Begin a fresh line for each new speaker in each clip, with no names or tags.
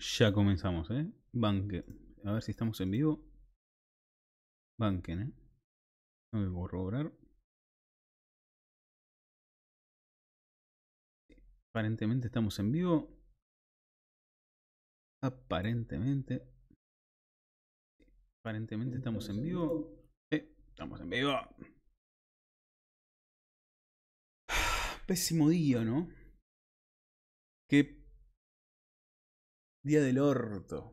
Ya comenzamos, ¿eh? Banque. A ver si estamos en vivo. Banque, ¿eh? No me robar.
Aparentemente estamos en vivo. Aparentemente. Aparentemente estamos en vivo.
Eh, estamos en vivo. Pésimo día, ¿no?
Qué Día del orto.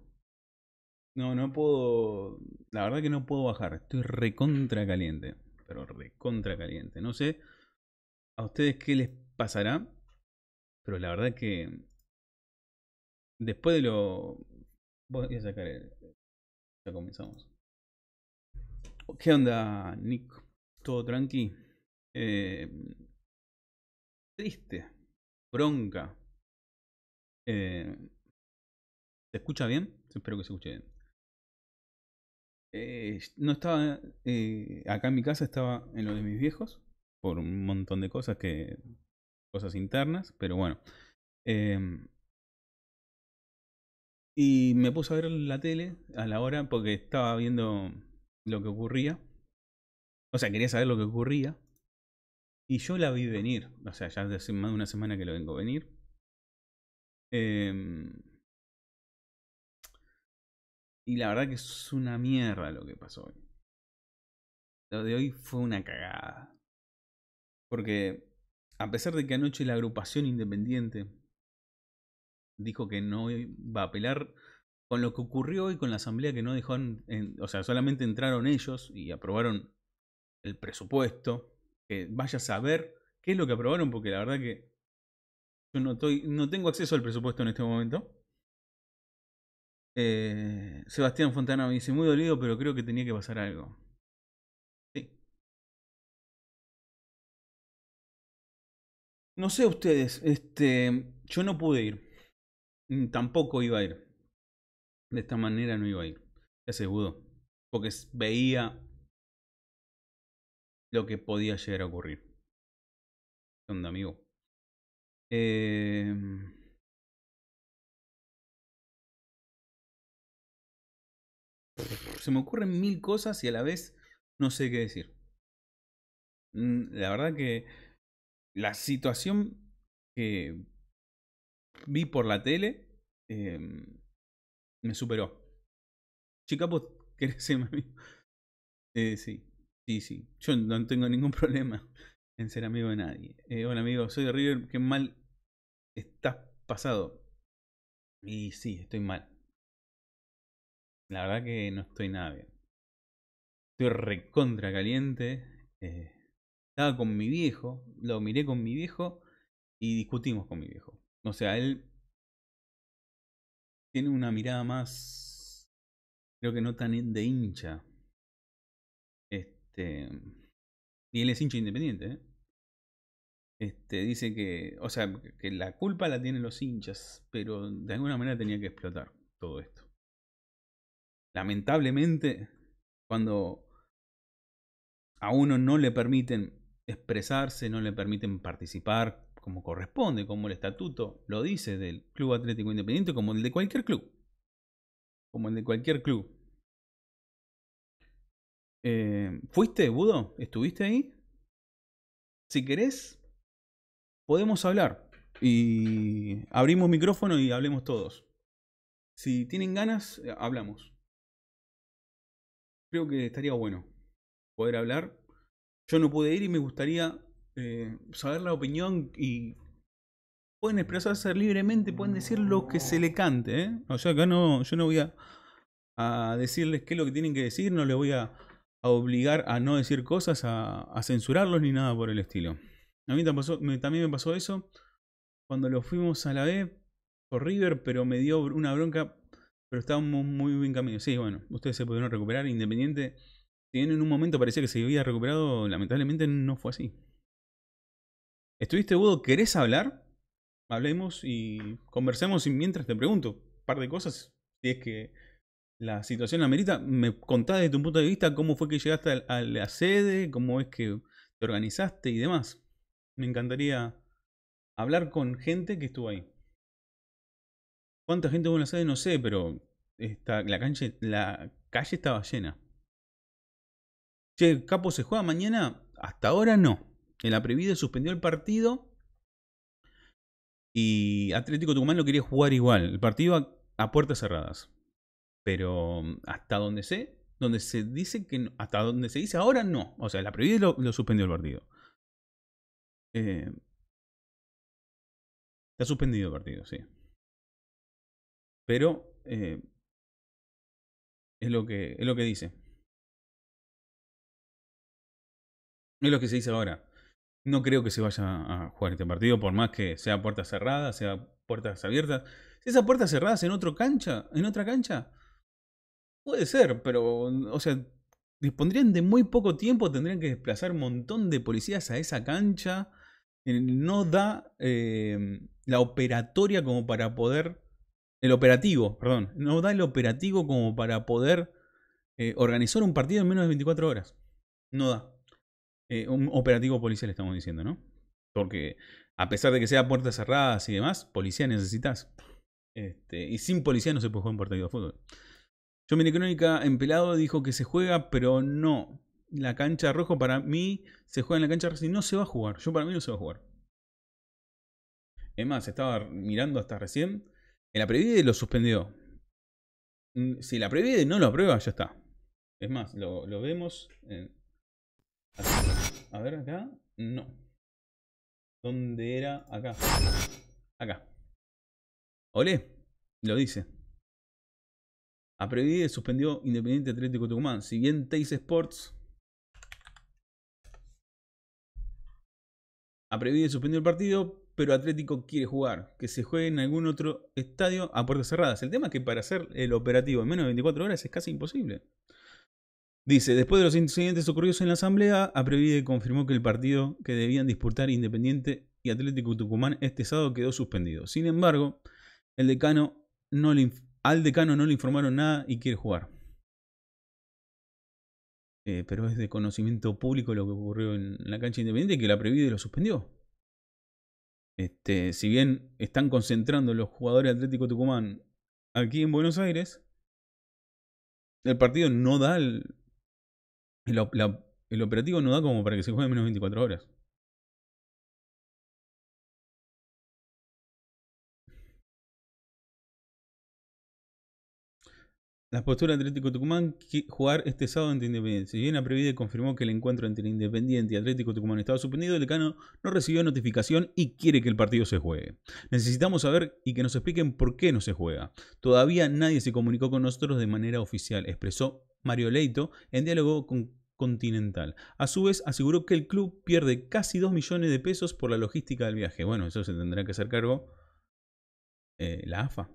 No, no puedo. La verdad que no puedo bajar. Estoy recontra caliente. Pero recontra caliente. No sé a ustedes qué les pasará. Pero la verdad que. Después de lo. Voy a sacar el. Ya comenzamos. ¿Qué onda, Nick? ¿Todo tranqui? Eh, triste. Bronca. Eh, escucha bien? Espero que se escuche bien. Eh, no estaba. Eh, acá en mi casa estaba en lo de mis viejos. Por un montón de cosas que. cosas internas. Pero bueno. Em, y me puse a ver la tele a la hora porque estaba viendo lo que ocurría. O sea, quería saber lo que ocurría. Y yo la vi venir. O sea, ya hace más de una semana que lo vengo a venir. Eh, y la verdad que es una mierda lo que pasó hoy. Lo de hoy fue una cagada. Porque a pesar de que anoche la agrupación independiente dijo que no iba a apelar con lo que ocurrió hoy con la asamblea que no dejaron, o sea, solamente entraron ellos y aprobaron el presupuesto, que vaya a saber qué es lo que aprobaron porque la verdad que yo no, estoy, no tengo acceso al presupuesto en este momento. Eh, Sebastián Fontana me dice, muy dolido, pero creo que tenía que pasar algo. Sí.
No sé ustedes,
este, yo no pude ir. Mm, tampoco iba a ir. De esta manera no iba a ir. Ya seguro. Porque veía
lo que podía llegar a ocurrir. ¿Qué amigo? Eh...
se me ocurren mil cosas y a la vez no sé qué decir. Mm, la verdad que la situación que vi por la tele em, me superó. Chica, qué querés ser mi amigo. Eh, sí, sí, sí. Yo no tengo ningún problema en ser amigo de nadie. Eh, hola amigo, soy River, qué mal estás pasado. Y sí, estoy mal. La verdad que no estoy nada bien. Estoy recontra caliente. Eh, estaba con mi viejo, lo miré con mi viejo y discutimos con mi viejo. O sea, él tiene una mirada más, creo que no tan de hincha. Este, y él es hincha independiente. ¿eh? Este, dice que, o sea, que la culpa la tienen los hinchas, pero de alguna manera tenía que explotar todo esto lamentablemente, cuando a uno no le permiten expresarse, no le permiten participar como corresponde, como el estatuto lo dice del Club Atlético Independiente, como el de cualquier club. Como el de cualquier club. Eh, ¿Fuiste, Budo? ¿Estuviste ahí? Si querés, podemos hablar. Y abrimos micrófono y hablemos todos. Si tienen ganas, eh, hablamos creo que estaría bueno poder hablar. Yo no pude ir y me gustaría eh, saber la opinión y pueden expresarse libremente, pueden decir lo que se le cante. ¿eh? O sea, acá no, yo no voy a, decirles qué es lo que tienen que decir, no les voy a, obligar a no decir cosas, a, censurarlos ni nada por el estilo. A mí también me pasó eso cuando lo fuimos a la B por River, pero me dio una bronca pero estábamos muy bien camino. Sí, bueno, ustedes se pudieron recuperar. Independiente, si bien en un momento parecía que se había recuperado, lamentablemente no fue así. ¿Estuviste, Budo? ¿Querés hablar? Hablemos y conversemos y mientras te pregunto un par de cosas. Si es que la situación la merita, me contás desde tu punto de vista cómo fue que llegaste a la sede, cómo es que te organizaste y demás. Me encantaría hablar con gente que estuvo ahí. ¿Cuánta gente hubo en la sede? No sé, pero la, la calle estaba llena. Che, Capo se juega mañana. Hasta ahora no. El Aprevide suspendió el partido. Y Atlético Tucumán lo quería jugar igual. El partido a, puertas cerradas. Pero mm, hasta donde sé, donde se dice que. hasta donde se dice ahora no. O sea, el aprevido lo, suspendió el partido. Eh,
está suspendido el partido, sí. Pero eh, es, lo que, es lo que dice.
Es lo que se dice ahora. No creo que se vaya a jugar este partido, por más que sea puertas cerradas, sea puertas abiertas. Si esas puertas cerradas en otro cancha, en otra cancha, puede ser, pero, mm, o sea, dispondrían de muy poco tiempo, tendrían que desplazar un montón de policías a esa cancha. Eh, no da eh, la operatoria como para poder el operativo, perdón, no da el operativo como para poder eh, organizar un partido en menos de 24 horas. No da. Eh, un operativo policial estamos diciendo, ¿no? Porque a pesar de que sea puertas cerradas y demás, policía necesitas. Este, y sin policía no se puede jugar un partido de fútbol. Yo mi crónica en pelado dijo que se juega, pero no. La cancha rojo para mí se juega en la cancha roja y No se va a jugar. Yo para mí no se va a jugar. Es más, estaba mirando hasta recién el la lo suspendió. Mm, si la previde no lo aprueba, ya está. Es más, lo, vemos. A ver, acá. No. ¿Dónde era? Acá. Acá. Olé. Lo dice. A suspendió Independiente Atlético Tucumán. Si bien Sports. A suspendió el partido, pero Atlético quiere jugar, que se juegue en algún otro estadio a puertas cerradas. El tema es que para hacer el operativo en menos de 24 horas es casi imposible. Dice, después de los incidentes ocurridos en la asamblea, Aprevide confirmó que el partido que debían disputar Independiente y Atlético Tucumán este sábado quedó suspendido. Sin embargo, al decano no le informaron nada y quiere jugar. Eh, pero es de conocimiento público lo que ocurrió en la cancha Independiente que la Aprevide lo suspendió. Este, si bien están concentrando los jugadores Atlético Tucumán aquí en Buenos Aires, el partido no da el, el operativo no da
como para que se juegue menos 24 horas.
La postura de Atlético Tucumán jugar este sábado ante Independiente. Si bien Aprevide confirmó que el encuentro entre Independiente y Atlético Tucumán estaba suspendido, el decano no recibió notificación y quiere que el partido se juegue. Necesitamos saber y que nos expliquen por qué no se juega. Todavía nadie se comunicó con nosotros de manera oficial, expresó Mario Leito en diálogo con Continental. A su vez, aseguró que el club pierde casi 2 millones de pesos por la logística del viaje. Bueno, eso se tendrá que hacer cargo eh, la AFA,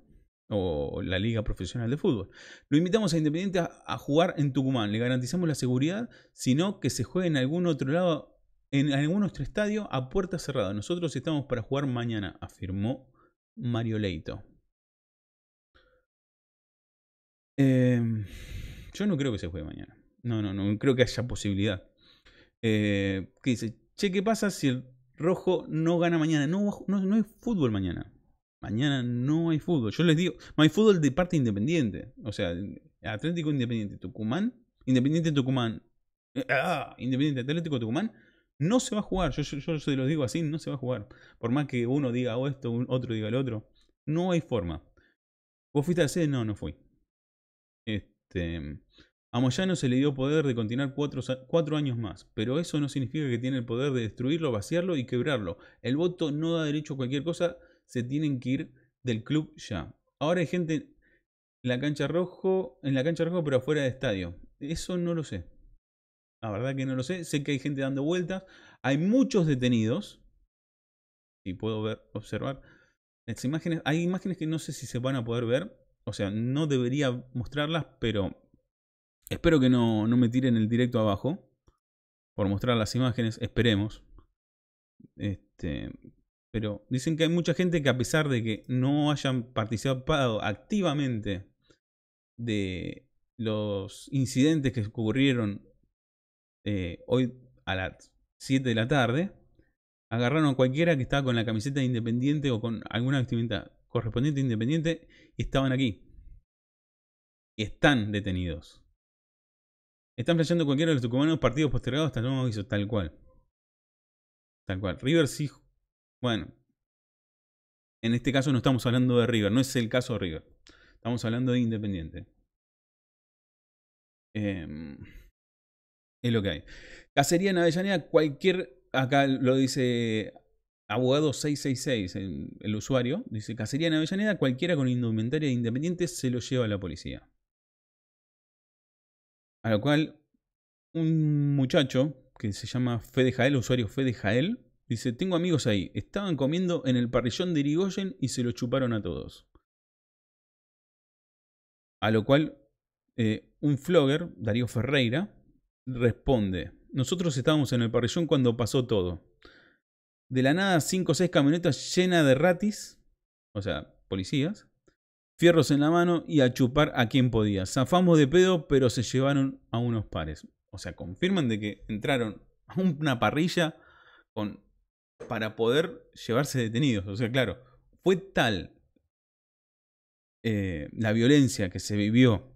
o la Liga Profesional de Fútbol. Lo invitamos a Independiente a, jugar en Tucumán. Le garantizamos la seguridad, sino que se juegue en algún otro lado, en algún otro estadio a puerta cerrada. Nosotros estamos para jugar mañana, afirmó Mario Leito. Em, yo no creo que se juegue mañana. No, no, no creo que haya posibilidad. Eh, que dice, che, ¿qué pasa si el rojo no gana mañana? No, no, no hay fútbol mañana. Mañana no hay fútbol. Yo les digo, no hay fútbol de parte independiente. O sea, Atlético Independiente Tucumán, Independiente Tucumán, eh, ah, Independiente Atlético Tucumán, no se va a jugar. Yo, se los digo así, no se va a jugar. Por más que uno diga oh, esto, otro diga lo otro, no hay forma. ¿Vos fuiste a la No, no fui. Este, a Moyano se le dio poder de continuar cuatro años más, pero eso no significa que tiene el poder de destruirlo, vaciarlo y quebrarlo. El voto no da derecho a cualquier cosa se tienen que ir del club ya. Ahora hay gente en la cancha rojo, en la cancha rojo, pero afuera de estadio. Eso no lo sé. La verdad que no lo sé. Sé que hay gente dando vueltas. Hay muchos detenidos. Si puedo ver, observar. Las imágenes, hay imágenes que no sé si se van a poder ver. O sea, no debería mostrarlas, pero espero que no, no me tiren el directo abajo. Por mostrar las imágenes, esperemos. Este, pero dicen que hay mucha gente que a pesar de que no hayan participado activamente de los incidentes que ocurrieron eh, hoy a las 7 de la tarde, agarraron a cualquiera que estaba con la camiseta independiente o con alguna vestimenta correspondiente independiente y estaban aquí. Y están detenidos. Están flasheando cualquiera de los tucumanos partidos postergados hasta el nuevo aviso, tal cual. Tal cual. River bueno, en este caso no estamos hablando de River, no es el caso de River. Estamos hablando de Independiente. Em, es lo que hay. Cacería en Avellaneda, cualquier. Acá lo dice abogado 666, el, el usuario. Dice: Cacería en Avellaneda, cualquiera con indumentaria de Independiente se lo lleva a la policía. A lo cual, un muchacho que se llama Fede Jael, usuario Fede Jael, Dice, tengo amigos ahí. Estaban comiendo en el parrillón de Irigoyen y se lo chuparon a todos. A lo cual eh, un flogger, Darío Ferreira, responde, nosotros estábamos en el parrillón cuando pasó todo. De la nada, cinco o seis camionetas llenas de ratis, o sea, policías, fierros en la mano y a chupar a quien podía. Zafamos de pedo, pero se llevaron a unos pares. O sea, confirman de que entraron a una parrilla con para poder llevarse detenidos. O sea, claro, fue tal eh, la violencia que se vivió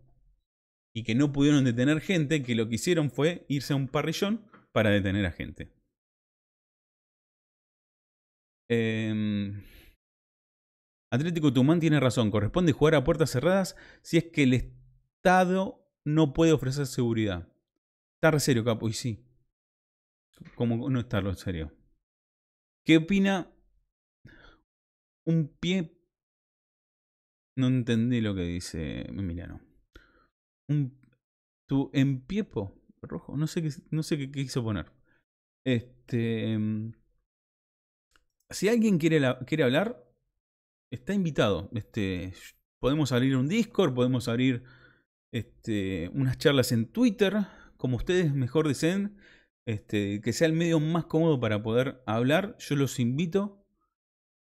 y que no pudieron detener gente que lo que hicieron fue irse a un parrillón para detener a gente. Em, Atlético Tumán tiene razón, corresponde jugar a puertas cerradas si es que el Estado no puede ofrecer seguridad. re serio, capo, y sí. Como no estarlo serio. ¿Qué opina un pie? No entendí lo que dice Emiliano. Un, tu empiepo rojo. No sé qué, no sé qué quiso poner. Este. Em, si alguien quiere, quiere hablar, está invitado. Este, podemos abrir un Discord, podemos abrir este, unas charlas en Twitter, como ustedes mejor deseen este, que sea el medio más cómodo para poder hablar, yo los invito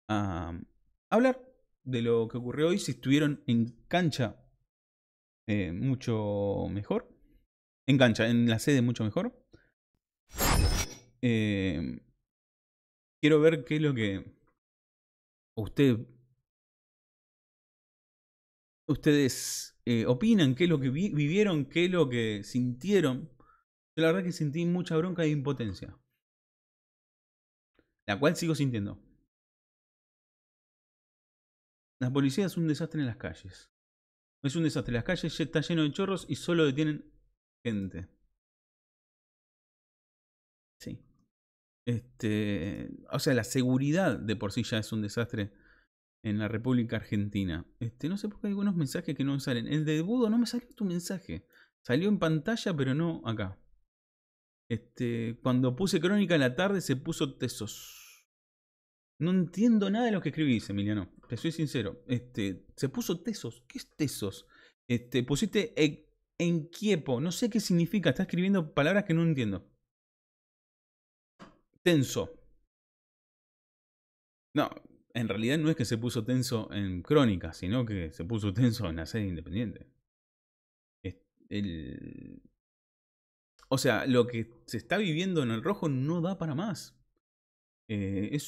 a mm, hablar de lo que ocurrió hoy. Si estuvieron en cancha, eh, mucho mejor. En cancha, en la sede, mucho mejor. Eh, quiero ver qué es lo que ustedes eh, opinan, qué es lo que vivieron, qué es lo que sintieron yo la verdad que sentí mucha bronca e impotencia. La cual sigo sintiendo.
La policía es un desastre en las calles. Es un desastre. Las calles están
llenas de chorros y solo detienen gente. Sí. Este, o sea, la seguridad de por sí ya es un desastre en la República Argentina. Este, no sé por qué hay algunos mensajes que no salen. El de Budo no me salió tu mensaje. Salió en pantalla, pero no acá. Este, cuando puse crónica en la tarde se puso tesos. No entiendo nada de lo que escribís, Emiliano. Te soy sincero. Este, se puso tesos. ¿Qué es tesos? Este, pusiste e, en quiepo. No sé qué significa. Está escribiendo palabras que no entiendo. Tenso. No, en realidad no es que se puso tenso en crónica, sino que se puso tenso en la serie independiente. El, o sea, lo que se está viviendo en el rojo no da para más. Eh,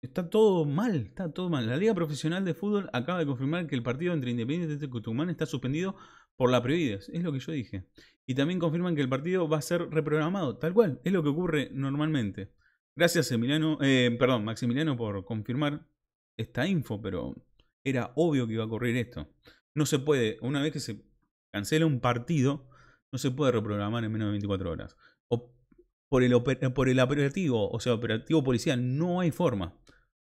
está todo mal, está todo mal. La Liga Profesional de Fútbol acaba de confirmar que el partido entre Independiente y Tucumán está suspendido por la prohibida. Es lo que yo dije. Y también confirman que el partido va a ser reprogramado, tal cual. Es lo que ocurre normalmente. Gracias, Emiliano, eh, perdón, Maximiliano, por confirmar esta info, pero era obvio que iba a ocurrir esto. No se puede, una vez que se cancela un partido, no se puede reprogramar en menos de 24 horas. O por el, por el operativo, o sea, operativo policía. no hay forma.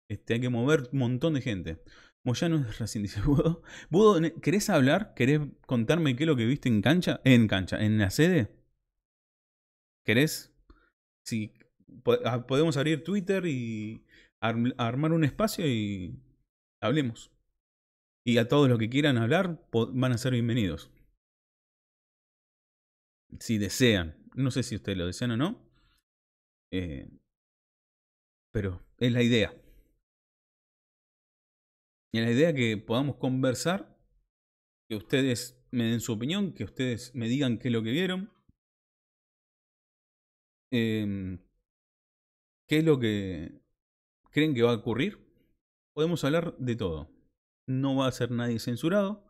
Este, hay que mover un montón de gente. Moyano es recién dice ¿querés hablar? ¿Querés contarme qué es lo que viste en cancha? En cancha, en la sede. ¿Querés? Si ah, podemos abrir Twitter y armar un espacio y hablemos. Y a todos los que quieran hablar van a ser bienvenidos si desean. No sé si ustedes lo desean o no.
Eh, pero es la idea.
Y la idea que podamos conversar, que ustedes me den su opinión, que ustedes me digan qué es lo que vieron, em, qué es lo que creen que va a ocurrir. Podemos hablar de todo. No va a ser nadie censurado.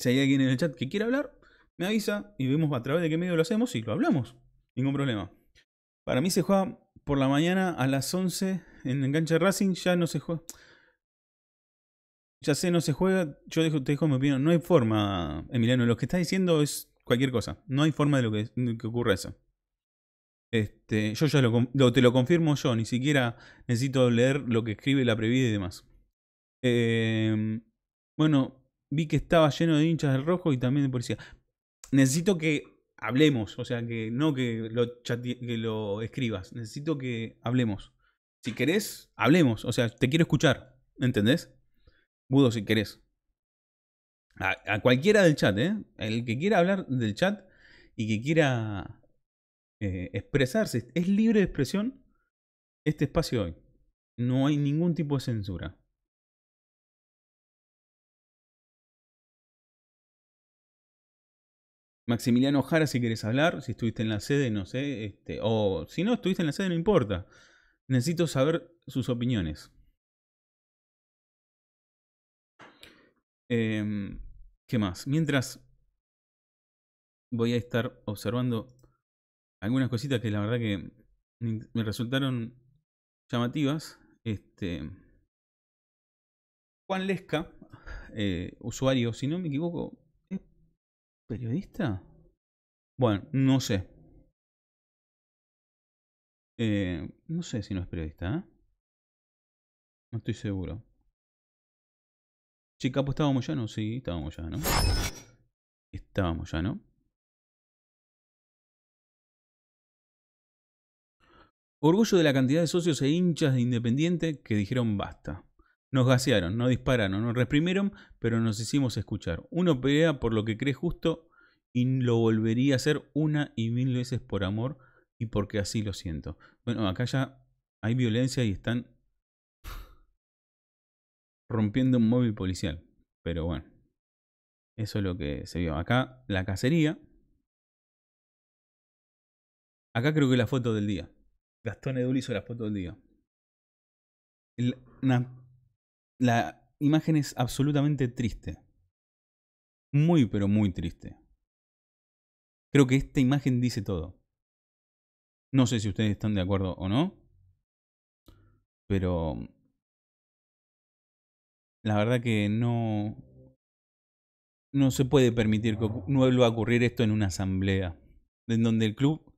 Si hay alguien en el chat que quiera hablar, me avisa y vemos a través de qué medio lo hacemos y lo hablamos. Ningún problema. Para mí se juega por la mañana a las 11 en engancha Racing, ya no se juega. Ya sé, no se juega. Yo te dejo mi opinión. No hay forma, Emiliano. Lo que estás diciendo es cualquier cosa. No hay forma de lo que, ocurra eso. Este, yo ya lo, te lo confirmo yo. Ni siquiera necesito leer lo que escribe la previa y demás. Eh, bueno, vi que estaba lleno de hinchas del rojo y también de policía necesito que hablemos, o sea, que no que lo, escribas, necesito que hablemos. Si querés, hablemos, o sea, te quiero escuchar, ¿entendés? Budo, si querés. A, cualquiera del chat, ¿eh? El que quiera hablar del chat y que quiera eh, expresarse, es libre de expresión este espacio hoy. No hay ningún tipo de censura. Maximiliano Jara, si quieres hablar, si estuviste en la sede, no sé, este, o si no estuviste en la sede, no importa. Necesito saber sus opiniones. Em, ¿Qué más? Mientras voy a estar observando algunas cositas que la verdad que me resultaron llamativas. Este, Juan Lesca, eh, usuario, si no me equivoco, ¿Periodista? Bueno, no sé. Eh, no sé si no es periodista, ¿eh? No estoy seguro. Chica, estábamos ya, ¿no? Sí, estábamos ya, ¿no?
Estábamos ya, ¿no?
Orgullo de la cantidad de socios e hinchas de Independiente que dijeron basta. Nos gasearon, no dispararon, nos reprimieron, pero nos hicimos escuchar. Uno pelea por lo que cree justo y lo volvería a hacer una y mil veces por amor y porque así lo siento. Bueno, acá ya hay violencia y están rompiendo un móvil policial. Pero bueno, eso es lo que se vio. Acá la cacería. Acá creo que la foto del día. Gastón Edul hizo la foto del día. La imagen es absolutamente triste. Muy, pero muy triste. Creo que esta imagen dice todo. No sé si ustedes están de acuerdo o no. Pero... La verdad que no... No se puede permitir que vuelva a ocurrir esto en una asamblea. En donde el club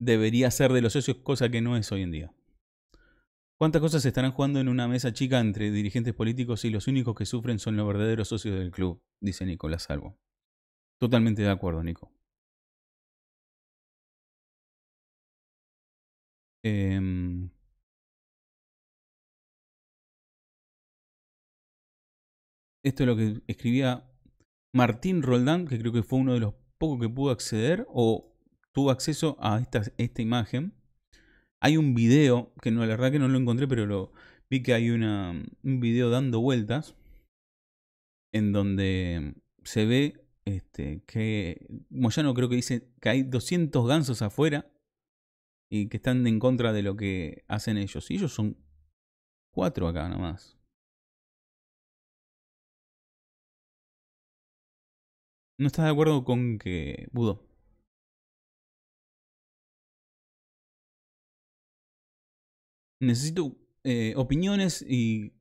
debería ser de los socios, cosa que no es hoy en día. ¿Cuántas cosas se estarán jugando en una mesa chica entre dirigentes políticos y los únicos que sufren son los verdaderos socios del club? Dice Nicolás Salvo. Totalmente de acuerdo, Nico.
Em,
esto es lo que escribía Martín Roldán, que creo que fue uno de los pocos que pudo acceder o tuvo acceso a esta imagen hay un video, que no, la verdad que no lo encontré, pero lo, vi que hay una, un video dando vueltas en donde se ve este, que Moyano creo que dice que hay 200 gansos afuera y que están en contra de lo que hacen ellos. Y ellos son cuatro
acá nomás. ¿No estás de acuerdo con que, Budo,
necesito eh, opiniones y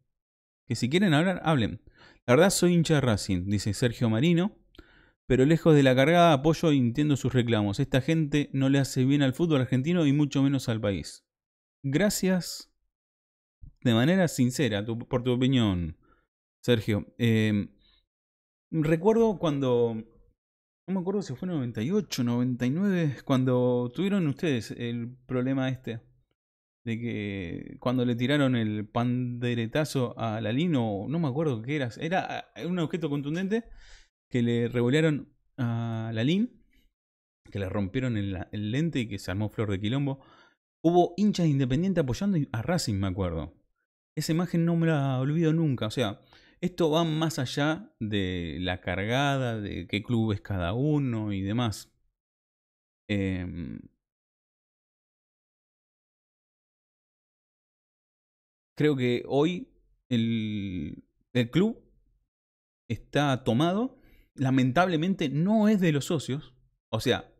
que si quieren hablar, hablen. La verdad soy hincha de Racing, dice Sergio Marino, pero lejos de la cargada apoyo y entiendo sus reclamos. Esta gente no le hace bien al fútbol argentino y mucho menos al país. Gracias de manera sincera por tu opinión, Sergio. Eh, recuerdo cuando... No me acuerdo si fue 98, 99, cuando tuvieron ustedes el problema este de que cuando le tiraron el panderetazo a o no me acuerdo qué era, era eh, un objeto contundente que le revolearon a Lalín, que le rompieron el, lente y que se armó flor de quilombo. Hubo hinchas independientes apoyando a Racing, me acuerdo. Esa imagen no me la olvido nunca. O sea, esto va más allá de la cargada, de qué club es cada uno y demás. Eh, creo que hoy el, el club está tomado. Lamentablemente no es de los socios. O sea,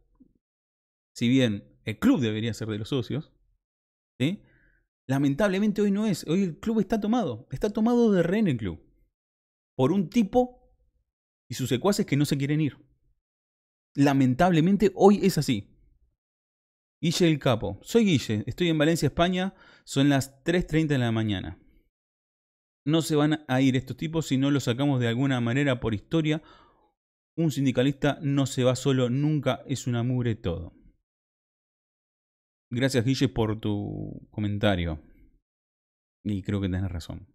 si bien el club debería ser de los socios, lamentablemente hoy no es. Hoy el club está tomado. Está tomado de rehén el club. Por un tipo y sus secuaces que no se quieren ir. Lamentablemente hoy es así. Guille el Capo. Soy Guille, estoy en Valencia, España. Son las 3.30 de la mañana. No se van a ir estos tipos si no los sacamos de alguna manera por historia. Un sindicalista no se va solo, nunca es una mugre todo. Gracias Guille por tu comentario. Y creo que tenés razón.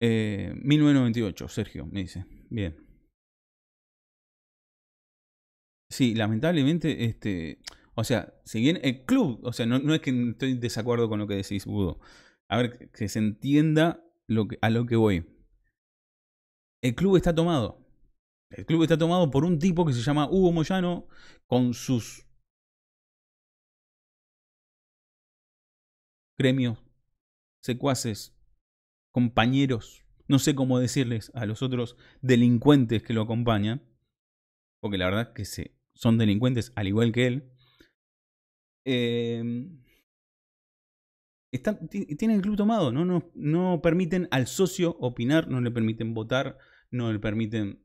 1998, eh, Sergio, me dice. Bien. Sí, lamentablemente, este, o sea, si bien el club, o sea, no, no es que estoy en desacuerdo con lo que decís, Budo. A ver, que se entienda lo que, a lo que voy. El club está tomado. El club está tomado por un tipo que se llama Hugo Moyano con sus gremios, secuaces, compañeros, no sé cómo decirles a los otros delincuentes que lo acompañan, porque la verdad es que se son delincuentes al igual que él. Em, tienen el club tomado, ¿no? permiten al socio opinar, no le permiten votar, no le permiten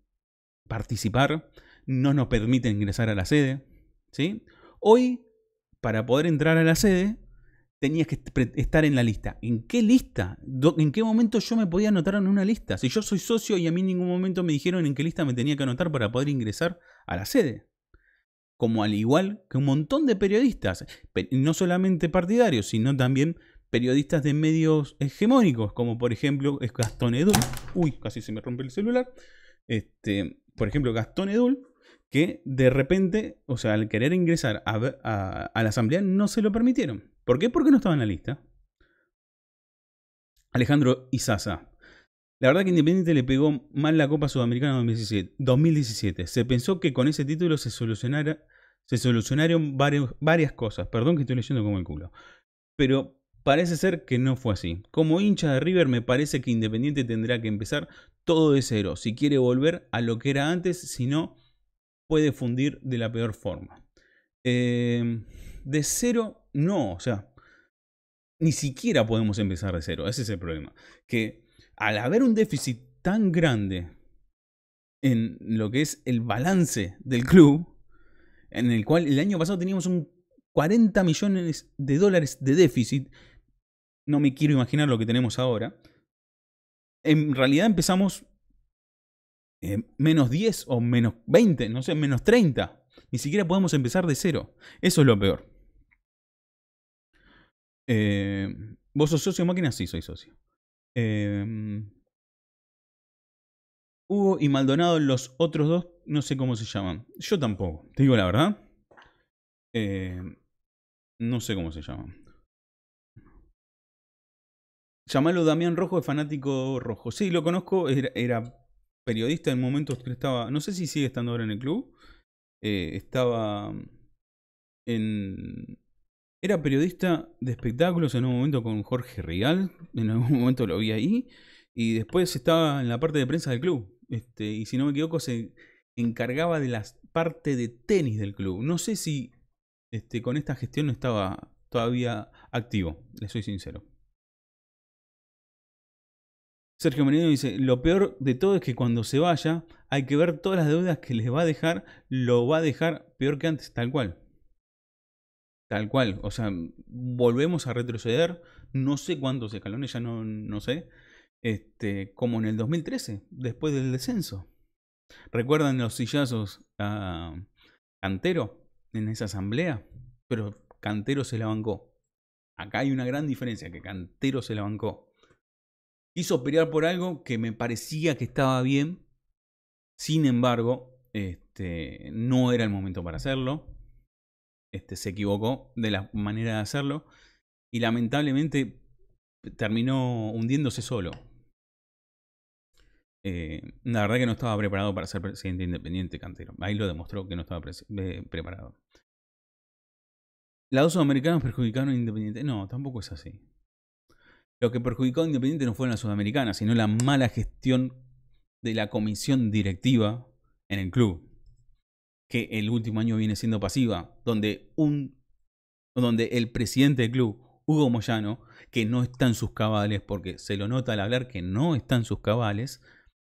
participar, no nos permiten ingresar a la sede. ¿sí? Hoy, para poder entrar a la sede, tenías que estar en la lista. ¿En qué lista? ¿En qué momento yo me podía anotar en una lista? Si yo soy socio y a mí en ningún momento me dijeron en qué lista me tenía que anotar para poder ingresar a la sede como al igual que un montón de periodistas, no solamente partidarios, sino también periodistas de medios hegemónicos, como por ejemplo Gastón Edul. Uy, casi se me rompe el celular. Este, por ejemplo, Gastón Edul, que de repente, o sea, al querer ingresar a, la asamblea no se lo permitieron. ¿Por qué? Porque no estaba en la lista. Alejandro Izaza. La verdad que Independiente le pegó mal la Copa Sudamericana 2017. 2017. Se pensó que con ese título se solucionara se solucionaron varias cosas. Perdón que estoy leyendo como el culo. Pero parece ser que no fue así. Como hincha de River me parece que Independiente tendrá que empezar todo de cero. Si quiere volver a lo que era antes, si no, puede fundir de la peor forma. Eh, de cero, no. O sea, ni siquiera podemos empezar de cero. Ese es el problema. Que al haber un déficit tan grande en lo que es el balance del club, en el cual el año pasado teníamos un 40 millones de dólares de déficit. No me quiero imaginar lo que tenemos ahora. En realidad empezamos eh, menos 10 o menos 20, no sé, menos 30. Ni siquiera podemos empezar de cero. Eso es lo peor. Eh, ¿Vos sos socio máquina? Sí, soy socio. Eh, Hugo y Maldonado, los otros dos, no sé cómo se llaman. Yo tampoco, te digo la verdad. Eh, no sé cómo se llaman. Llamalo Damián Rojo, de fanático rojo. Sí, lo conozco, era, periodista en momentos que estaba. No sé si sigue estando ahora en el club. Eh, estaba en. Era periodista de espectáculos en un momento con Jorge Rial. En algún momento lo vi ahí. Y después estaba en la parte de prensa del club. Este, y si no me equivoco, se encargaba de la parte de tenis del club. No sé si este, con esta gestión no estaba todavía activo, le soy sincero. Sergio Menino dice, lo peor de todo es que cuando se vaya hay que ver todas las deudas que les va a dejar, lo va a dejar peor que antes, tal cual. Tal cual, o sea, volvemos a retroceder, no sé cuántos escalones, ya no, no sé, este, como en el 2013, después del descenso. ¿Recuerdan los sillazos a ah, Cantero en esa asamblea? Pero Cantero se la bancó. Acá hay una gran diferencia, que Cantero se la bancó. Quiso pelear por algo que me parecía que estaba bien. Sin embargo, este, no era el momento para hacerlo. Este, se equivocó de la manera de hacerlo. Y lamentablemente terminó hundiéndose solo. Eh, la verdad que no estaba preparado para ser presidente independiente Cantero. Ahí lo demostró que no estaba eh, preparado. ¿La perjudicaron a Independiente? No, tampoco es así. Lo que perjudicó a Independiente no fue las sudamericanas, sino la mala gestión de la comisión directiva en el club. Que el último año viene siendo pasiva, donde, un, donde el presidente del club, Hugo Moyano, que no está en sus cabales, porque se lo nota al hablar que no está en sus cabales,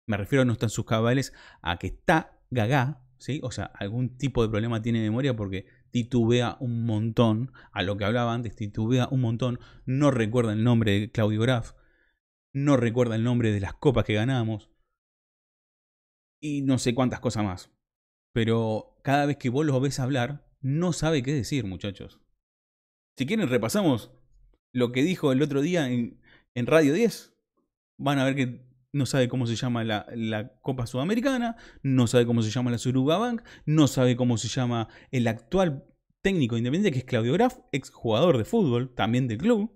me refiero, no están sus cabales, a que está gaga, ¿sí? O sea, algún tipo de problema tiene memoria porque titubea un montón, a lo que hablaba antes, titubea un montón, no recuerda el nombre de Claudio Graf, no recuerda el nombre de las copas que ganamos, y no sé cuántas cosas más. Pero cada vez que vos lo ves hablar, no sabe qué decir, muchachos. Si quieren, repasamos lo que dijo el otro día en, en Radio 10. Van a ver que no sabe cómo se llama la, la, Copa Sudamericana, no sabe cómo se llama la Suruga Bank, no sabe cómo se llama el actual técnico independiente, que es Claudio Graf, ex de fútbol, también del club.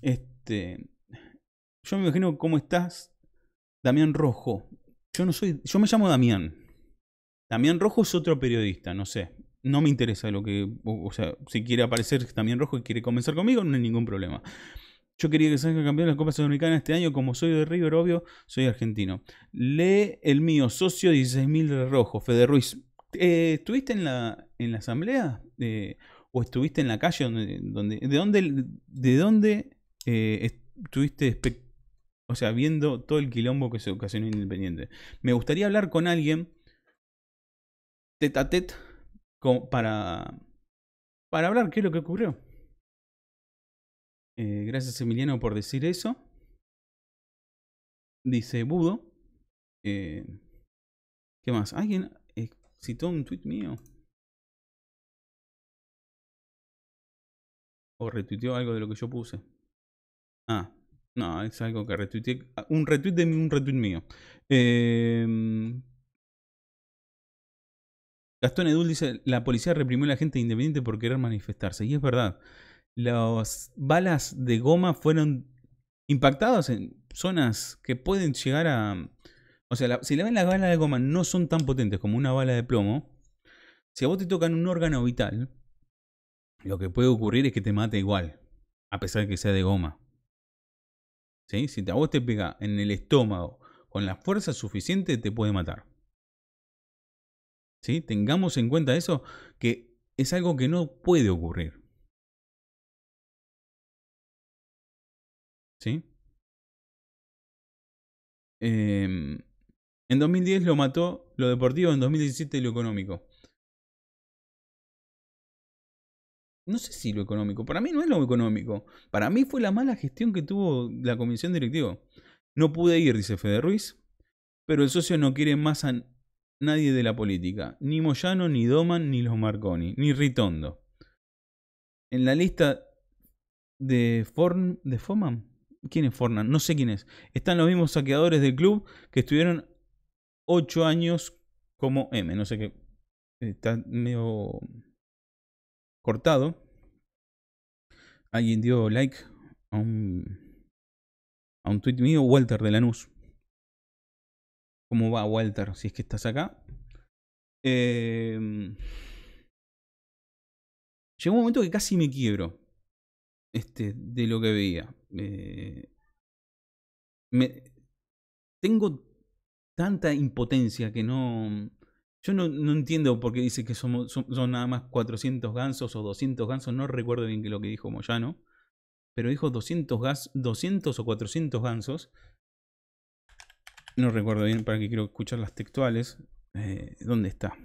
Este, yo me imagino cómo estás, Damián Rojo. Yo no soy, yo me llamo Damián. Damián Rojo es otro periodista, no sé. No me interesa lo que, o sea, si quiere aparecer Damián Rojo y quiere comenzar conmigo, no hay ningún problema. Yo quería que salga campeón de la Copa Sudamericana este año. Como soy de River, obvio, soy argentino. Lee el mío, socio 16.000 de rojo, Fede Ruiz. Eh, ¿Estuviste en la, en la asamblea? Eh, ¿O estuviste en la calle? Donde, ¿De dónde, de dónde eh, estuviste o sea, viendo todo el quilombo que se ocasionó Independiente? Me gustaría hablar con alguien tete a tete para, para hablar qué es lo que ocurrió. Eh, gracias Emiliano por decir eso. Dice Budo. Eh,
¿Qué más? ¿Alguien citó un tweet mío?
¿O retuiteó algo de lo que yo puse? Ah, no, es algo que retuiteé. Ah, un retweet de un retweet mío. Em, Gastón Edul dice, la policía reprimió a la gente independiente por querer manifestarse. Y es verdad las balas de goma fueron impactadas en zonas que pueden llegar a... O sea, si le ven las balas de goma no son tan potentes como una bala de plomo, si a vos te tocan un órgano vital, lo que puede ocurrir es que te mate igual, a pesar de que sea de goma. ¿Sí? Si a vos te pega en el estómago con la fuerza suficiente, te puede matar. ¿Sí? Tengamos en cuenta eso, que es algo
que no puede ocurrir. ¿Sí? Em, en 2010
lo mató lo deportivo, en 2017 lo económico. No sé si lo económico. Para mí no es lo económico. Para mí fue la mala gestión que tuvo la comisión directiva. No pude ir, dice Fede Ruiz. Pero el socio no quiere más a nadie de la política. Ni Moyano, ni Doman, ni los Marconi, ni Ritondo. En la lista de, de Foman, ¿Quién es Fornan? No sé quién es. Están los mismos saqueadores del club que estuvieron 8 años como M. No sé qué. Está medio cortado. Alguien dio like a un, a un tweet mío, Walter de Lanús. ¿Cómo va Walter? Si es que estás acá. Eh, llegó un momento que casi me quiebro. Este, de lo que veía. Eh, me, tengo tanta impotencia que no... Yo no, entiendo por qué dice que son, nada más 400 gansos o 200 gansos. No recuerdo bien lo que dijo Moyano. Pero dijo 200, gas, 200 o 400 gansos. No recuerdo bien para que quiero escuchar las textuales. Eh, ¿Dónde está?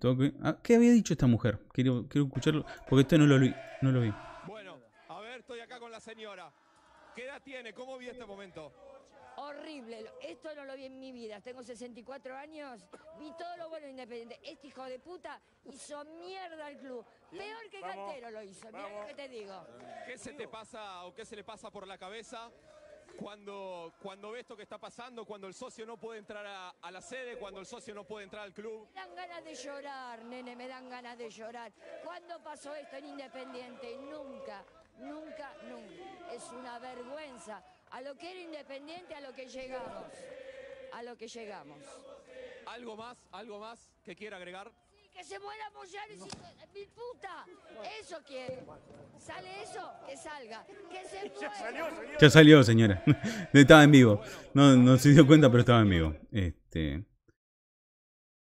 toque. Ah, ¿Qué había dicho esta mujer? Quiero, quiero escucharlo, porque esto no lo, vi, no lo vi. Bueno, a ver, estoy acá con la señora. ¿Qué edad tiene? ¿Cómo vi este
momento? Horrible, esto no lo vi en mi vida. Tengo 64 años, vi todo lo bueno e independiente. Este hijo de puta hizo mierda al club. Peor que Cantero lo hizo, mira lo que te
digo. ¿Qué se te pasa o qué se le pasa por la cabeza cuando, cuando ve esto que está pasando, cuando el socio no puede entrar a, a, la sede, cuando el socio no puede entrar al club.
Me dan ganas de llorar, nene, me dan ganas de llorar. ¿Cuándo pasó esto en Independiente? Nunca, nunca, nunca. Es una vergüenza. A lo que era Independiente, a lo que llegamos. A lo que llegamos.
¿Algo más, algo más que quiera agregar? que se muera Moyano y mil puta. Eso quiere. Sale eso, que salga. Que se Ya salió, señora. estaba en vivo. No, no se dio cuenta, pero estaba en vivo. Este.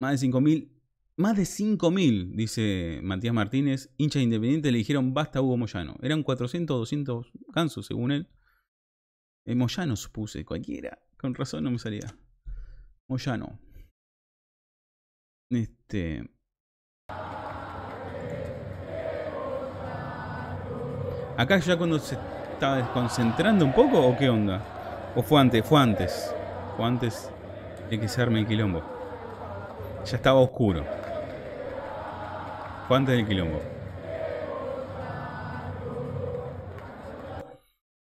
Más de 5.000. Más de 5.000, dice Matías Martínez. Hincha Independiente le dijeron basta Hugo Moyano. Eran 400 200 gansos, según él. Eh, Moyano, supuse. Cualquiera. Con razón no me salía. Moyano. Este. Acá ya cuando se estaba desconcentrando un poco o qué onda? ¿O fue antes? Fue antes. Fue antes de que se arme el quilombo. Ya estaba oscuro. Fue antes del quilombo.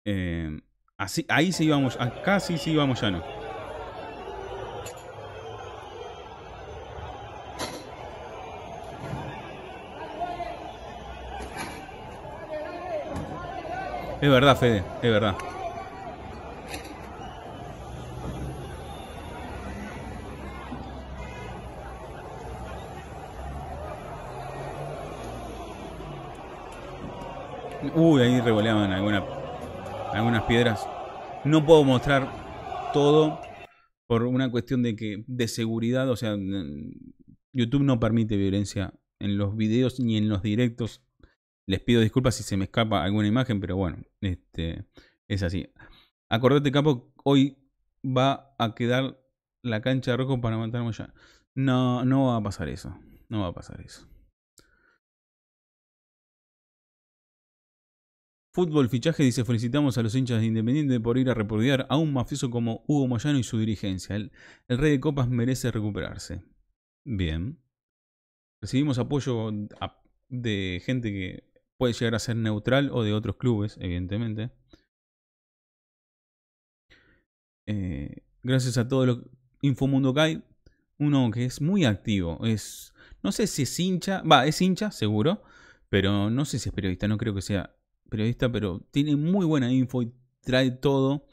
Eh, así, ahí sí íbamos, acá sí sí íbamos no. Es verdad, Fede, es verdad. Uy, ahí revoleaban alguna, algunas piedras. No puedo mostrar todo por una cuestión de que de seguridad, o sea, YouTube no permite violencia en los videos ni en los directos les pido disculpas si se me escapa alguna imagen, pero bueno, este, es así. Acordate, capo, hoy va a quedar la cancha de rojo para matar Moyano. No, no va a pasar eso. No va a pasar eso. Fútbol Fichaje dice: Felicitamos a los hinchas de Independiente por ir a repudiar a un mafioso como Hugo Moyano y su dirigencia. El, rey de copas merece recuperarse. Bien. Recibimos apoyo de gente que Puede llegar a ser neutral o de otros clubes, evidentemente. Eh, gracias a todo lo Infomundo Kai, uno que es muy activo. Es, no sé si es hincha, va, es hincha, seguro, pero no sé si es periodista, no creo que sea periodista, pero tiene muy buena info y trae todo.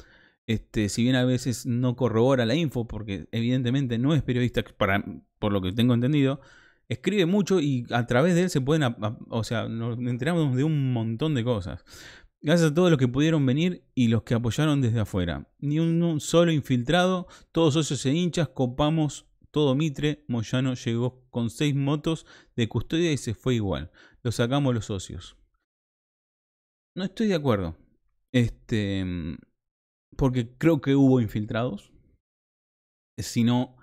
Este, si bien a veces no corrobora la info, porque evidentemente no es periodista, para, por lo que tengo entendido, escribe mucho y a través de él se pueden, o sea, nos enteramos de un montón de cosas. Gracias a todos los que pudieron venir y los que apoyaron desde afuera. Ni un, solo infiltrado, todos socios e hinchas, copamos todo Mitre. Moyano llegó con seis motos de custodia y se fue igual. Lo sacamos los socios. No estoy de acuerdo. Este. Mm, porque creo que hubo infiltrados. Si no,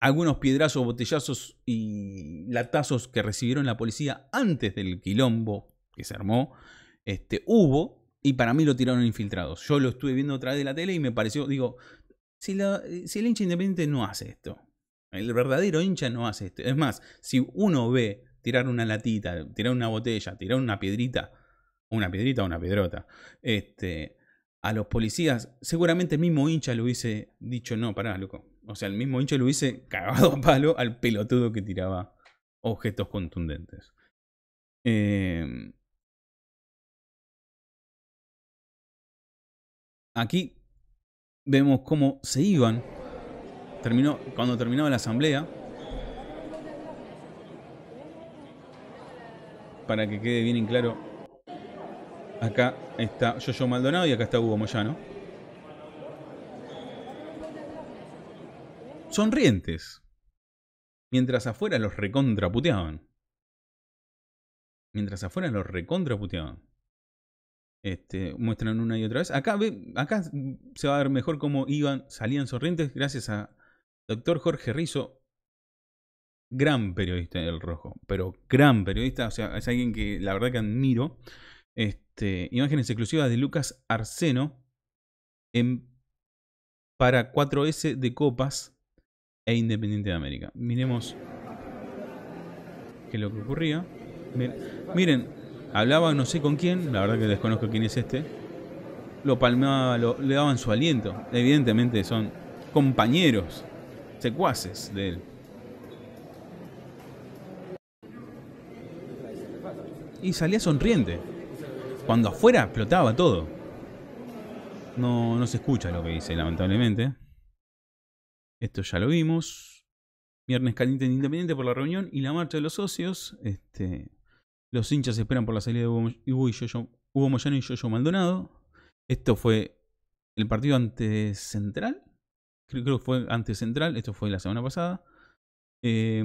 algunos piedrazos, botellazos y latazos que recibieron la policía antes del quilombo que se armó, este, hubo, y para mí lo tiraron infiltrados. Yo lo estuve viendo otra vez de la tele y me pareció, digo, si, la, si el hincha independiente no hace esto, el verdadero hincha no hace esto. Es más, si uno ve tirar una latita, tirar una botella, tirar una piedrita, una piedrita o una piedrota, este, a los policías, seguramente el mismo hincha lo hubiese dicho, no, pará, loco, o sea, el mismo hincha lo hubiese cagado a palo al pelotudo que tiraba objetos contundentes. Em, aquí vemos cómo se iban. Terminó, cuando terminaba la asamblea, para que quede bien en claro, acá está Yo Maldonado y acá está Hugo Moyano. sonrientes, mientras afuera los recontraputeaban. Mientras afuera los recontraputeaban. Este, muestran una y otra vez. Acá, acá se va a ver mejor cómo iban, salían sonrientes gracias a doctor Jorge Rizo. Gran periodista del rojo, pero gran periodista, o sea, es alguien que la verdad que admiro. Este, imágenes exclusivas de Lucas Arseno en para 4S de copas e Independiente de América. Miremos qué es lo que ocurría. Miren, hablaba no sé con quién, la verdad que desconozco quién es este. Lo palmaba. le daban su aliento. Evidentemente son compañeros, secuaces de él. Y salía sonriente. Cuando afuera explotaba todo. No, no se escucha lo que dice, lamentablemente. Esto ya lo vimos. Viernes caliente en Independiente por la reunión y la marcha de los socios. Este, los hinchas esperan por la salida de Hugo, Moyano y Yoyo Maldonado. Esto fue el partido ante Central. Creo, que fue ante Central. Esto fue la semana pasada. Eh,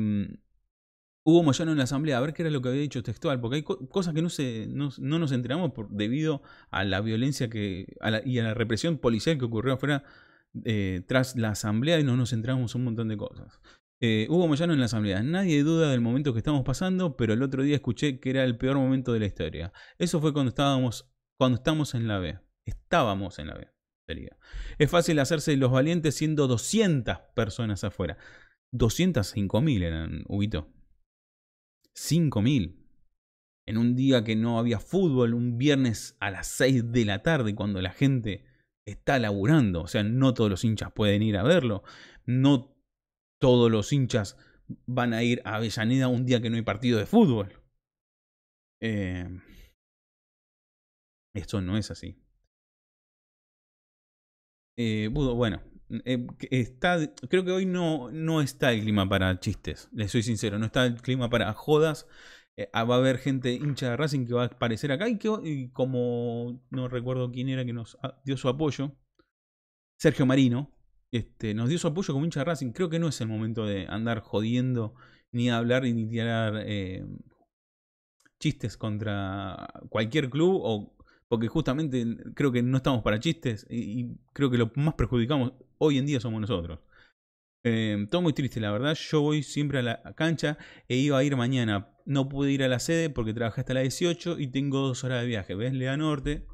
Hugo Moyano en la asamblea, a ver qué era lo que había dicho textual, porque hay cosas que no, se, no, nos enteramos por, debido a la violencia que, y a la represión policial que ocurrió afuera eh, tras la asamblea y no nos centramos un montón de cosas. Eh, Hugo Moyano en la asamblea. Nadie duda del momento que estamos pasando, pero el otro día escuché que era el peor momento de la historia. Eso fue cuando estábamos, cuando estamos en la B. Estábamos en la B. Sería. Es fácil hacerse los valientes siendo 200 personas afuera. mil eran, Huguito. 5.000. En un día que no había fútbol, un viernes a las 6 de la tarde, cuando la gente está laburando. O sea, no todos los hinchas pueden ir a verlo. No todos los hinchas van a ir a Avellaneda un día que no hay partido de fútbol. Eh, esto no es así. Eh, bueno, eh, está, creo que hoy no, no está el clima para chistes, les soy sincero, no está el clima para jodas, eh, ah, va a haber gente hincha de Racing que va a aparecer acá y, como no recuerdo quién era que nos ah, dio su apoyo, Sergio Marino, este, nos dio su apoyo como hincha de Racing. Creo que no es el momento de andar jodiendo, ni hablar, ni tirar eh, chistes contra cualquier club o porque justamente creo que no estamos para chistes y creo que lo más perjudicamos hoy en día somos nosotros. Em, todo muy triste, la verdad. Yo voy siempre a la cancha e iba a ir mañana. No pude ir a la sede porque trabajé hasta las 18 y tengo dos horas de viaje. ¿Ves? Lea Norte.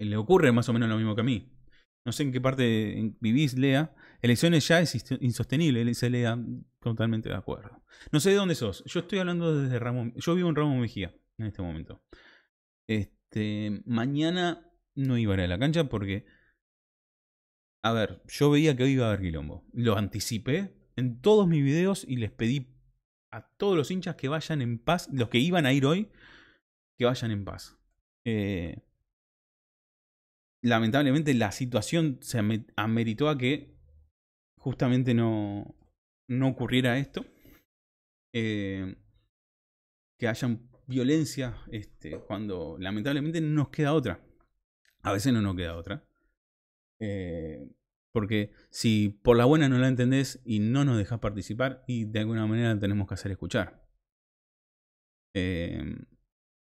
Le ocurre más o menos lo mismo que a mí. No sé en qué parte vivís, Lea. Elecciones ya es insostenible, dice Lea. Totalmente de acuerdo. No sé de dónde sos. Yo estoy hablando desde Ramón. Yo vivo en Ramón Mejía en este momento. Este, mañana no iba a ir a la cancha porque a ver, yo veía que hoy iba a haber quilombo. Lo anticipé en todos mis videos y les pedí a todos los hinchas que vayan en paz, los que iban a ir hoy, que vayan en paz. Eh, lamentablemente la situación se ameritó a que justamente no, ocurriera esto. Eh, que hayan violencia este, cuando lamentablemente no nos queda otra. A veces no nos queda otra. Eh, porque si por la buena no la entendés y no nos dejás participar, y de alguna manera tenemos que hacer escuchar. Em,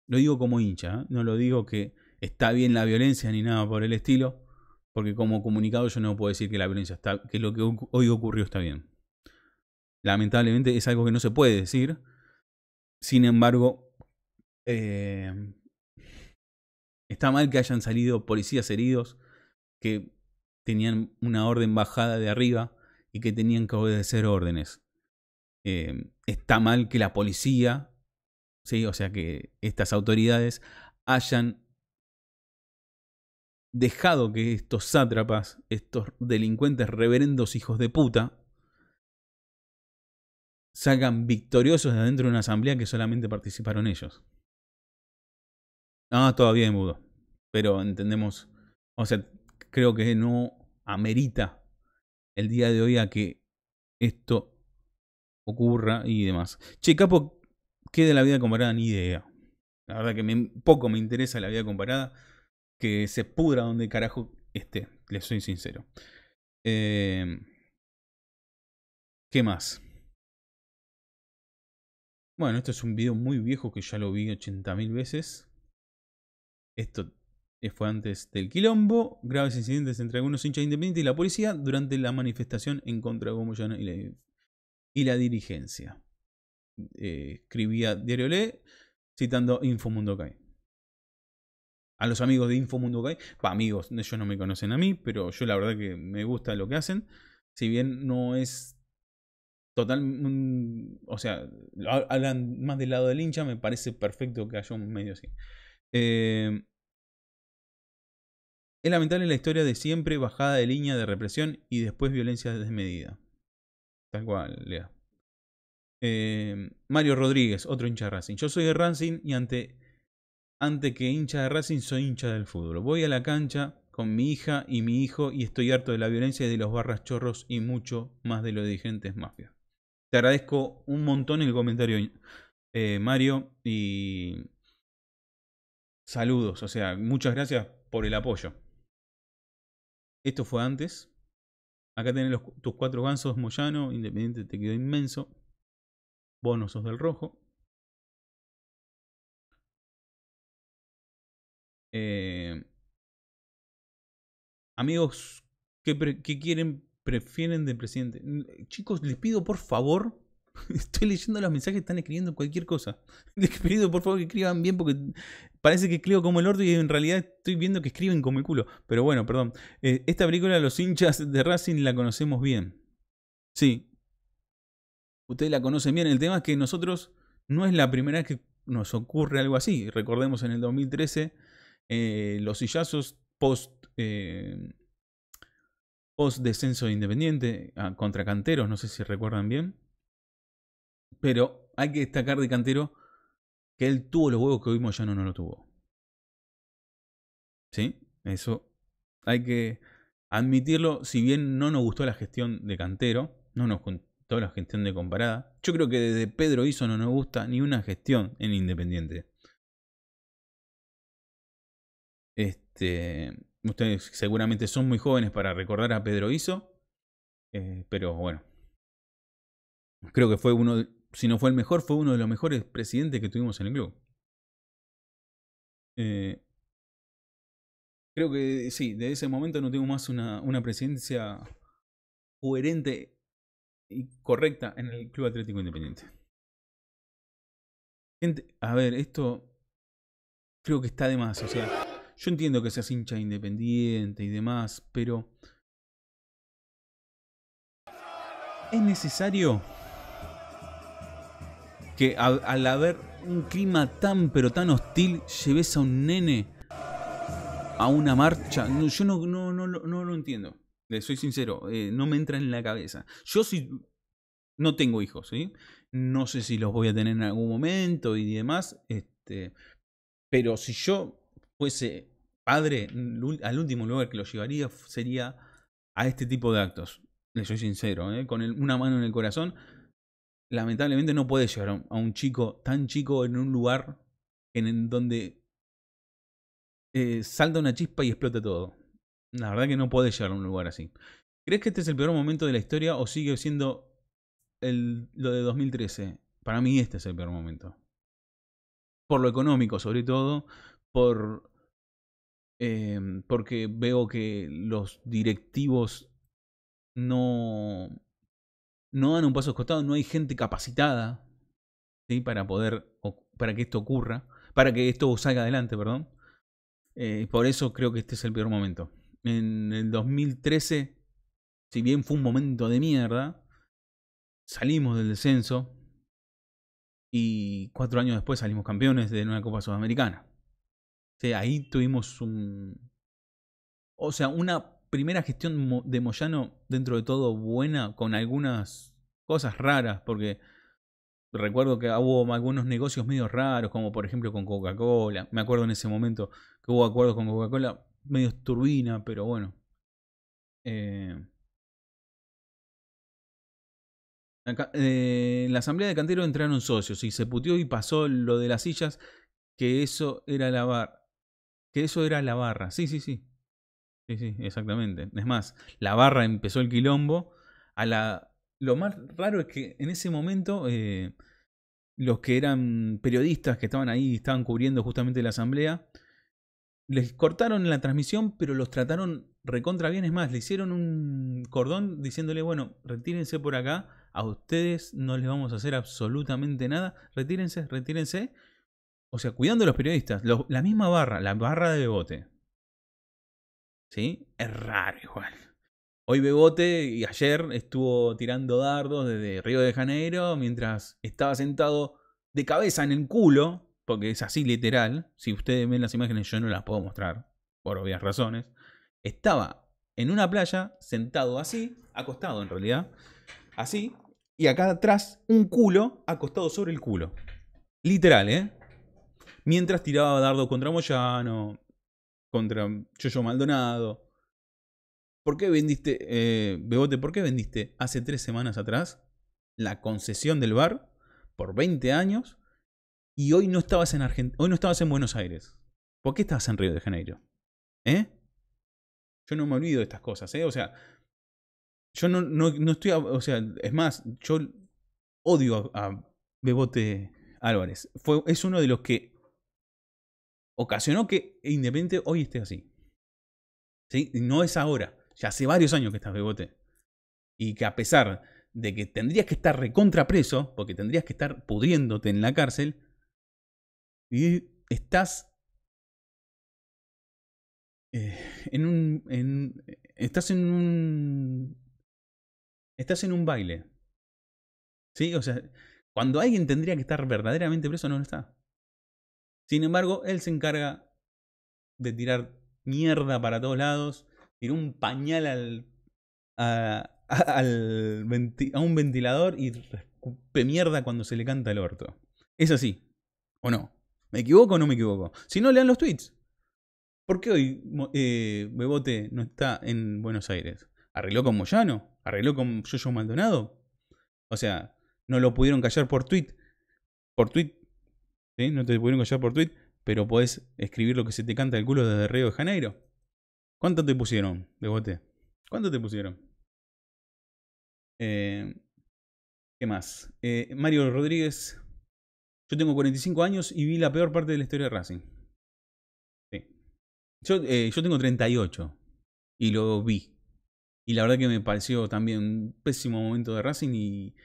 lo digo como hincha, ¿eh? no lo digo que está bien la violencia ni nada por el estilo, porque como comunicado yo no puedo decir que la violencia está, que lo que hoy ocurrió está bien. Lamentablemente es algo que no se puede decir. Sin embargo, eh, está mal que hayan salido policías heridos, que tenían una orden bajada de arriba y que tenían que obedecer órdenes. Eh, está mal que la policía, ¿sí? o sea, que estas autoridades hayan dejado que estos sátrapas, estos delincuentes reverendos hijos de puta, salgan victoriosos de adentro de una asamblea que solamente participaron ellos. Ah, todavía mudo. Pero entendemos. O sea, creo que no amerita el día de hoy a que esto ocurra y demás. Che, Capo, ¿qué de la vida comparada? Ni idea. La verdad que poco me interesa la vida comparada. Que se pudra donde carajo esté, les soy sincero. Em, ¿Qué más? Bueno, esto es un video muy viejo que ya lo vi 80.000 veces. Esto eh, fue antes del quilombo, graves incidentes entre algunos hinchas independientes y la policía durante la manifestación en contra de Gomoyano y la, dirigencia. Eh, escribía Diario Le citando Infomundo Kai. A los amigos de Infomundo Kai, pa, amigos, ellos no me conocen a mí, pero yo la verdad que me gusta lo que hacen. Si bien no es total, o sea, hablan más del lado del hincha, me parece perfecto que haya un medio así. Eh, es lamentable la historia de siempre bajada de línea de represión y después violencia desmedida. Tal cual, lea. Em, Mario Rodríguez, otro hincha de Racing. Yo soy de Racing y ante, ante que hincha de Racing soy hincha del fútbol. Voy a la cancha con mi hija y mi hijo y estoy harto de la violencia y de los barras chorros y mucho más de los dirigentes mafias. Te agradezco un montón el comentario, eh, Mario, y saludos. O sea, muchas gracias por el apoyo. Esto fue antes. Acá tenés tus cuatro gansos, Moyano, Independiente te quedó inmenso. Bonosos del rojo.
Eh,
amigos, ¿qué, quieren, prefieren del presidente? Chicos, les pido por favor. Estoy leyendo los mensajes están escribiendo cualquier cosa. Les pido por favor que escriban bien porque Parece que escribo como el orto y en realidad estoy viendo que escriben como el culo. Pero bueno, perdón. Eh, esta película, los hinchas de Racing, la conocemos bien. Sí. Ustedes la conocen bien. El tema es que nosotros no es la primera vez que nos ocurre algo así. Recordemos en el 2013 eh, los sillazos post, eh, post descenso Independiente ah, contra Canteros, no sé si recuerdan bien. Pero hay que destacar de Cantero él tuvo los huevos que hoy ya no lo tuvo. ¿Sí? Eso hay que admitirlo. Si bien no nos gustó la gestión de Cantero, no nos gustó la gestión de Comparada. Yo creo que desde Pedro Izzo no nos gusta ni una gestión en Independiente. Este, ustedes seguramente son muy jóvenes para recordar a Pedro Iso, eh, pero bueno, creo que fue uno si no fue el mejor, fue uno de los mejores presidentes que tuvimos en el club. Eh, creo que sí, de ese momento no tengo más una, una presidencia coherente y correcta en el Club Atlético Independiente. Gente, a ver, esto creo que está de más. O sea, yo entiendo que seas hincha independiente y demás, pero... ¿Es necesario que al haber un clima tan pero tan hostil, lleves a un nene a una marcha. yo no, no, no, no, lo entiendo. Le soy sincero, eh, no me entra en la cabeza. Yo sí no tengo hijos, No sé si los voy a tener en algún momento y demás. Este, pero si yo fuese padre, al último lugar que lo llevaría sería a este tipo de actos. Les soy sincero, ¿eh? con una mano en el corazón lamentablemente no puedes llegar a un, chico tan chico en un lugar en, donde eh, salta una chispa y explota todo. La verdad que no puedes llegar a un lugar así. ¿Crees que este es el peor momento de la historia o sigue siendo el, lo de 2013? Para mí este es el peor momento. Por lo económico, sobre todo, por em, porque veo que los directivos no no dan un paso costado, no hay gente capacitada ¿sí? para poder, para que esto ocurra, para que esto salga adelante, perdón. Eh, por eso creo que este es el peor momento. En el 2013, si bien fue un momento de mierda, salimos del descenso y cuatro años después salimos campeones de una Copa Sudamericana. ahí tuvimos un... O sea, una primera gestión de Moyano, dentro de todo, buena, con algunas cosas raras, porque recuerdo que hubo algunos negocios medio raros, como por ejemplo con Coca-Cola. Me acuerdo en ese momento que hubo acuerdos con Coca-Cola, medio turbina, pero bueno. Eh, eh, en la asamblea de cantero entraron socios y se putió y pasó lo de las sillas, que eso era la barra. Que eso era la barra. Sí, sí, sí. Sí, sí, exactamente. Es más, la barra empezó el quilombo. A la... Lo más raro es que en ese momento eh, los que eran periodistas que estaban ahí y estaban cubriendo justamente la asamblea, les cortaron la transmisión, pero los trataron recontra bien. Es más, le hicieron un cordón diciéndole, bueno, retírense por acá, a ustedes no les vamos a hacer absolutamente nada, retírense, retírense. O sea, cuidando a los periodistas, la misma barra, la barra de bote ¿sí? Es raro igual. Hoy Bebote y ayer estuvo tirando dardos desde Río de Janeiro mientras estaba sentado de cabeza en el culo, porque es así literal. Si ustedes ven las imágenes, yo no las puedo mostrar, por obvias razones. Estaba en una playa, sentado así, acostado en realidad, así, y acá atrás un culo acostado sobre el culo. Literal, ¿eh? Mientras tiraba dardos contra Moyano, contra Yoyo Maldonado. ¿Por qué vendiste, eh, Bebote, por qué vendiste hace tres semanas atrás la concesión del bar por 20 años y hoy no estabas en, Argent hoy no estabas en Buenos Aires? ¿Por qué estabas en Río de Janeiro? ¿Eh? Yo no me olvido de estas cosas, ¿eh? O sea, yo no, no, estoy. o sea, es más, yo odio a, a Bebote Álvarez. Fue, es uno de los que ocasionó que Independiente hoy esté así. ¿Sí? No es ahora, ya hace varios años que estás bebote. Y que a pesar de que tendrías que estar recontrapreso, porque tendrías que estar pudriéndote en la cárcel, y estás eh, en un. En, estás en un. Estás en un baile. ¿Sí? O sea, cuando alguien tendría que estar verdaderamente preso, no lo está. Sin embargo, él se encarga de tirar mierda para todos lados, tiró un pañal al, a, al a un ventilador y escupe mierda cuando se le canta el orto. Es así, ¿o no? ¿Me equivoco o no me equivoco? Si no, lean los tweets. ¿Por qué hoy eh, Bebote no está en Buenos Aires? ¿Arregló con Moyano? ¿Arregló con Yoyo Maldonado? O sea, no lo pudieron callar por tweet. Por tweet no te pudieron callar por tweet, pero podés escribir lo que se te canta el culo desde Río de Janeiro. ¿Cuánto te pusieron de bote? ¿Cuánto te pusieron? Eh, ¿Qué más? Eh, Mario Rodríguez. Yo tengo 45 años y vi la peor parte de la historia de Racing. Sí. Yo, eh, yo tengo 38 y lo vi. Y la verdad que me pareció también un pésimo momento de Racing y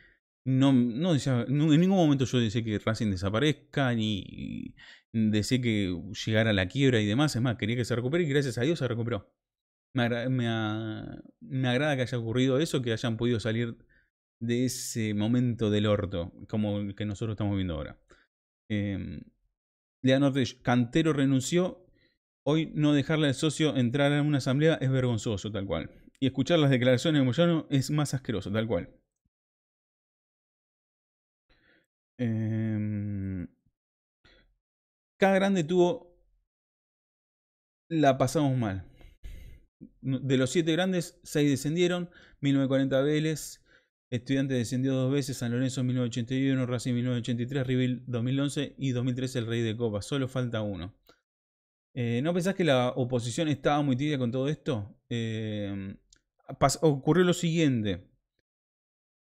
no, no decía, en ningún momento yo decía que Racing desaparezca, ni decía que llegara a la quiebra y demás. Es más, quería que se recupere y gracias a Dios se recuperó. Me, agrada que haya ocurrido eso, que hayan podido salir de ese momento del orto, como el que nosotros estamos viendo ahora. Eh, em, Leonardo Cantero renunció. Hoy no dejarle al socio entrar a una asamblea es vergonzoso, tal cual. Y escuchar las declaraciones de Moyano es más asqueroso, tal cual.
Em,
cada grande tuvo. La pasamos mal. De los siete grandes, seis descendieron. 1940 Vélez. Estudiante descendió dos veces. San Lorenzo 1981, Racing 1983, River 2011 y 2013 el Rey de Copa. Solo falta uno. Eh, ¿No pensás que la oposición estaba muy tibia con todo esto? Em, ocurrió lo siguiente.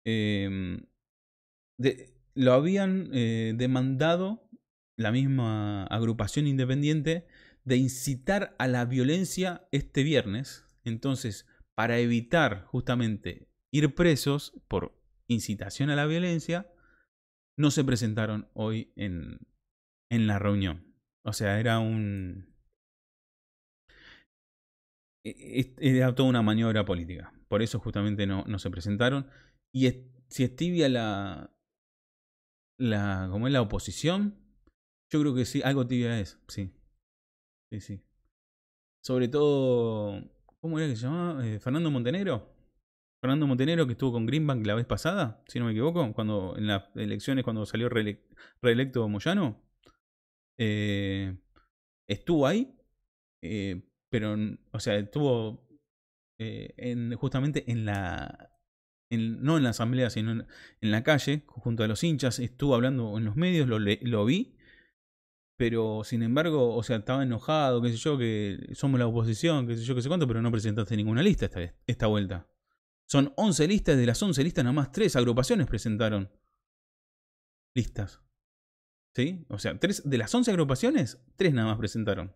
Em, de, lo habían eh, demandado la misma agrupación independiente de incitar a la violencia este viernes. Entonces, para evitar justamente ir presos por incitación a la violencia, no se presentaron hoy en, en la reunión. O sea, era un... E-, e-, e-, era toda una maniobra política. Por eso justamente no, no se presentaron. Y si es la, la, como es la oposición, yo creo que sí, algo tibia es, sí. Sí, sí. Sobre todo, ¿cómo era que se llamaba? Eh, Fernando Montenegro. Fernando Montenegro que estuvo con Greenbank la vez pasada, si no me equivoco, cuando en las elecciones cuando salió reelecto Moyano. Eh, estuvo ahí, eh, pero, o sea, estuvo justamente en la no en la asamblea, sino en, la calle, junto a los hinchas, estuvo hablando en los medios, lo, vi, pero sin embargo, o sea, estaba enojado, qué sé yo, que somos la oposición, qué sé yo, qué sé cuánto, pero no presentaste ninguna lista esta, esta vuelta. Son 11 listas, de las 11 listas nada más 3 agrupaciones presentaron listas. ¿Sí? O sea, tres, de las 11 agrupaciones, 3 nada más presentaron.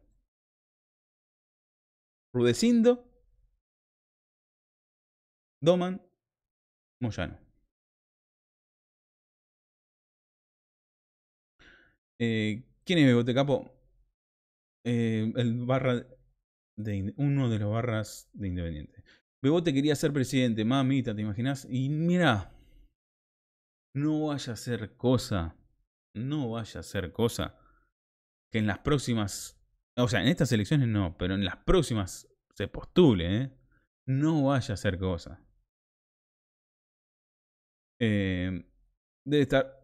Rudecindo,
Doman Moyano. Eh, ¿Quién es Bebote
Capo? Eh, el barra de, uno de los barras de Independiente. Bebote quería ser presidente, mamita, ¿te imaginas? Y mira, no vaya a ser cosa, no vaya a ser cosa que en las próximas, o sea, en estas elecciones no, pero en las próximas se postule, ¿eh? No vaya a ser cosa. Eh, debe estar.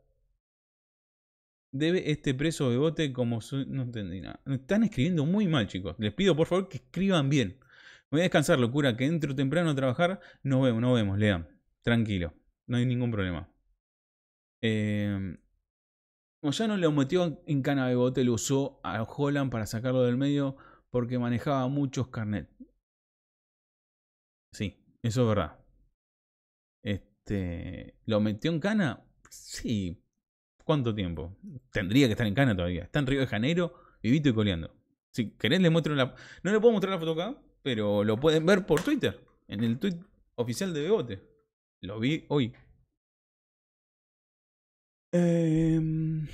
Debe este preso Bebote como No entendí nada. Están escribiendo muy mal, chicos. Les pido por favor que escriban bien. Me voy a descansar, locura, que entro temprano a trabajar. Nos vemos, nos vemos, lean. Tranquilo. No hay ningún problema. Eh, no le metió en cana Bebote, lo usó a Holland para sacarlo del medio porque manejaba muchos carnet. Sí, eso es verdad. Este, ¿Lo metió en cana? Sí. ¿Cuánto tiempo? Tendría que estar en cana todavía. Está en Río de Janeiro, vivito y coleando. Si querés, les muestro la. No le puedo mostrar la foto acá, pero lo pueden ver por Twitter. En el tweet oficial de Bebote. Lo vi hoy. Em,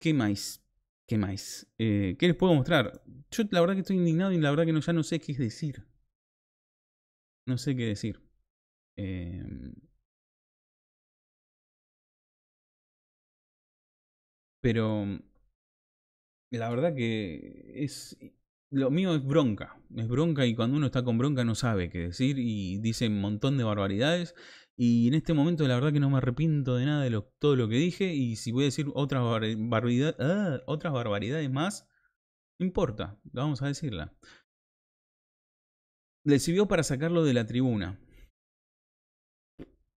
¿Qué más? ¿Qué más? Eh, ¿Qué les puedo mostrar? Yo la verdad que estoy indignado y la verdad que no, ya no sé qué es decir no sé qué decir.
Em,
pero mm, la verdad que es lo mío es bronca, es bronca y cuando uno está con bronca no sabe qué decir y dice un montón de barbaridades y en este momento la verdad que no me arrepiento de nada de todo lo que dije y si voy a decir otras, ah, otras barbaridades más, importa, vamos a decirla. Le para sacarlo de la tribuna.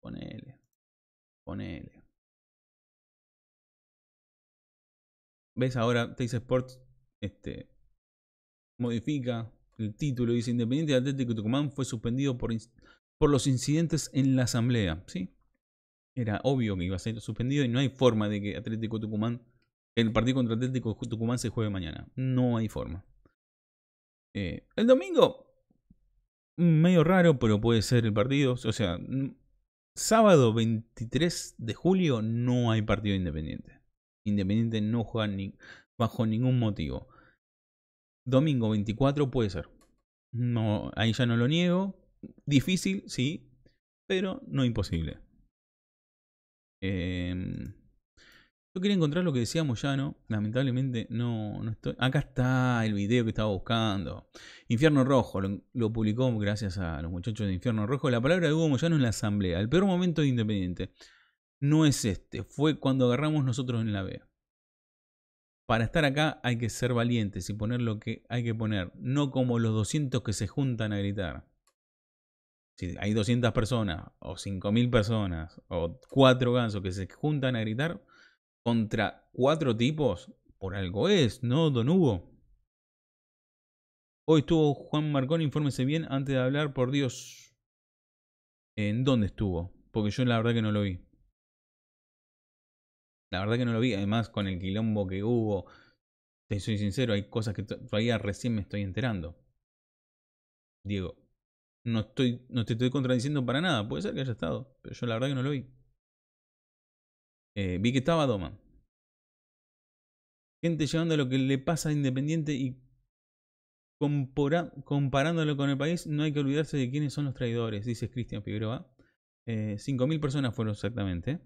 Ponele. Ponele.
¿Ves? Ahora Teis Sports este, modifica el título y dice Independiente de Atlético Tucumán fue suspendido por, los incidentes en la asamblea. ¿Sí? Era obvio que iba a ser suspendido y no hay forma de que Atlético Tucumán, el partido contra Atlético Tucumán se juegue mañana. No hay forma. Eh, el domingo medio raro, pero puede ser el partido. O sea, sábado 23 de julio no hay partido independiente. Independiente no juega bajo ningún motivo. Domingo 24 puede ser. No, ahí ya no lo niego. Difícil, sí, pero no imposible. Eh, yo quería encontrar lo que decía Moyano. Lamentablemente no, no estoy. Acá está el video que estaba buscando. Infierno Rojo. Lo, publicó gracias a los muchachos de Infierno Rojo. La palabra de Hugo Moyano en la asamblea. El peor momento de Independiente. No es este. Fue cuando agarramos nosotros en la B. Para estar acá hay que ser valientes y poner lo que hay que poner. No como los 200 que se juntan a gritar. Si hay 200 personas, o 5.000 personas, o 4 gansos que se juntan a gritar, contra cuatro tipos, por algo es, ¿no, don Hugo? Hoy estuvo Juan Marcón, infórmese bien antes de hablar, por Dios. ¿En dónde estuvo? Porque yo la verdad que no lo vi. La verdad que no lo vi, además con el quilombo que hubo, te soy sincero, hay cosas que todavía recién me estoy enterando. Diego, no, estoy, no te estoy contradiciendo para nada, puede ser que haya estado, pero yo la verdad que no lo vi. Eh, vi que estaba Doma. Gente llevando lo que le pasa a Independiente y comparándolo con el país, no hay que olvidarse de quiénes son los traidores, dice Cristian Figueroa. Eh, 5.000 personas fueron exactamente.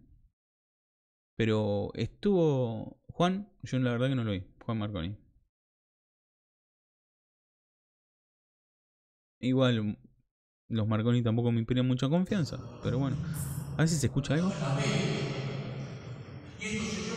Pero estuvo Juan, yo la verdad que no lo vi, Juan Marconi. Igual, los Marconi tampoco me inspiran mucha confianza, pero bueno, a ver si se escucha algo. Y esto se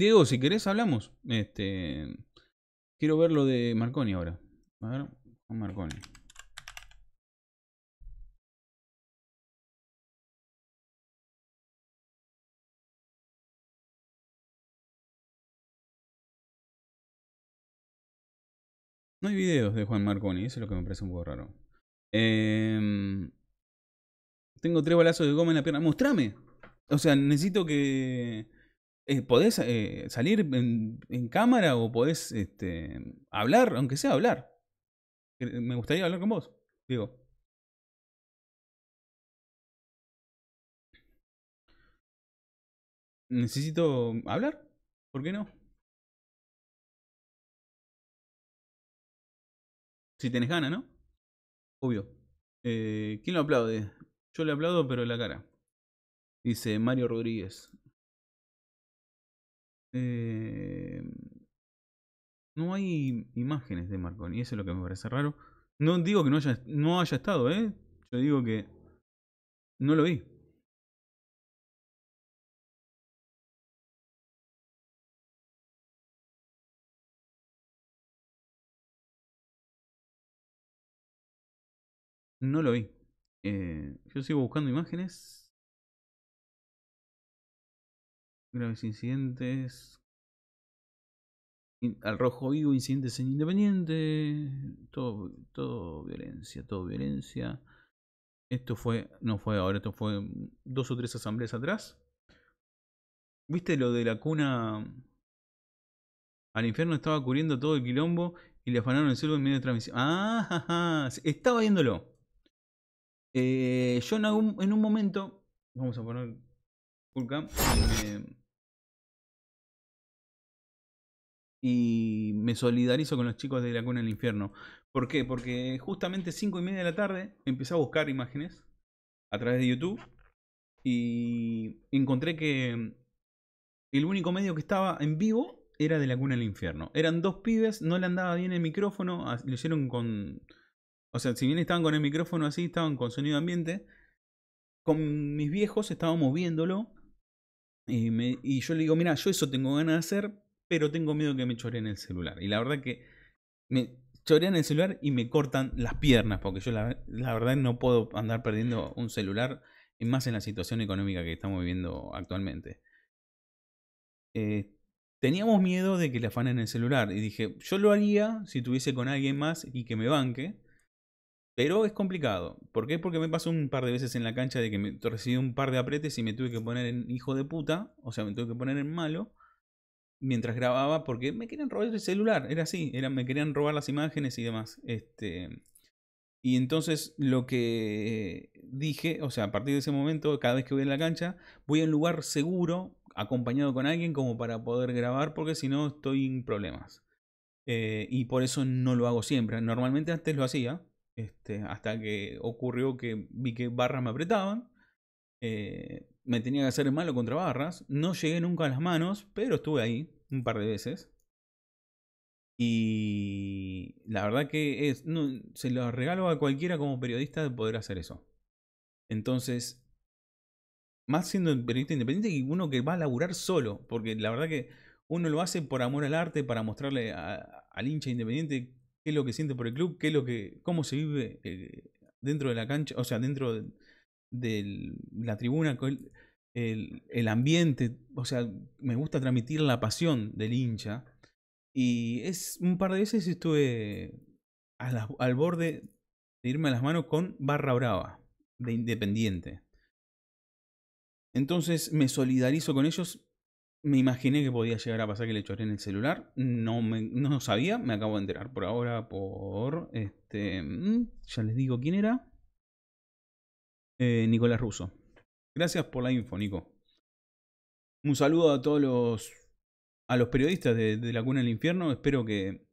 Diego, si querés hablamos. Este, quiero ver lo de Marconi ahora. A ver, Juan Marconi. No hay videos de Juan Marconi, eso es lo que me parece un poco raro. Em, tengo tres balazos de goma en la pierna. Mostrame. O sea, necesito que eh, podés eh, salir en, cámara o podés este, hablar, aunque sea hablar. Eh, me gustaría hablar con
vos, digo. Necesito hablar, ¿por qué no? Si tenés ganas, ¿no?
Obvio. ¿Quién lo aplaude? Yo le aplaudo, pero la cara. Dice Mario Rodríguez. Eh, no hay imágenes de Marconi, eso es lo que me parece raro. No digo que no haya, no haya estado, ¿eh? Yo digo que no lo vi.
No lo vi. Eh, yo sigo buscando imágenes.
Graves incidentes. al rojo vivo, incidentes en Independiente. Todo, todo violencia, todo violencia. Esto fue, no fue ahora, esto fue dos o tres asambleas atrás. ¿Viste lo de la cuna? Al infierno estaba cubriendo todo el quilombo y le afanaron el cielo en medio de transmisión. ¡Ah! Estaba viéndolo. Eh, yo en, un momento. Vamos a poner y me solidarizo con los chicos de la cuna del infierno. ¿Por qué? Porque justamente 5 y media de la tarde empecé a buscar imágenes a través de YouTube y encontré que el único medio que estaba en vivo era de la cuna del infierno. Eran dos pibes, no le andaba bien el micrófono, lo hicieron con... O sea, si bien estaban con el micrófono así, estaban con sonido ambiente, con mis viejos estábamos viéndolo y, y yo le digo, mira, yo eso tengo ganas de hacer, pero tengo miedo que me choreen el celular. Y la verdad que me en el celular y me cortan las piernas, porque yo la, verdad no puedo andar perdiendo un celular, y más en la situación económica que estamos viviendo actualmente. Eh, teníamos miedo de que le afanen el celular, y dije, yo lo haría si tuviese con alguien más y que me banque. Pero es complicado. ¿Por qué? Porque me pasó un par de veces en la cancha de que me recibí un par de apretes y me tuve que poner en hijo de puta, o sea, me tuve que poner en malo mientras grababa porque me querían robar el celular, era así, era, me querían robar las imágenes y demás. Este, y entonces lo que dije, o sea, a partir de ese momento, cada vez que voy a la cancha, voy a un lugar seguro, acompañado con alguien, como para poder grabar, porque si no estoy en problemas. Eh, y por eso no lo hago siempre. Normalmente antes lo hacía, este, hasta que ocurrió que vi que barras me apretaban. Eh, me tenía que hacer malo contra barras. No llegué nunca a las manos, pero estuve ahí un par de veces. Y la verdad que es, no, se lo regalo a cualquiera como periodista de poder hacer eso. Entonces, más siendo periodista independiente que uno que va a laburar solo, porque la verdad que uno lo hace por amor al arte, para mostrarle al hincha independiente qué es lo que siente por el club, qué es lo que, cómo se vive eh, dentro de la cancha, o sea, dentro de la tribuna, el, ambiente, o sea, me gusta transmitir la pasión del hincha. Y es un par de veces estuve al borde de irme a las manos con Barra Brava, de Independiente. Entonces me solidarizo con ellos. Me imaginé que podía llegar a pasar que le choré en el celular. No, me, no sabía, me acabo de enterar por ahora por... Este, mm, ya les digo quién era. Eh, Nicolás Russo. Gracias por la info, Nico. Un saludo a todos los. a los periodistas de, La Cuna del Infierno. Espero que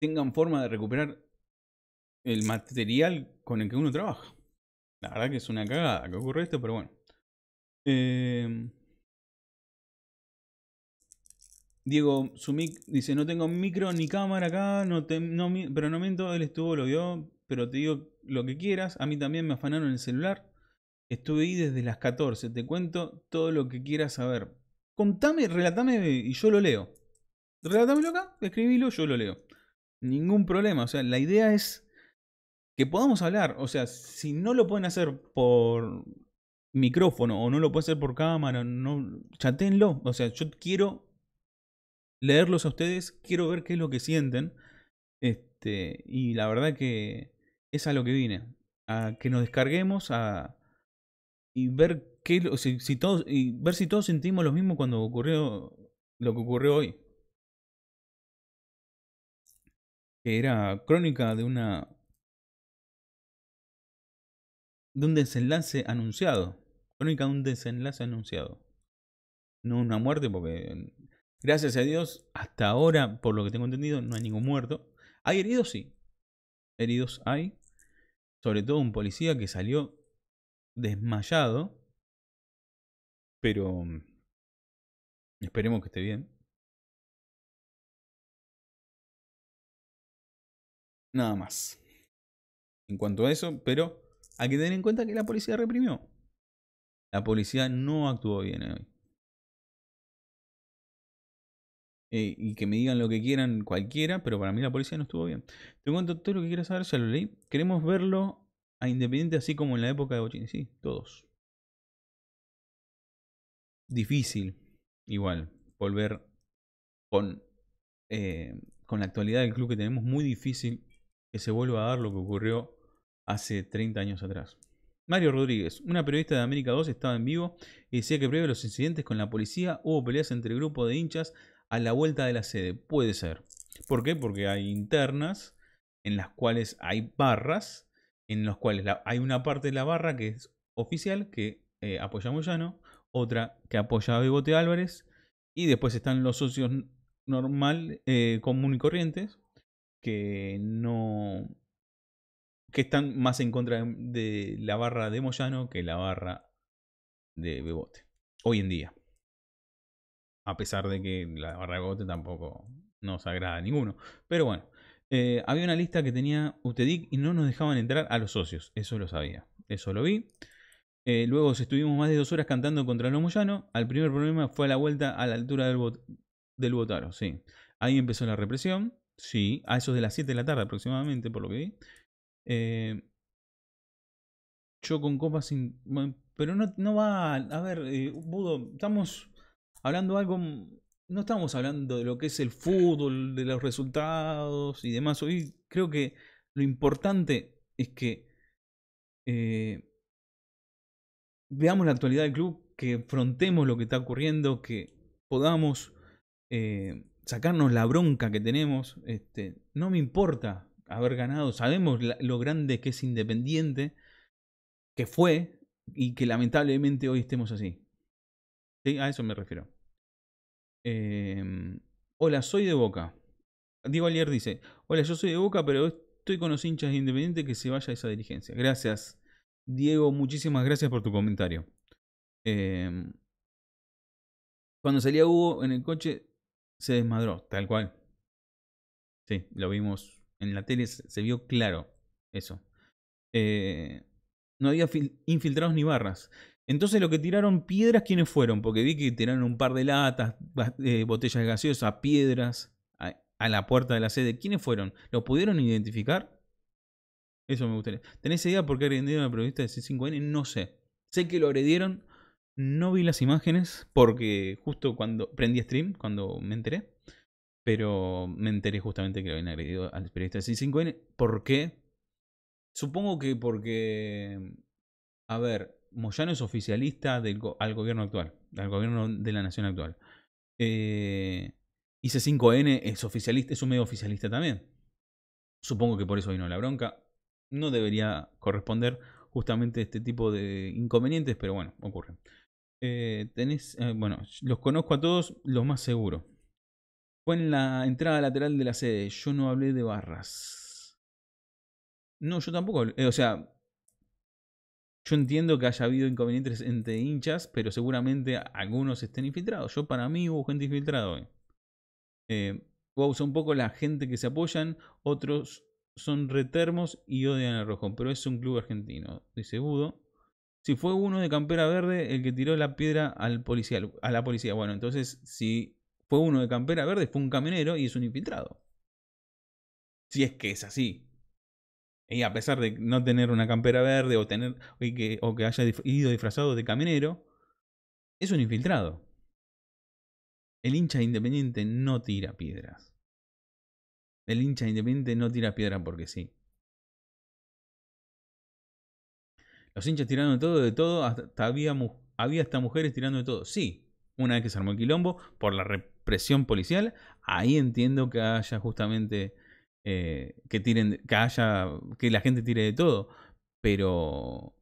tengan forma de recuperar el material con el que uno trabaja. La verdad que es una cagada que ocurre esto, pero bueno. Eh... Diego Sumic dice, no tengo micro ni cámara acá, no no, pero no miento, él estuvo, lo vio, pero te digo lo que quieras. A mí también me afanaron el celular. Estuve ahí desde las 14. Te cuento todo lo que quieras saber. Contame, relatame y yo lo leo. lo acá, escribilo, yo lo leo. Ningún problema. O sea, la idea es que podamos hablar. O sea, si no lo pueden hacer por micrófono o no lo pueden hacer por cámara, no, chatenlo. O sea, yo quiero leerlos a ustedes, quiero ver qué es lo que sienten. Este, y la verdad que es a lo que vine. A que nos descarguemos, a, y ver qué, si, todos, y ver si todos sentimos lo mismo cuando ocurrió lo que ocurrió hoy. Que era crónica de una. de un desenlace anunciado. Crónica de un desenlace anunciado. No una muerte, porque. Gracias a Dios, hasta ahora, por lo que tengo entendido, no hay ningún muerto. Hay heridos, sí. Heridos hay. Sobre todo un policía que salió desmayado. Pero mm, esperemos que esté bien.
Nada más.
En cuanto a eso, pero hay que tener en cuenta que la policía reprimió. La policía no actuó bien hoy. Eh, y que me digan lo que quieran cualquiera, pero para mí la policía no estuvo bien. Te cuento todo lo que quieras saber, ya lo leí. Queremos verlo Independiente así como en la época de Bochini. Sí, todos. Difícil, igual, volver con, eh, con la actualidad del club que tenemos. Muy difícil que se vuelva a dar lo que ocurrió hace 30 años atrás. Mario Rodríguez, una periodista de América 2, estaba en vivo y decía que previo a los incidentes con la policía hubo peleas entre grupos de hinchas a la vuelta de la sede. Puede ser. ¿Por qué? Porque hay internas en las cuales hay barras en los cuales hay una parte de la barra que es oficial, que eh, apoya a Moyano, otra que apoya a Bebote Álvarez, y después están los socios normal, eh, común y corrientes, que no. que están más en contra de, de la barra de Moyano que la barra de Bebote. Hoy en día. A pesar de que la barra de Bebote tampoco nos agrada a ninguno. Pero bueno. Eh, había una lista que tenía UTEDIC y no nos dejaban entrar a los socios. Eso lo sabía. Eso lo vi. Eh, luego estuvimos más de dos horas cantando contra el Moyano. Al primer problema fue la vuelta a la altura del, bot del Botaro. Sí. Ahí empezó la represión. Sí. A eso de las 7 de la tarde aproximadamente, por lo que vi. Eh, yo con copas sin. pero no, no va. A ver, Budo, estamos hablando algo no estamos hablando de lo que es el fútbol, de los resultados y demás. Hoy creo que lo importante es que eh, veamos la actualidad del club, que frontemos lo que está ocurriendo, que podamos eh, sacarnos la bronca que tenemos. Este, no me importa haber ganado, sabemos lo grande que es Independiente, que fue y que lamentablemente hoy estemos así. A eso me refiero. Em, hola, soy de Boca. Diego Alier dice, hola, yo soy de Boca, pero estoy con los hinchas independientes que se vaya a esa dirigencia. Gracias, Diego, muchísimas gracias por tu comentario. Em, cuando salía Hugo en el coche, se desmadró, tal cual. Sí, lo vimos en la tele, se vio claro eso. Eh, no había infiltrados ni barras. Entonces lo que tiraron piedras, ¿quiénes fueron? Porque vi que tiraron un par de latas, eh, botellas gaseosas, piedras a, la puerta de la sede. ¿Quiénes fueron? ¿Lo pudieron identificar? Eso me gustaría. ¿Tenés idea por qué agredieron al periodista de C5N? No sé. Sé que lo agredieron. No vi las imágenes porque justo cuando prendí stream, cuando me enteré. Pero me enteré justamente que lo habían agredido al periodista de C5N. ¿Por qué? Supongo que porque... A ver, Moyano es oficialista al gobierno actual, al gobierno de la nación actual. Eh, IC5N es oficialista, es un medio oficialista también. Supongo que por eso vino la bronca. No debería corresponder justamente este tipo de inconvenientes, pero bueno, ocurre. Eh, tenés, eh, bueno, los conozco a todos, lo más seguro. Fue en la entrada lateral de la sede. Yo no hablé de barras. No, yo tampoco. Eh, o sea, yo entiendo que haya habido inconvenientes entre hinchas, pero seguramente algunos estén infiltrados. Yo para mí hubo gente infiltrada hoy. Eh, un poco la gente que se apoyan, otros son retermos y odian al rojo, pero es un club argentino, dice Budo. Si fue uno de campera verde el que tiró la piedra al a la policía, bueno, entonces si fue uno de campera verde fue un camionero y es un infiltrado. Si es que es así. Y a pesar de no tener una campera verde o, tener, o que, haya ido disfrazado de caminero, es un infiltrado. El hincha independiente no tira piedras. El hincha independiente no tira piedras porque sí. Los hinchas tirando de todo, de todo, hasta había, había hasta mujeres tirando de todo. Sí, una vez que se armó el quilombo por la represión policial, ahí entiendo que haya justamente eh, que tiren, que haya, que la gente tire de todo, pero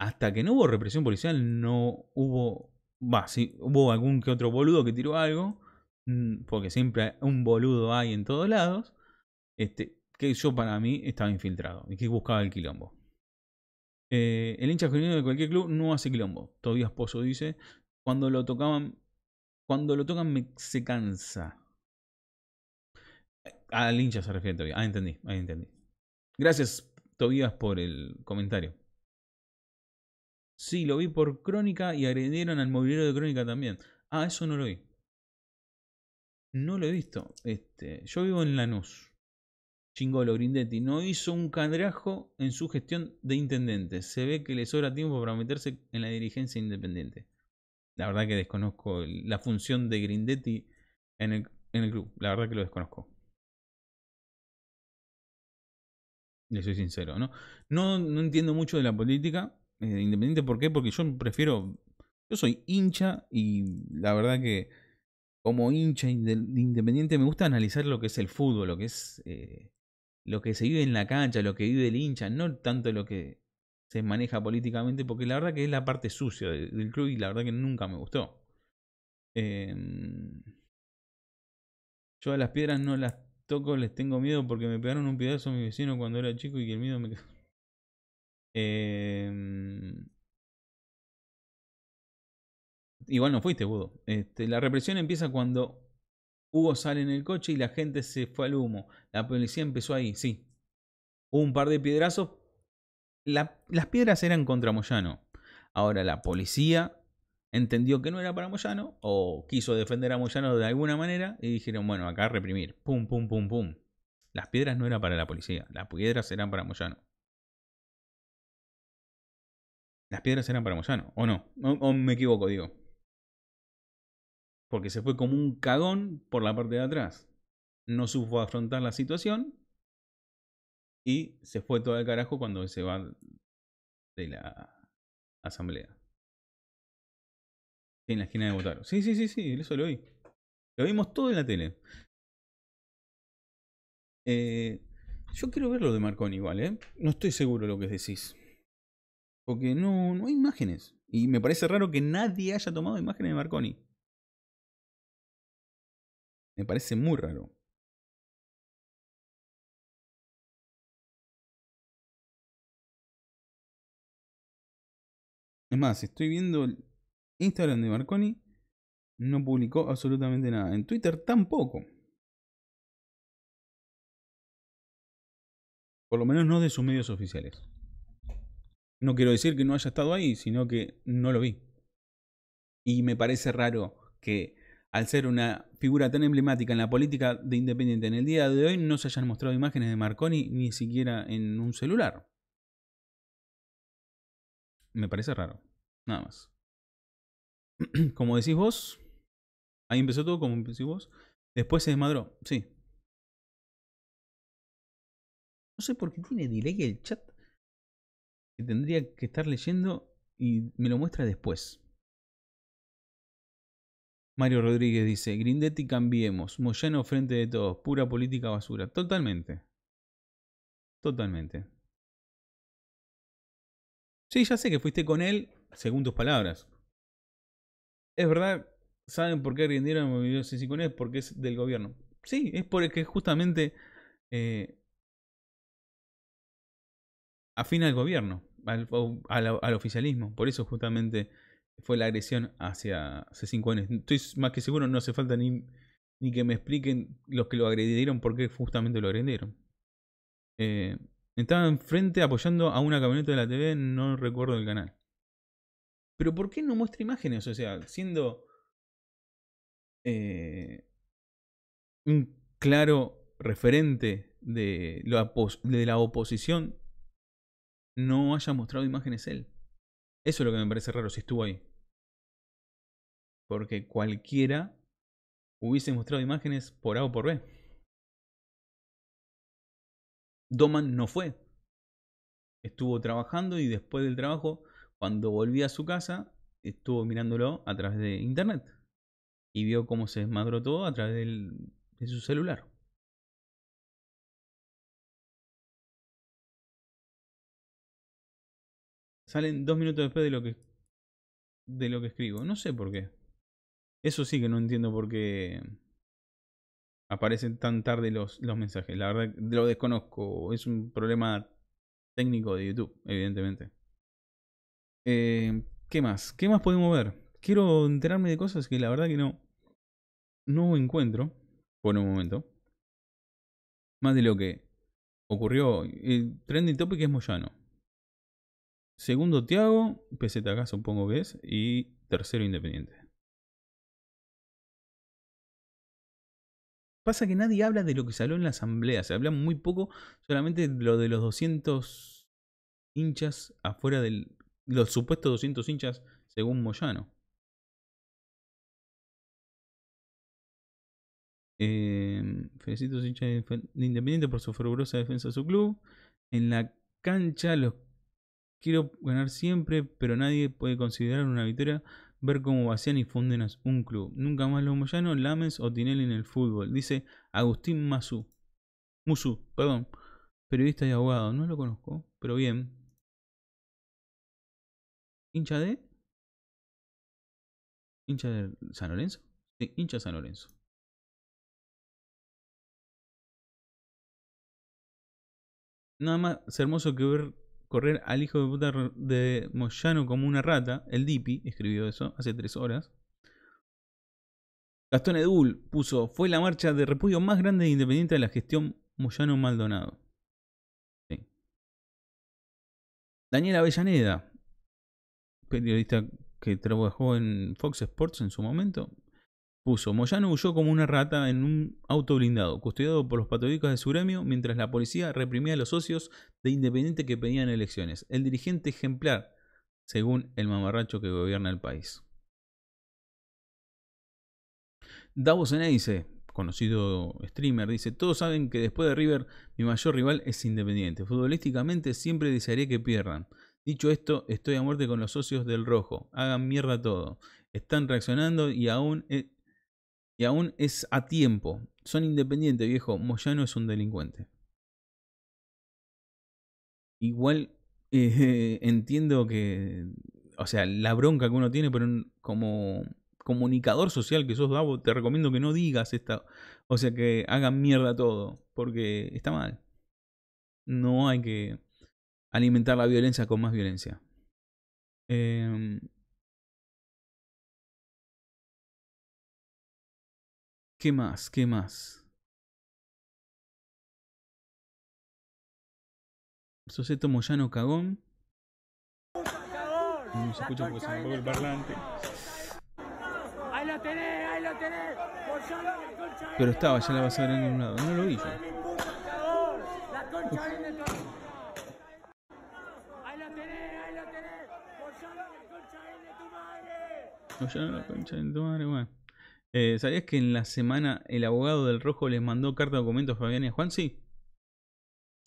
hasta que no hubo represión policial no hubo, va, si hubo algún que otro boludo que tiró algo, mm, porque siempre un boludo hay en todos lados, este, que yo para mí estaba infiltrado y que buscaba el quilombo. Eh, el hincha juvenil de cualquier club no hace quilombo. Todavía esposo dice, cuando lo tocaban, cuando lo tocan me, se cansa al hincha se refiere todavía. Ah, entendí, entendí. Gracias, Tobías, por el comentario. Sí, lo vi por Crónica y agredieron al movilero de Crónica también. Ah, eso no lo vi. No lo he visto. Este, yo vivo en Lanús. Chingolo Grindetti no hizo un cadrajo en su gestión de intendente. Se ve que le sobra tiempo para meterse en la dirigencia independiente. La verdad que desconozco la función de Grindetti en el, en el club. La verdad que lo desconozco. Le soy sincero, ¿no? No, no entiendo mucho de la política, eh, independiente por qué, porque yo prefiero. Yo soy hincha y la verdad que como hincha independiente me gusta analizar lo que es el fútbol, lo que es eh, lo que se vive en la cancha, lo que vive el hincha, no tanto lo que se maneja políticamente, porque la verdad que es la parte sucia del, club y la verdad que nunca me gustó. Em, yo a las piedras no las toco les tengo miedo porque me pegaron un pedazo a mi vecino cuando era chico y que el miedo me eh... Igual no fuiste, Budo. Este, la represión empieza cuando Hugo sale en el coche y la gente se fue al humo. La policía empezó ahí, sí. Hubo un par de piedrazos. las piedras eran contra Moyano. Ahora la policía entendió que no era para Moyano o quiso defender a Moyano de alguna manera y dijeron, bueno, acá reprimir, pum, pum, pum, pum. Las piedras no eran para la policía, las piedras eran para Moyano. Las piedras eran para Moyano, o no, o, me equivoco, digo. Porque se fue como un cagón por la parte de atrás. No supo afrontar la situación y se fue todo el carajo cuando se va de la asamblea en la esquina de votar Sí, sí, sí, sí, eso lo oí. Lo vimos todo en la tele. Eh, yo quiero ver lo de Marconi igual, ¿eh? No estoy seguro de lo que decís. Porque no, no hay imágenes. Y me parece raro que nadie haya tomado imágenes de Marconi. Me parece muy raro.
Es más, estoy viendo Instagram de Marconi no publicó absolutamente nada. En Twitter tampoco.
Por lo menos no de sus medios oficiales. No quiero decir que no haya estado ahí, sino que no lo vi. Y me parece raro que al ser una figura tan emblemática en la política de Independiente en el día de hoy no se hayan mostrado imágenes de Marconi ni siquiera en un celular. Me parece raro. Nada más. como decís vos, ahí empezó todo, como decís vos, después se desmadró, sí. No sé por qué tiene delay el chat. Que tendría que estar leyendo y me lo muestra después. Mario Rodríguez dice, Grindetti cambiemos, Moyano frente de todos, pura política basura. Totalmente. Totalmente. Sí, ya sé que fuiste con él, según tus palabras es verdad, ¿saben por qué rindieron C5N? Porque es del gobierno. Sí, es porque justamente eh, afina al gobierno, al, al, oficialismo. Por eso justamente fue la agresión hacia C5N. Estoy más que seguro, no hace falta ni, ni que me expliquen los que lo agredieron por qué justamente lo agredieron. Eh, estaba enfrente apoyando a una camioneta de la TV, no recuerdo el canal. Pero ¿por qué no muestra imágenes? O sea, siendo eh, un claro referente de la, de la oposición, no haya mostrado imágenes él. Eso es lo que me parece raro si estuvo ahí. Porque cualquiera hubiese mostrado imágenes por A o por B. Doman no fue. Estuvo trabajando y después del trabajo cuando volví a su casa, estuvo mirándolo a través de internet y vio cómo se desmadró todo a través del, de su celular. Salen dos minutos después de lo que de lo que escribo. No sé por qué. Eso sí que no entiendo por qué aparecen tan tarde los, los mensajes. La verdad lo desconozco. Es un problema técnico de YouTube, evidentemente. Eh, ¿Qué más? ¿Qué más podemos ver? Quiero enterarme de cosas que la verdad que no, no encuentro por un momento. Más de lo que ocurrió. El trending topic es Moyano. Segundo, Tiago. PZK supongo que es. Y tercero, Independiente. Pasa que nadie habla de lo que salió en la asamblea. Se habla muy poco. Solamente lo de los 200 hinchas afuera del, los supuestos 200 hinchas según Moyano.
Eh,
felicito a los hinchas de Independiente por su fervorosa defensa de su club. En la cancha los quiero ganar siempre, pero nadie puede considerar una victoria ver cómo vacían y funden un club. Nunca más los Moyano, Lames o Tinelli en el fútbol. Dice Agustín Masu. Musu, perdón. Periodista y abogado. No lo conozco, pero
bien hincha de. hincha de San Lorenzo. Sí, hincha San Lorenzo.
Nada más hermoso que ver correr al hijo de puta de Moyano como una rata. El Dipi escribió eso hace tres horas. Gastón Edul puso, fue la marcha de repudio más grande e independiente de la gestión Moyano Maldonado. Sí. Daniel Avellaneda, periodista que trabajó en Fox Sports en su momento, puso, Moyano huyó como una rata en un auto blindado, custodiado por los patrióticos de su gremio, mientras la policía reprimía a los socios de Independiente que pedían elecciones. El dirigente ejemplar, según el mamarracho que gobierna el país. Davos dice conocido streamer, dice, todos saben que después de River mi mayor rival es Independiente. Futbolísticamente siempre desearía que pierdan. Dicho esto, estoy a muerte con los socios del rojo. Hagan mierda todo. Están reaccionando y aún, es, es a tiempo. Son independientes, viejo. Moyano es un delincuente. Igual eh, entiendo que, o sea, la bronca que uno tiene, pero como comunicador social que sos Davo, te recomiendo que no digas esta, o sea, que hagan mierda todo, porque está mal. No hay que alimentar la violencia con más violencia. Em,
¿Qué más? ¿Qué más?
Soseto Moyano Cagón. No se escucha porque se me el parlante. Ahí lo
tenés, ahí lo tenés.
Pero estaba, ya la vas a ver en un lado. No lo vi La concha No, eh, ¿Sabías que en la semana el abogado del Rojo les mandó carta de documento a Fabián y a Juan? Sí.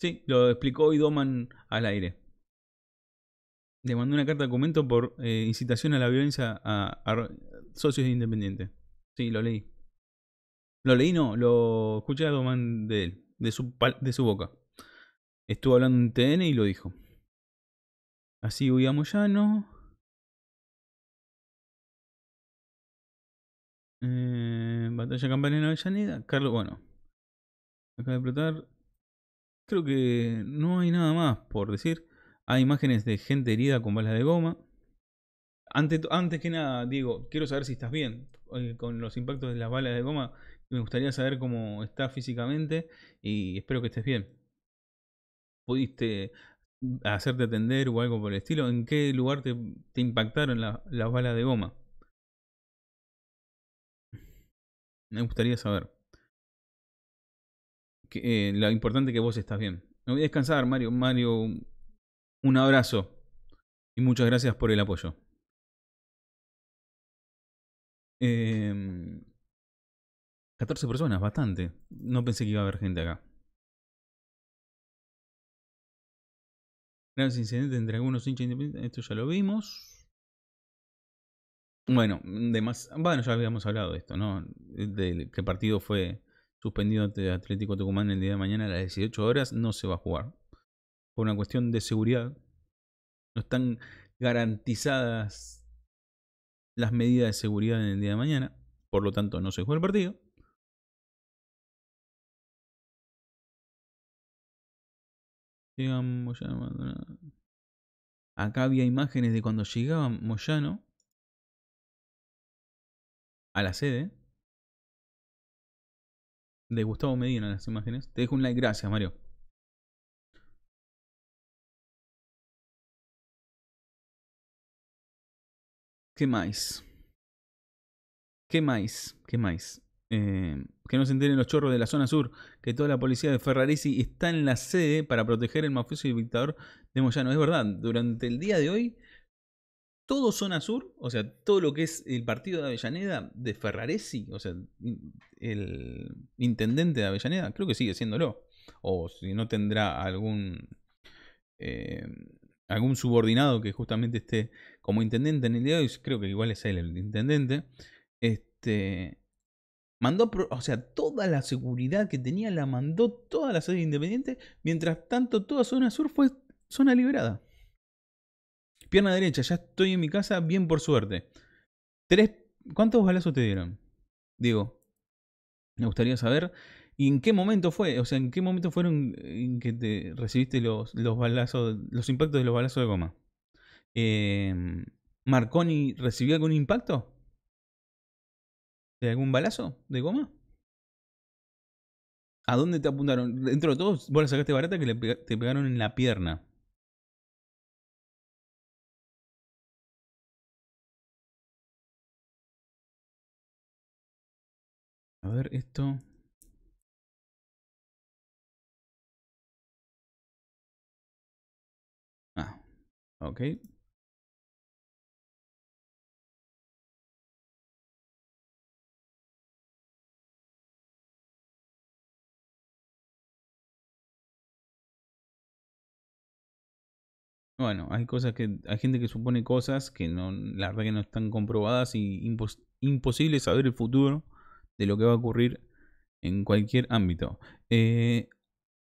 Sí, lo explicó hoy Doman al aire. Le mandó una carta de documento por eh, incitación a la violencia a, socios independientes. Sí, lo leí. Lo leí, no, lo escuché a Doman de él, de su, de su boca. Estuvo hablando en TN y lo dijo. Así ya no Eh, batalla campana en Avellaneda. Carlos, bueno. Acaba de explotar. Creo que no hay nada más por decir. Hay imágenes de gente herida con balas de goma. antes que nada, Diego, quiero saber si estás bien eh, con los impactos de las balas de goma. Me gustaría saber cómo estás físicamente y espero que estés bien. ¿Pudiste hacerte atender o algo por el estilo? ¿En qué lugar te, impactaron las balas de goma? Me gustaría saber. Eh, lo importante que vos estás bien. Me voy a descansar, Mario. Mario, un abrazo. Y muchas gracias por el apoyo.
Eh, em, 14 personas, bastante. No pensé que iba a haber gente acá.
Gran incidente. entre algunos hinchas independientes. Esto ya lo vimos. Bueno, mm, de bueno, ya habíamos hablado de esto, ¿no? De que partido fue suspendido ante Atlético Tucumán el día de mañana a las 18 horas, no se va a jugar. Por una cuestión de seguridad. No están garantizadas las medidas de seguridad en el día de mañana. Por lo tanto, no se juega el partido.
Acá había imágenes de cuando llegaba Moyano a la sede de Gustavo Medina las imágenes. Te dejo un like, gracias Mario. ¿Qué más?
¿Qué más? ¿Qué más? Eh, que no se enteren los chorros de la zona sur, que toda la policía de Ferrarisi está en la sede para proteger el mafioso y dictador de Moyano. Es verdad, durante el día de hoy todo zona sur, o sea, todo lo que es el partido de Avellaneda, de Ferraresi, o sea, el intendente de Avellaneda, creo que sigue siéndolo. O si no tendrá algún, eh, algún subordinado que justamente esté como intendente en el día de hoy, creo que igual es él el intendente. Este, mandó, o sea, toda la seguridad que tenía la mandó toda la sede independiente, mientras tanto toda zona sur fue zona liberada. Pierna derecha, ya estoy en mi casa, bien por suerte. Tres, ¿Cuántos balazos te dieron? Digo, me gustaría saber. ¿Y en qué momento fue? O sea, ¿en qué momento fueron eh, en que te recibiste los, los balazos, los impactos de los balazos de goma? Eh, ¿Marconi recibió algún impacto? ¿De algún balazo de goma? ¿A dónde te apuntaron? Dentro de todos, vos la sacaste barata que te pegaron en la pierna.
A ver, esto. Ah, ok.
Bueno, hay cosas que hay gente que supone cosas que no, la verdad que no están comprobadas y imposible saber el futuro de lo que va a ocurrir en cualquier ámbito. Eh,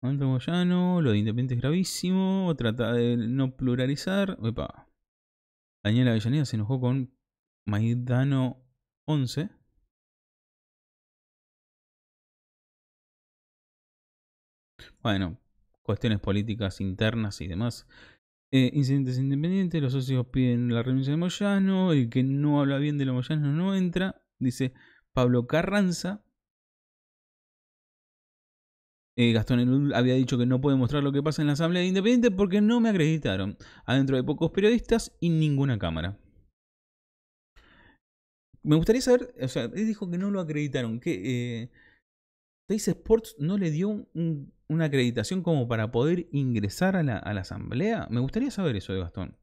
Moyano, lo de Independiente es gravísimo, trata de no pluralizar. Opa. Daniela Avellaneda se enojó con Maidano 11. Bueno, cuestiones políticas internas y demás. Eh, incidentes independientes, los socios piden la renuncia de Moyano, el que no habla bien de lo Moyano no entra. Dice, Pablo Carranza. Eh, Gastón Elul había dicho que no puede mostrar lo que pasa en la Asamblea de Independiente porque no me acreditaron. Adentro de pocos periodistas y ninguna cámara. Me gustaría saber, o sea, él dijo que no lo acreditaron, que eh, Sports no le dio una acreditación como para poder ingresar a la asamblea. Me gustaría saber eso de Gastón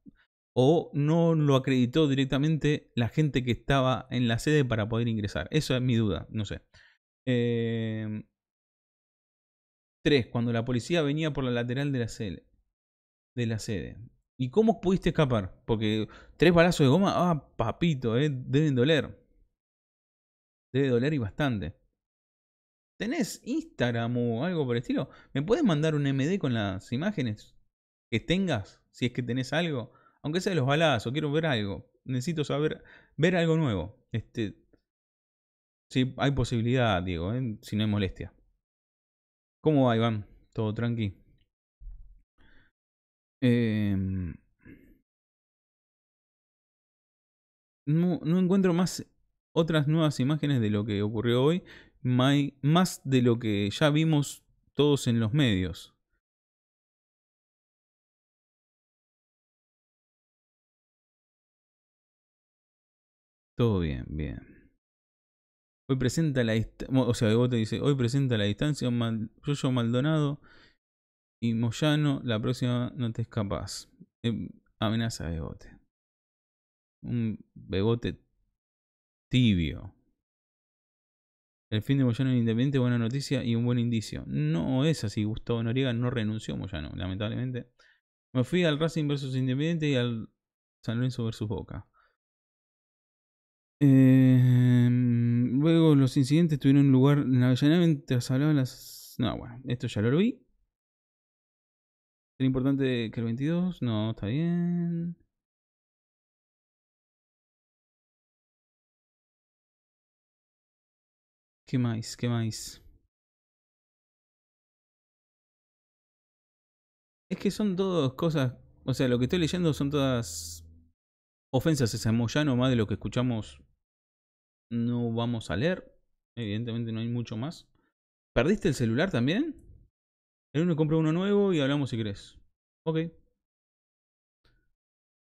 o no lo acreditó directamente la gente que estaba en la sede para poder ingresar. Eso es mi duda, no sé. Eh... Cuando la policía venía por la lateral de la, sede, de la sede. ¿Y cómo pudiste escapar? Porque tres balazos de goma, ah, papito, eh, deben doler. Debe doler y bastante. ¿Tenés Instagram o algo por el estilo? ¿Me puedes mandar un MD con las imágenes que tengas? Si es que tenés algo aunque sea de los balazos, quiero ver algo, necesito saber, ver algo nuevo. Este, Si hay posibilidad, Diego, ¿eh? si no hay molestia. ¿Cómo va, Iván? Todo tranqui. Em, no, no, encuentro más otras nuevas imágenes de lo que ocurrió hoy, más de lo que ya vimos todos en los medios. Todo bien, bien. Hoy presenta la O sea, Bebote dice, hoy presenta la distancia rollo Maldonado y Moyano, la próxima no te escapas. Em, amenaza Bebote. Un Bebote tibio. El fin de Moyano en Independiente, buena noticia y un buen indicio. No es así, Gustavo Noriega no renunció a Moyano, lamentablemente. Me fui al Racing versus Independiente y al San Lorenzo versus Boca. Eh, mm, luego los incidentes tuvieron lugar en la Avellaneda mientras hablaban las... No, bueno, esto ya lo vi. ¿Sería importante que el 22?
No, está bien. ¿Qué más? ¿Qué más?
Es que son todas cosas... O sea, lo que estoy leyendo son todas ofensas a Moyano más de lo que escuchamos no vamos a leer. Evidentemente no hay mucho más. ¿Perdiste el celular también? El uno compra uno nuevo y hablamos si querés. Ok.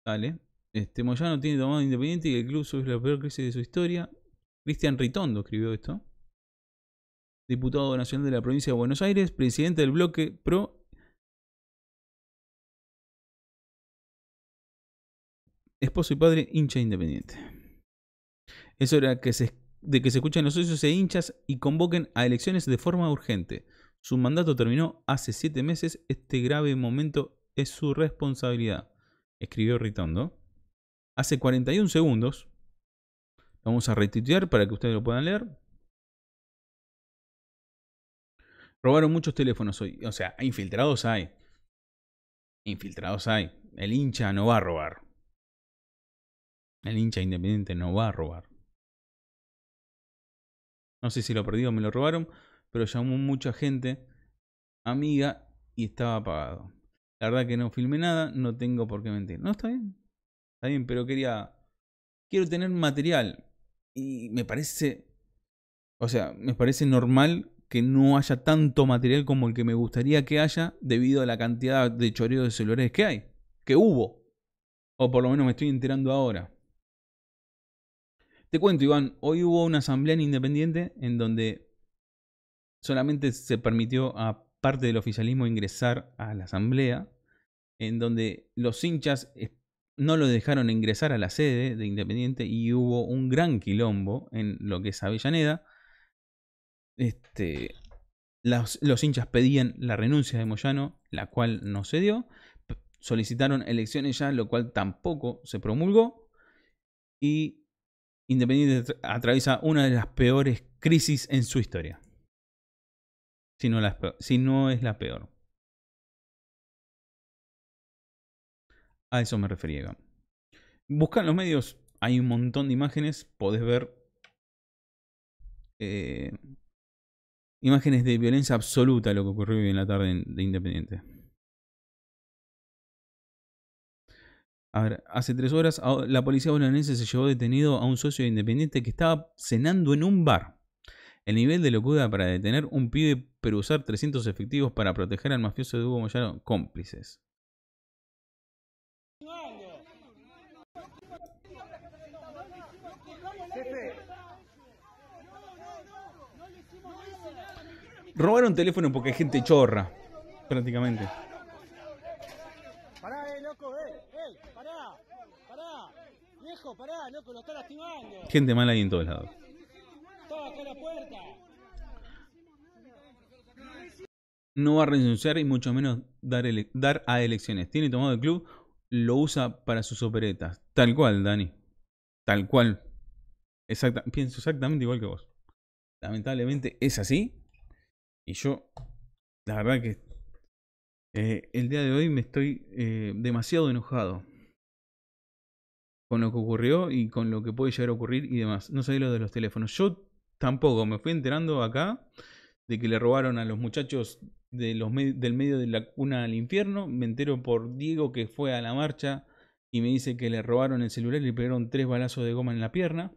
Dale. Este, Moyano tiene tomado independiente y el club sufre la peor crisis de su historia. Cristian Ritondo escribió esto. Diputado nacional de la provincia de Buenos Aires, presidente del bloque PRO. Esposo y padre, hincha independiente. Es hora de que se escuchen los socios e hinchas y convoquen a elecciones de forma urgente. Su mandato terminó hace siete meses. Este grave momento es su responsabilidad. Escribió Ritondo. Hace 41 segundos. vamos a retitular para que ustedes lo puedan leer. Robaron muchos teléfonos hoy. O sea, infiltrados hay. Infiltrados hay. El hincha no va a robar. El hincha independiente no va a robar. No sé si lo perdí o me lo robaron, pero llamó mucha gente, amiga, y estaba apagado. La verdad que no filmé nada, no tengo por qué mentir. No, está bien. Está bien, pero quería... Quiero tener material. Y me parece... O sea, me parece normal que no haya tanto material como el que me gustaría que haya debido a la cantidad de choreo de celulares que hay, que hubo. O por lo menos me estoy enterando ahora. Te cuento, Iván, hoy hubo una asamblea en independiente en donde solamente se permitió a parte del oficialismo ingresar a la asamblea, en donde los hinchas no lo dejaron ingresar a la sede de Independiente y hubo un gran quilombo en lo que es Avellaneda. Este, los, los, hinchas pedían la renuncia de Moyano, la cual no se dio. Solicitaron elecciones ya, lo cual tampoco se promulgó. Y Independiente atraviesa una de las peores crisis en su historia. Si no, es la peor. A eso me refería, Buscan en los medios, hay un montón de imágenes, podés ver eh, imágenes de violencia absoluta lo que ocurrió hoy en la tarde de Independiente. A ver, hace tres horas la policía bonaerense se llevó detenido a un socio independiente que estaba cenando en un bar. El nivel de locura para detener un pibe pero usar 300 efectivos para proteger al mafioso de Hugo Moyano, cómplices. Robaron teléfono porque hay gente chorra, prácticamente. Gente mala ahí en todos lados. No va a renunciar y mucho menos dar, a elecciones. Tiene tomado el club, lo usa para sus operetas. Tal cual, Dani. Tal cual. pienso exactamente igual que vos. Lamentablemente es así. Y yo, la verdad que eh, el día de hoy me estoy eh, demasiado enojado con lo que ocurrió y con lo que puede llegar a ocurrir y demás. No sabía lo de los teléfonos. Yo tampoco me fui enterando acá de que le robaron a los muchachos de los del medio de la cuna al infierno. Me entero por Diego que fue a la marcha y me dice que le robaron el celular y le pegaron tres balazos de goma en la pierna.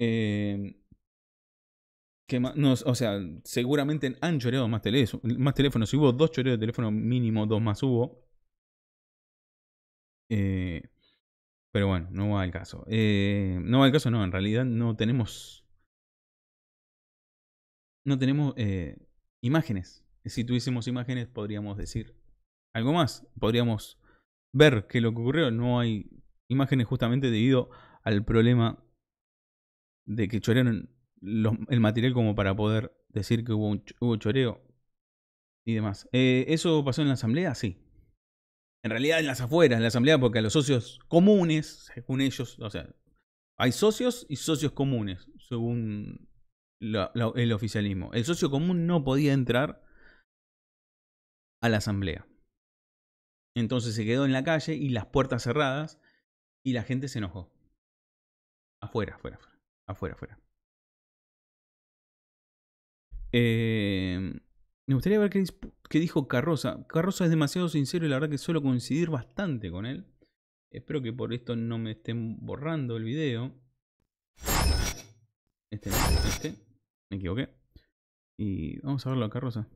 Eh, que no, o sea, seguramente han choreado más, más teléfonos. Si hubo dos choreos de teléfono, mínimo dos más hubo. Eh, pero bueno, no va al caso. Eh, no va al caso, no, en realidad no tenemos. No tenemos eh, imágenes. Si tuviésemos imágenes, podríamos decir algo más. Podríamos ver que lo que ocurrió. No hay imágenes justamente debido al problema de que chorearon el material como para poder decir que hubo, un, hubo choreo y demás. Eh, ¿Eso pasó en la asamblea? Sí en realidad en las afueras en la asamblea, porque a los socios comunes, según ellos, o sea, hay socios y socios comunes, según el oficialismo. El socio común no podía entrar a la asamblea. Entonces se quedó en la calle y las puertas cerradas y la gente se enojó. Afuera, afuera, afuera, afuera, afuera. Eh, me gustaría ver qué, dijo Carroza. Carroza es demasiado sincero y la verdad que suelo coincidir bastante con él. Espero que por esto no me estén borrando el video. Este, este. Me equivoqué. Y vamos a verlo a Carroza.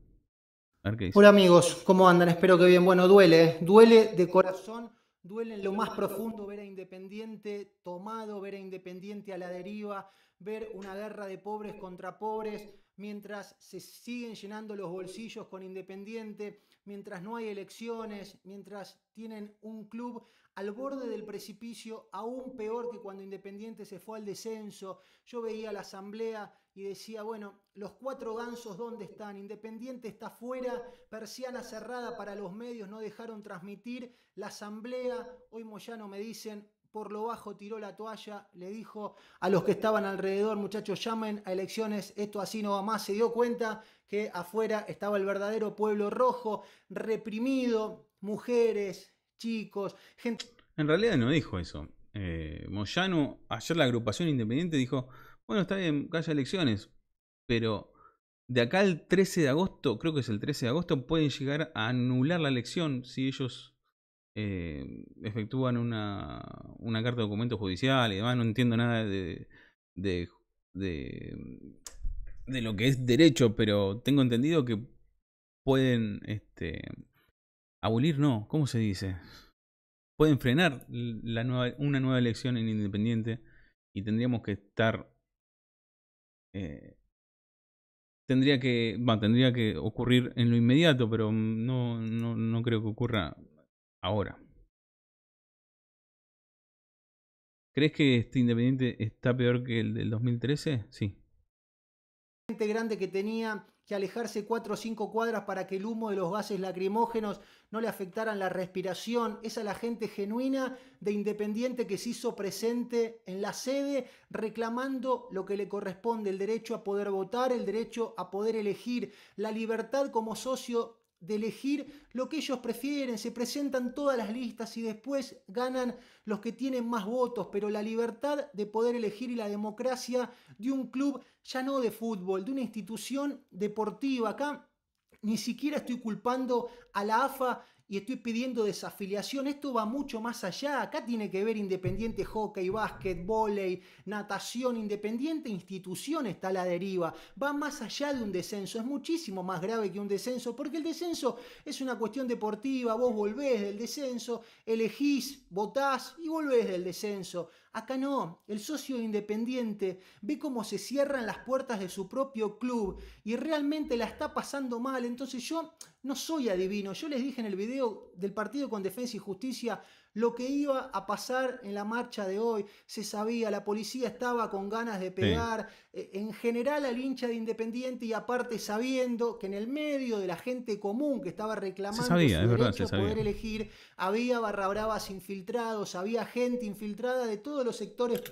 A
Hola amigos, ¿cómo andan? Espero que bien. Bueno, duele, ¿eh? duele de corazón. Duele en lo más profundo ver a Independiente tomado, ver a Independiente a la deriva, ver una guerra de pobres contra pobres, mientras se siguen llenando los bolsillos con Independiente, mientras no hay elecciones, mientras tienen un club al borde del precipicio, aún peor que cuando Independiente se fue al descenso. Yo veía la asamblea y decía, bueno, los cuatro gansos, ¿dónde están? Independiente está fuera, persiana cerrada para los medios, no dejaron transmitir la asamblea. Hoy Moyano me dicen, por lo bajo tiró la toalla, le dijo a los que estaban alrededor, muchachos, llamen a elecciones, esto así no va más, se dio cuenta que afuera estaba el verdadero pueblo rojo, reprimido, mujeres, chicos, gente...
En realidad no dijo eso. Eh, Moyano, ayer la agrupación independiente dijo, bueno, está bien, que haya elecciones, pero de acá al 13 de agosto, creo que es el 13 de agosto, pueden llegar a anular la elección si ellos eh, efectúan una, una carta de documento judicial y demás, no entiendo nada de, de, de, lo que es derecho, pero tengo entendido que pueden, este, abolir no, ¿cómo se dice? Pueden frenar la nueva, una nueva elección en Independiente y tendríamos que estar... Eh, tendría que, va tendría que ocurrir en lo inmediato, pero no, no creo que ocurra ahora. ¿Crees que este Independiente está peor que el del 2013? Sí.
Gente grande que tenía que alejarse cuatro o cinco cuadras para que el humo de los gases lacrimógenos no le afectaran la respiración. Esa es la gente genuina de Independiente que se hizo presente en la sede reclamando lo que le corresponde, el derecho a poder votar, el derecho a poder elegir, la libertad como socio de elegir lo que ellos prefieren, se presentan todas las listas y después ganan los que tienen más votos, pero la libertad de poder elegir y la democracia de un club ya no de fútbol, de una institución deportiva. Acá ni siquiera estoy culpando a la AFA y estoy pidiendo desafiliación. Esto va mucho más allá. Acá tiene que ver Independiente Hockey, Básquet, volei, Natación, Independiente Institución está a la deriva. Va más allá de un descenso. Es muchísimo más grave que un descenso porque el descenso es una cuestión deportiva. Vos volvés del descenso, elegís, votás y volvés del descenso. Acá no, el socio independiente ve cómo se cierran las puertas de su propio club y realmente la está pasando mal. Entonces yo no soy adivino, yo les dije en el video del partido con Defensa y Justicia, lo que iba a pasar en la marcha de hoy, se sabía, la policía estaba con ganas de pegar, eh, en general al hincha de Independiente y aparte sabiendo que en el medio de la gente común que estaba reclamando su derecho a poder elegir, había barra infiltrados, había gente infiltrada de todos los sectores.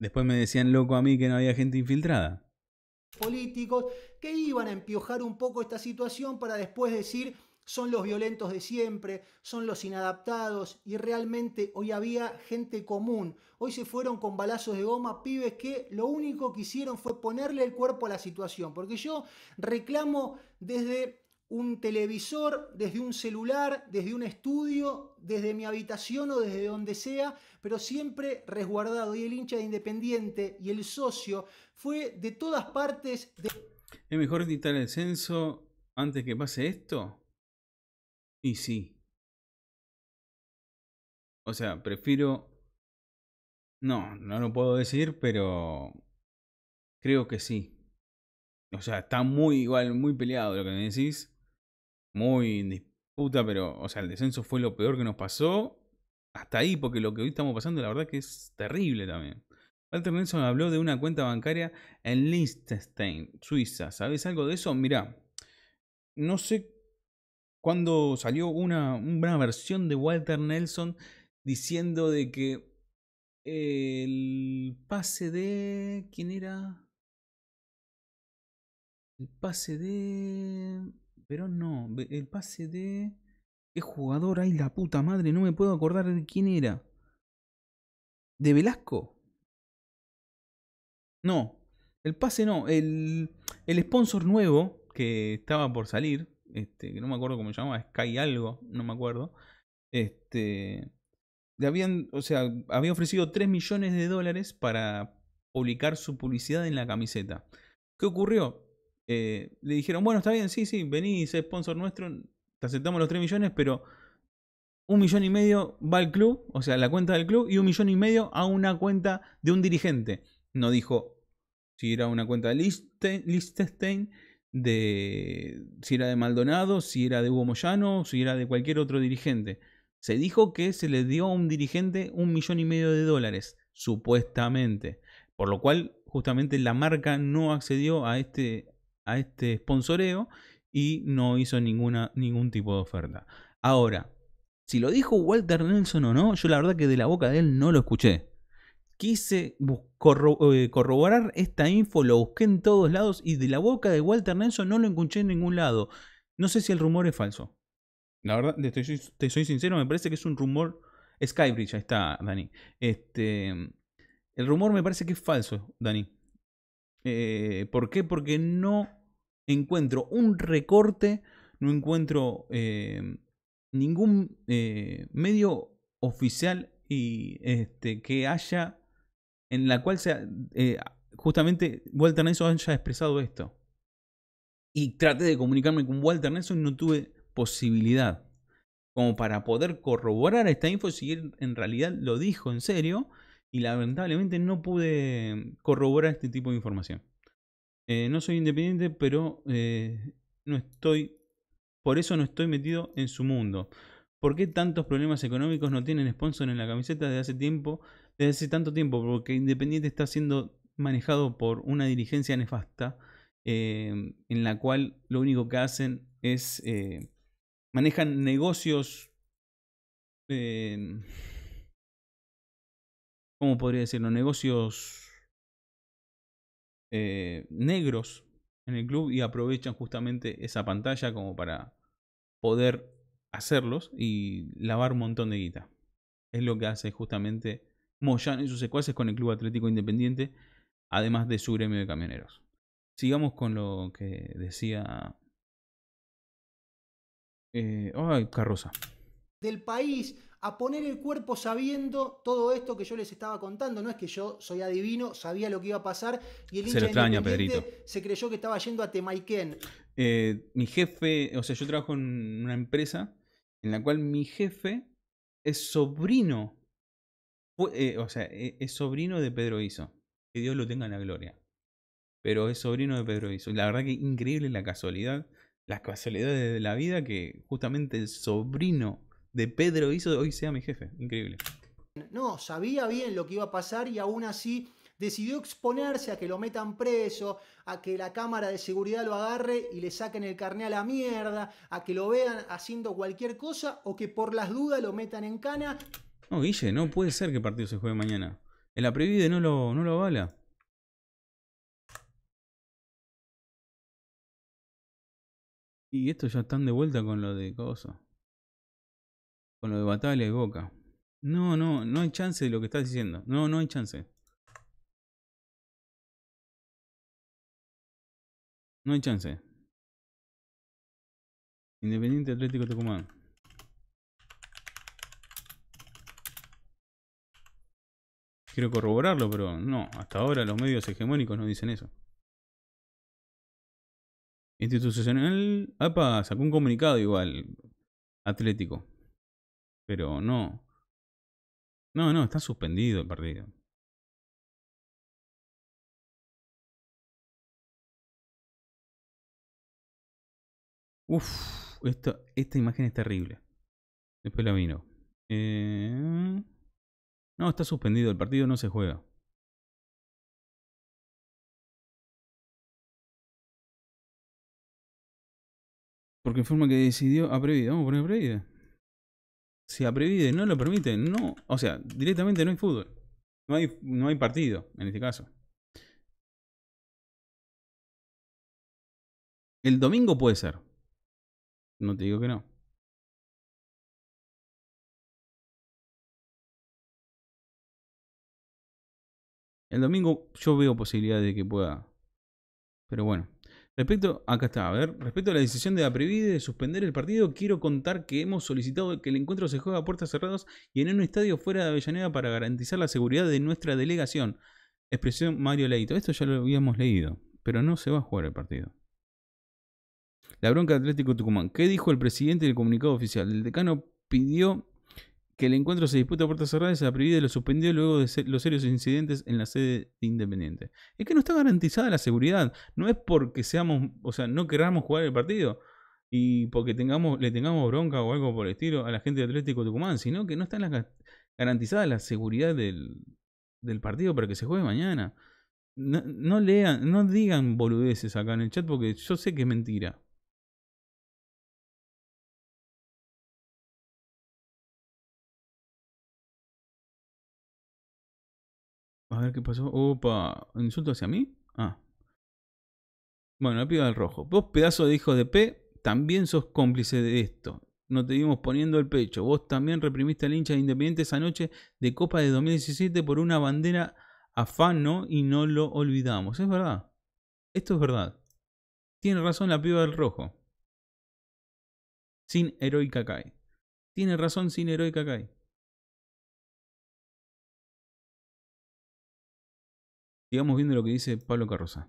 Después me decían loco a mí que no había gente infiltrada.
Políticos que iban a empiojar un poco esta situación para después decir son los violentos de siempre, son los inadaptados y realmente hoy había gente común. Hoy se fueron con balazos de goma pibes que lo único que hicieron fue ponerle el cuerpo a la situación. Porque yo reclamo desde un televisor, desde un celular, desde un estudio, desde mi habitación o desde donde sea, pero siempre resguardado. Y el hincha de Independiente y el socio fue de todas partes...
¿Es mejor quitar el censo antes que pase esto? Y sí. O sea, prefiero... No, no lo puedo decir, pero creo que sí. O sea, está muy igual, muy peleado lo que me decís. Muy en disputa, pero, o sea, el descenso fue lo peor que nos pasó. Hasta ahí, porque lo que hoy estamos pasando, la verdad que es terrible también. Walter Nelson habló de una cuenta bancaria en Liechtenstein, Suiza. ¿Sabes algo de eso? mira no sé cuando salió una, versión de Walter Nelson diciendo de que el pase de... ¿Quién era? El pase de... Pero no, el pase de... ¿Qué jugador? ¡Ay, la puta madre! No me puedo acordar de quién era. ¿De Velasco? No, el pase no. El, el sponsor nuevo que estaba por salir, este, que no me acuerdo cómo se llamaba, Sky algo, no me acuerdo. Este, habían, o sea, había ofrecido 3 millones de dólares para publicar su publicidad en la camiseta. ¿Qué ocurrió? Eh, le dijeron, bueno, está bien, sí, sí, vení, sé sponsor nuestro, te aceptamos los 3 millones, pero un millón y medio va al club, o sea, la cuenta del club, y un millón y medio a una cuenta de un dirigente. No dijo si era una cuenta de Liechtenstein de si era de Maldonado, si era de Hugo Moyano, si era de cualquier otro dirigente. Se dijo que se le dio a un dirigente un millón y medio de dólares, supuestamente. Por lo cual, justamente la marca no accedió a este, a este sponsoreo y no hizo ninguna, ningún tipo de oferta. Ahora, si lo dijo Walter Nelson o no, yo la verdad que de la boca de él no lo escuché quise eh, corroborar esta info, lo busqué en todos lados y de la boca de Walter Nelson no lo encontré en ningún lado. No sé si el rumor es falso. La verdad, te soy, sincero, me parece que es un rumor. Skybridge, ahí está, Dani. Este, el rumor me parece que es falso, Dani. Eh, ¿Por qué? Porque no encuentro un recorte, no encuentro em, ningún eh, medio oficial y este, que haya en la cual se, eh, justamente Walter Nelson haya expresado esto. Y traté de comunicarme con Walter Nelson y no tuve posibilidad. Como para poder corroborar esta info si él en realidad lo dijo en serio. Y lamentablemente no pude mm, corroborar este tipo de información. Eh, no soy independiente, pero eh, no estoy. Por eso no estoy metido en su mundo. ¿Por qué tantos problemas económicos no tienen sponsor en la camiseta desde hace tiempo desde hace tanto tiempo, porque Independiente está siendo manejado por una dirigencia nefasta, em, en la cual lo único que hacen es eh, manejan negocios, em, ¿cómo podría decirlo? Negocios eh, negros en el club y aprovechan justamente esa pantalla como para poder hacerlos y lavar un montón de guita. Es lo que hace justamente Moyano y sus secuaces con el Club Atlético Independiente, además de su gremio de camioneros. Sigamos con lo que decía... Eh, ay, Carroza.
Del país a poner el cuerpo sabiendo todo esto que yo les estaba contando. No es que yo soy adivino, sabía lo que iba a pasar y el se hincha extraña, se creyó que estaba yendo a Temaiken.
Eh, mi jefe, o sea, yo trabajo en una empresa en la cual mi jefe es sobrino eh, o sea, e, es sobrino de Pedro Iso. Que Dios lo tenga en la gloria. Pero es sobrino de Pedro Iso. La verdad que increíble la casualidad. Las casualidades de la vida que justamente el sobrino de Pedro Iso hoy sea mi jefe. Increíble.
No, sabía bien lo que iba a pasar y aún así decidió exponerse a que lo metan preso, a que la cámara de seguridad lo agarre y le saquen el carné a la mierda, a que lo vean haciendo cualquier cosa o que por las dudas lo metan en cana.
No, Guille, no puede ser que el partido se juegue mañana. El Aprevide no lo, no lo avala. Y estos ya están de vuelta con lo de cosa. Con lo de Batalla y Boca. No, no, no hay chance de lo que estás diciendo. No, no hay chance. No hay chance. Independiente Atlético Tucumán. Quiero corroborarlo, pero no, hasta ahora los medios hegemónicos no dicen eso. Institucional, APA sacó un comunicado igual, Atlético. Pero no. No, no, está suspendido el partido. Uf, esta imagen es terrible. Después la vino. Eh... No, está suspendido, el partido no se juega. Porque informa que decidió a Vamos a poner Previde. Si a no lo permite, no. O sea, directamente no hay fútbol. No hay, no hay partido en este caso. El
domingo puede ser. No te digo que no. El
domingo yo veo posibilidad de que pueda. Pero bueno. Respecto, acá está, a ver, respecto a la decisión de la de suspender el partido, quiero contar que hemos solicitado que el encuentro se juegue a puertas cerradas y en un estadio fuera de Avellaneda para garantizar la seguridad de nuestra delegación. Expresión Mario Leito. Esto ya lo habíamos leído, pero no se va a jugar el partido. La bronca de Atlético Tucumán. ¿Qué dijo el presidente del comunicado oficial? El decano pidió que el encuentro se disputa a puertas cerradas y y lo suspendió luego de los serios incidentes en la sede de Independiente. Es que no está garantizada la seguridad. No es porque seamos, o sea, no queramos jugar el partido y porque tengamos, le tengamos bronca o algo por el estilo a la gente de Atlético Tucumán, sino que no está garantizada la seguridad del, del partido para que se juegue mañana. no lean, no digan boludeces acá en el chat porque yo sé que es mentira. A ver qué pasó. Opa, ¿insulto hacia mí? Ah. Bueno, la piba del rojo. Vos, pedazo de hijo de P, también sos cómplice de esto. No te vimos poniendo el pecho. Vos también reprimiste al hincha de Independiente esa noche de Copa de 2017 por una bandera afano y no lo olvidamos. Es verdad. Esto es verdad. Tiene razón la piba del rojo. Sin heroica cae, Tiene razón sin heroica cae, Sigamos viendo lo que dice Pablo Carroza.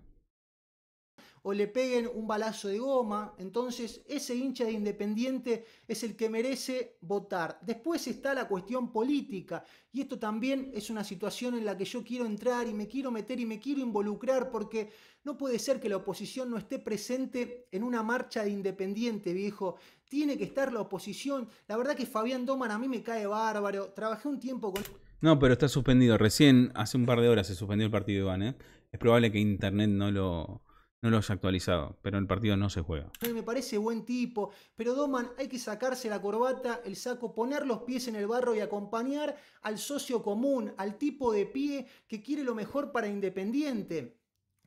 O le peguen un balazo de goma. Entonces, ese hincha de Independiente es el que merece votar. Después está la cuestión política. Y esto también es una situación en la que yo quiero entrar y me quiero meter y me quiero involucrar porque no puede ser que la oposición no esté presente en una marcha de Independiente, viejo tiene que estar la oposición. La verdad que Fabián Doman a mí me cae bárbaro. Trabajé un tiempo con...
No, pero está suspendido. Recién, hace un par de horas se suspendió el partido de Iván, ¿eh? Es probable que internet no lo, no lo haya actualizado, pero el partido no se juega.
Me parece buen tipo, pero Doman hay que sacarse la corbata, el saco, poner los pies en el barro y acompañar al socio común, al tipo de pie que quiere lo mejor para Independiente.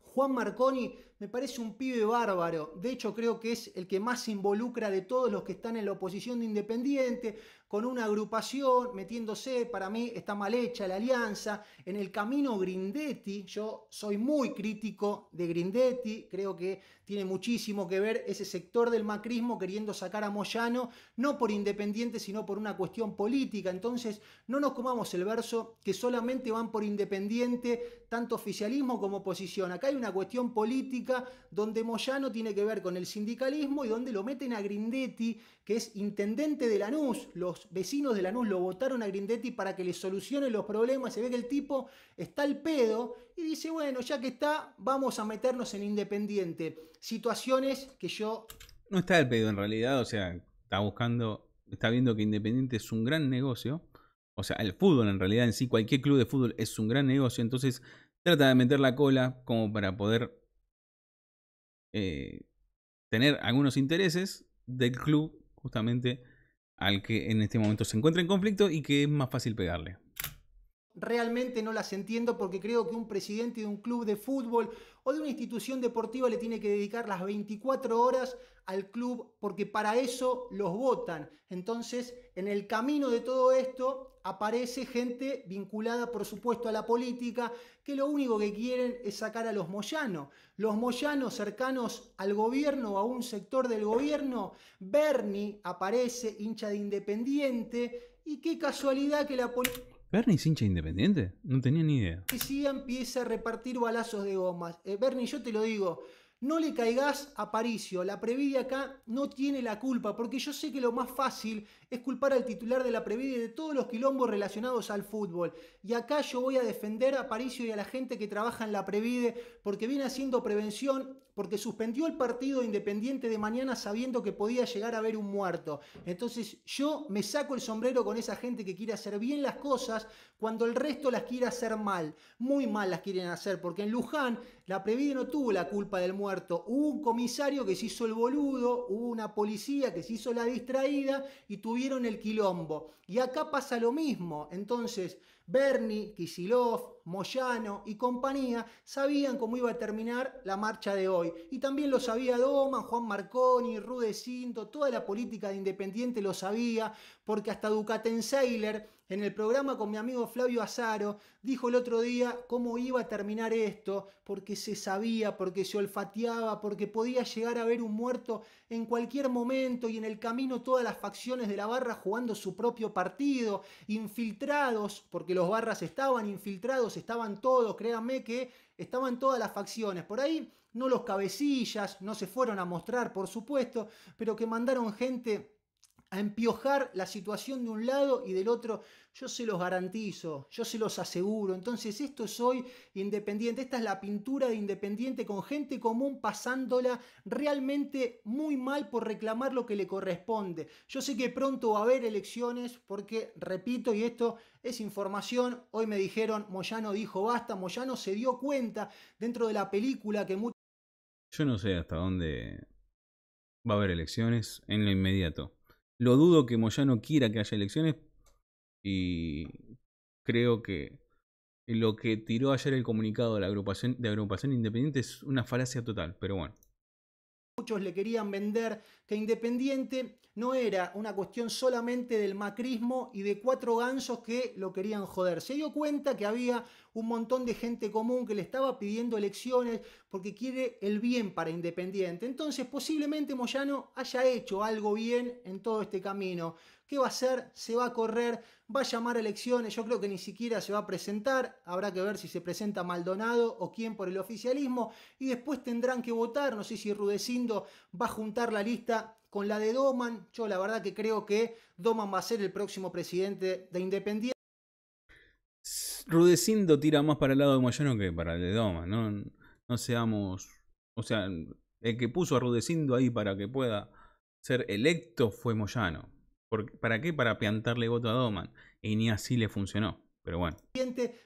Juan Marconi me parece un pibe bárbaro. De hecho, creo que es el que más se involucra de todos los que están en la oposición de Independiente con una agrupación metiéndose, para mí está mal hecha la alianza. En el camino Grindetti, yo soy muy crítico de Grindetti, creo que tiene muchísimo que ver ese sector del macrismo queriendo sacar a Moyano, no por independiente, sino por una cuestión política. Entonces, no nos comamos el verso que solamente van por independiente, tanto oficialismo como oposición. Acá hay una cuestión política donde Moyano tiene que ver con el sindicalismo y donde lo meten a Grindetti que es intendente de Lanús. Los vecinos de Lanús lo votaron a Grindetti para que le solucione los problemas. Se ve que el tipo está al pedo y dice, bueno, ya que está, vamos a meternos en Independiente. Situaciones que yo...
No está al pedo en realidad, o sea, está buscando, está viendo que Independiente es un gran negocio. O sea, el fútbol en realidad en sí, cualquier club de fútbol es un gran negocio. Entonces trata de meter la cola como para poder eh, tener algunos intereses del club justamente al que en este momento se encuentra en conflicto y que es más fácil pegarle
realmente no las entiendo porque creo que un presidente de un club de fútbol o de una institución deportiva le tiene que dedicar las 24 horas al club porque para eso los votan. Entonces, en el camino de todo esto aparece gente vinculada, por supuesto, a la política, que lo único que quieren es sacar a los moyanos. Los moyanos cercanos al gobierno o a un sector del gobierno, Bernie aparece hincha de Independiente y qué casualidad que la política
¿Bernie es independiente? No tenía ni idea.
si empieza a repartir balazos de gomas. Eh, Bernie, yo te lo digo. No le caigas a Paricio, la Previde acá no tiene la culpa, porque yo sé que lo más fácil es culpar al titular de la Previde de todos los quilombos relacionados al fútbol. Y acá yo voy a defender a Paricio y a la gente que trabaja en la Previde, porque viene haciendo prevención porque suspendió el partido Independiente de mañana sabiendo que podía llegar a haber un muerto. Entonces yo me saco el sombrero con esa gente que quiere hacer bien las cosas cuando el resto las quiere hacer mal. Muy mal las quieren hacer, porque en Luján la Previde no tuvo la culpa del muerto. Hubo un comisario que se hizo el boludo, hubo una policía que se hizo la distraída y tuvieron el quilombo. Y acá pasa lo mismo. Entonces, Bernie, Kisilov, Moyano y compañía sabían cómo iba a terminar la marcha de hoy. Y también lo sabía Doman, Juan Marconi, Rudecinto, toda la política de Independiente lo sabía, porque hasta Ducatenseiler en el programa con mi amigo Flavio Azaro dijo el otro día cómo iba a terminar esto, porque se sabía, porque se olfateaba, porque podía llegar a ver un muerto en cualquier momento y en el camino todas las facciones de la barra jugando su propio partido, infiltrados, porque los barras estaban infiltrados, estaban todos, créanme que estaban todas las facciones. Por ahí no los cabecillas, no se fueron a mostrar, por supuesto, pero que mandaron gente a empiojar la situación de un lado y del otro, yo se los garantizo, yo se los aseguro. Entonces esto es hoy Independiente, esta es la pintura de Independiente con gente común pasándola realmente muy mal por reclamar lo que le corresponde. Yo sé que pronto va a haber elecciones porque, repito, y esto es información, hoy me dijeron, Moyano dijo basta, Moyano se dio cuenta dentro de la película que...
Yo no sé hasta dónde va a haber elecciones en lo inmediato lo dudo que Moyano quiera que haya elecciones y creo que lo que tiró ayer el comunicado de la agrupación, de agrupación independiente es una falacia total, pero bueno
muchos le querían vender que Independiente no era una cuestión solamente del macrismo y de cuatro gansos que lo querían joder. Se dio cuenta que había un montón de gente común que le estaba pidiendo elecciones porque quiere el bien para Independiente. Entonces posiblemente Moyano haya hecho algo bien en todo este camino. ¿Qué va a hacer? Se va a correr, va a llamar a elecciones, yo creo que ni siquiera se va a presentar, habrá que ver si se presenta Maldonado o quién por el oficialismo, y después tendrán que votar, no sé si Rudecindo va a juntar la lista con la de Doman, yo la verdad que creo que Doman va a ser el próximo presidente de Independiente.
Rudecindo tira más para el lado de Moyano que para el de Doman, no, seamos, o sea, el que puso a Rudecindo ahí para que pueda ser electo fue Moyano. ¿Para qué? Para piantarle voto a Doman. Y ni así le funcionó. Pero bueno.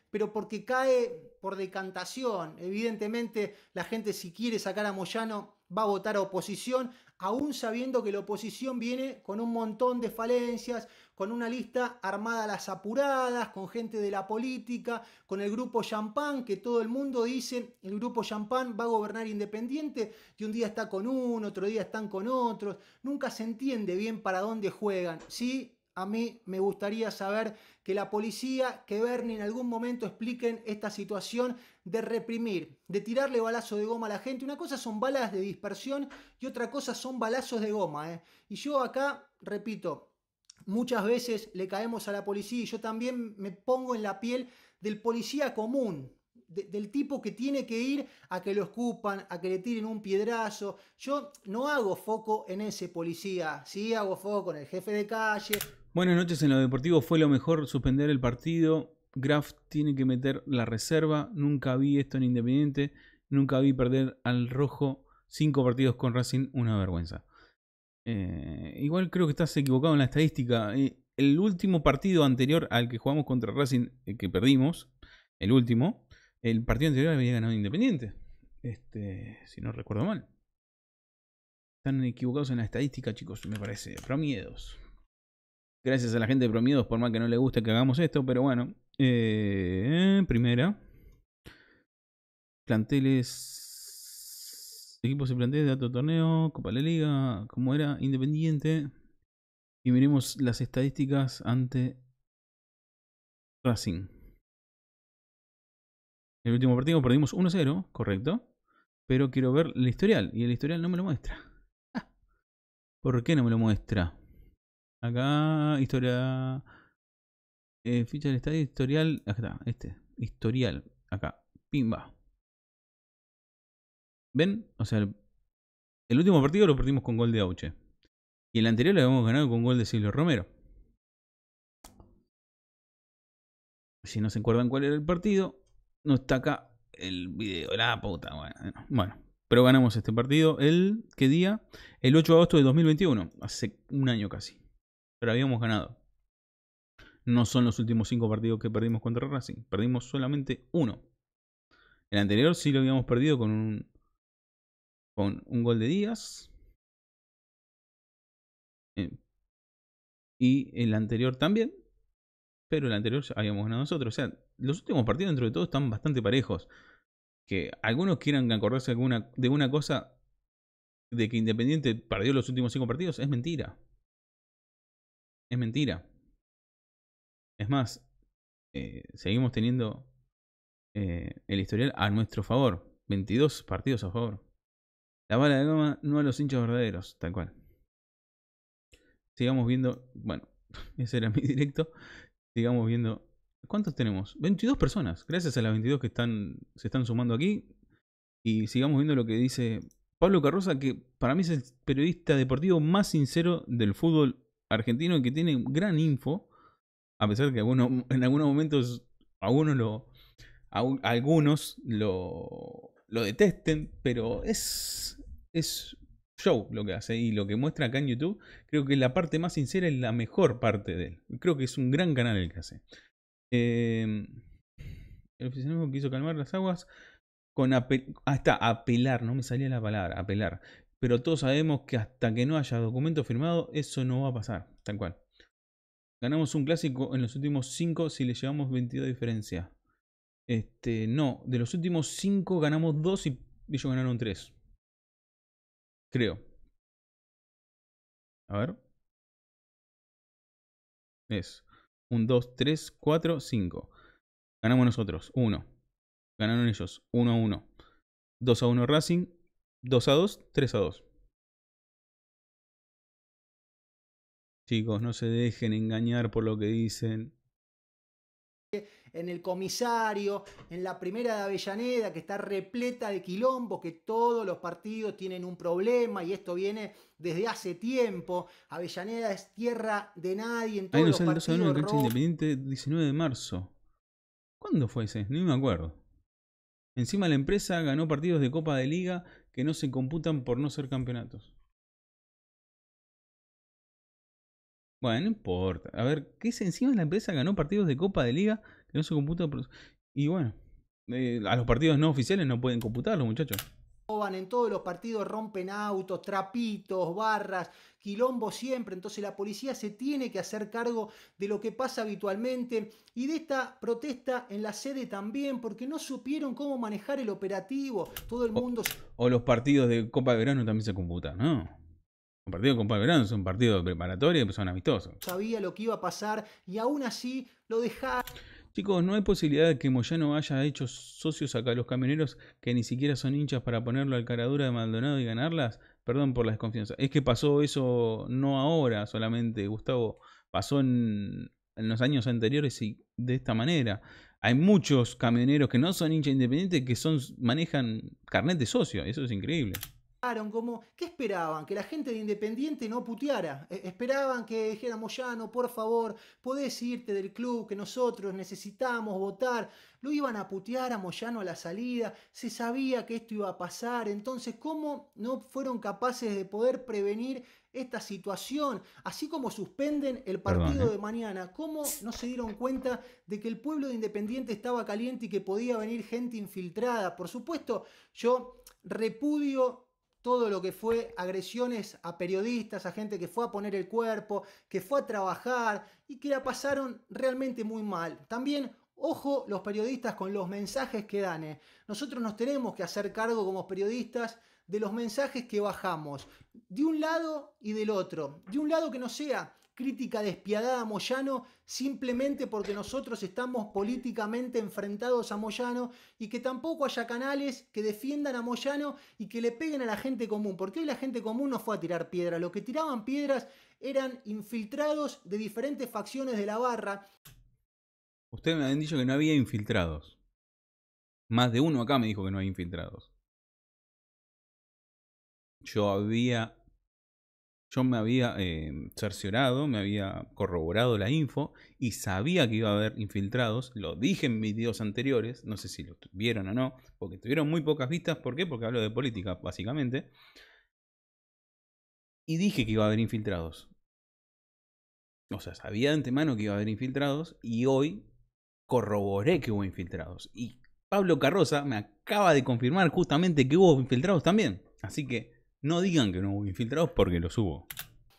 Pero porque cae por decantación. Evidentemente, la gente, si quiere sacar a Moyano, va a votar a oposición, aún sabiendo que la oposición viene con un montón de falencias con una lista armada a las apuradas, con gente de la política, con el grupo Champán, que todo el mundo dice, el grupo Champán va a gobernar independiente, que un día está con uno, otro día están con otros, nunca se entiende bien para dónde juegan, ¿sí? A mí me gustaría saber que la policía, que Bernie en algún momento expliquen esta situación de reprimir, de tirarle balazo de goma a la gente. Una cosa son balas de dispersión y otra cosa son balazos de goma. ¿eh? Y yo acá, repito, Muchas veces le caemos a la policía y yo también me pongo en la piel del policía común, del tipo que tiene que ir a que lo escupan, a que le tiren un piedrazo. Yo no hago foco en ese policía, sí hago foco en el jefe de calle.
Buenas noches, en lo deportivo fue lo mejor suspender el partido. Graf tiene que meter la reserva. Nunca vi esto en Independiente. Nunca vi perder al rojo cinco partidos con Racing. Una vergüenza. Eh, igual creo que estás equivocado en la estadística. Eh, el último partido anterior al que jugamos contra Racing, eh, que perdimos, el último, el partido anterior había ganado Independiente. Este, si no recuerdo mal. Están equivocados en la estadística, chicos, me parece. Promiedos. Gracias a la gente de Promiedos, por más que no le guste que hagamos esto, pero bueno. Eh, primera. Planteles este equipo se plantea de otro torneo, Copa de la Liga, como era Independiente. Y miremos las estadísticas ante Racing. El último partido perdimos 1-0, correcto. Pero quiero ver el historial. Y el historial no me lo muestra. Ah. ¿Por qué no me lo muestra? Acá, historia. Eh, ficha del estadio, historial. Acá está, este. Historial. Acá. Pimba. ¿Ven? O sea, el último partido lo perdimos con gol de Auche. Y el anterior lo habíamos ganado con gol de Silvio Romero. Si no se acuerdan cuál era el partido, no está acá el video. La puta, bueno. Eh, pero ganamos este partido el, ¿qué día? El 8 de agosto de 2021. Hace un año casi. Pero habíamos ganado. No son los últimos cinco partidos que perdimos contra Racing. Perdimos solamente uno. El anterior sí lo habíamos perdido con un con un gol de Díaz. Eh, y el anterior también. Pero el anterior ya habíamos ganado nosotros. O sea, los últimos partidos dentro de todo están bastante parejos. Que algunos quieran acordarse de una cosa de que Independiente perdió los últimos cinco partidos es mentira. Es mentira. Es más, eh, seguimos teniendo eh, el historial a nuestro favor. 22 partidos a favor. La bala de goma no a los hinchas verdaderos, tal cual. Sigamos viendo. Bueno, ese era mi directo. Sigamos viendo. ¿Cuántos tenemos? 22 personas. Gracias a las 22 que están, se están sumando aquí. Y sigamos viendo lo que dice Pablo Carroza, que para mí es el periodista deportivo más sincero del fútbol argentino y que tiene gran info. A pesar de que algunos, en algunos momentos algunos lo, algunos lo, lo detesten, pero es, es show lo que hace y lo que muestra acá en YouTube, creo que la parte más sincera es la mejor parte de él. Creo que es un gran canal el que hace. Em, el oficialismo quiso calmar las aguas con apel ah, apelar, no me salía la palabra, apelar. Pero todos sabemos que hasta que no haya documento firmado, eso no va a pasar, tal cual. Ganamos un clásico en los últimos 5 si le llevamos 22 diferencias. Este, no, de los últimos 5 ganamos 2 y ellos ganaron 3. Creo.
A ver. Es.
1, 2, 3, 4, 5. Ganamos nosotros. 1. Ganaron ellos. 1 a 1. 2 a 1 Racing. 2 a 2. 3 a 2. Chicos, no se dejen engañar por lo que dicen
en el comisario, en la primera de Avellaneda, que está repleta de quilombo que todos los partidos tienen un problema y esto viene desde hace tiempo. Avellaneda es tierra de nadie en todos Ahí los partidos. cancha
independiente 19 de marzo. ¿Cuándo fue ese? No me acuerdo. Encima la empresa ganó partidos de Copa de Liga que no se computan por no ser campeonatos. Bueno, no importa. A ver, ¿qué es encima la empresa ganó partidos de Copa de Liga que no se computa. Y bueno, eh, a los partidos no oficiales no pueden computarlos, muchachos.
En todos los partidos rompen autos, trapitos, barras, quilombo siempre. Entonces la policía se tiene que hacer cargo de lo que pasa habitualmente y de esta protesta en la sede también, porque no supieron cómo manejar el operativo. Todo el mundo.
o los partidos de Copa de Verano también se computan, ¿no? partido con Pablo Verón es un partido de preparatoria y son amistosos.
Sabía lo que iba a pasar y aún así lo dejaba.
Chicos, no hay posibilidad de que Moyano haya hecho socios acá a los camioneros que ni siquiera son hinchas para ponerlo al caradura de Maldonado y ganarlas. Perdón por la desconfianza. Es que pasó eso no ahora solamente, Gustavo. Pasó en, en los años anteriores y de esta manera. Hay muchos camioneros que no son hinchas independientes que son, manejan carnet de socio. Eso es increíble
como, ¿qué esperaban? Que la gente de Independiente no puteara. E, esperaban que dijera Moyano por favor, podés irte del club que nosotros necesitamos votar. Lo iban a putear a Moyano a la salida, se sabía que esto iba a pasar, entonces, ¿cómo no fueron capaces de poder prevenir esta situación? Así como suspenden el partido ¿eh? de mañana, ¿cómo no se dieron cuenta de que el pueblo de Independiente estaba caliente y que podía venir gente infiltrada? Por supuesto, yo repudio todo lo que fue agresiones a periodistas, a gente que fue a poner el cuerpo, que fue a trabajar y que la pasaron realmente muy mal. También Ojo los periodistas con los mensajes que dan. ¿eh? Nosotros nos tenemos que hacer cargo como periodistas de los mensajes que bajamos, de un lado y del otro. De un lado que no sea crítica despiadada a Moyano simplemente porque nosotros estamos políticamente enfrentados a Moyano y que tampoco haya canales que defiendan a Moyano y que le peguen a la gente común, porque hoy la gente común no fue a tirar piedras, lo que tiraban piedras eran infiltrados de diferentes facciones de la barra.
Ustedes me habían dicho que no había infiltrados. Más de uno acá me dijo que no hay infiltrados. Yo había yo me había em, cerciorado, me había corroborado la info y sabía que iba a haber infiltrados. Lo dije en mis videos anteriores, no sé si lo vieron o no, porque tuvieron muy pocas vistas. ¿Por qué? Porque hablo de política, básicamente. Y dije que iba a haber infiltrados. O sea, sabía de antemano que iba a haber infiltrados y hoy corroboré que hubo infiltrados. Y Pablo Carroza me acaba de confirmar justamente que hubo infiltrados también. Así que no digan que no hubo infiltrados porque los hubo.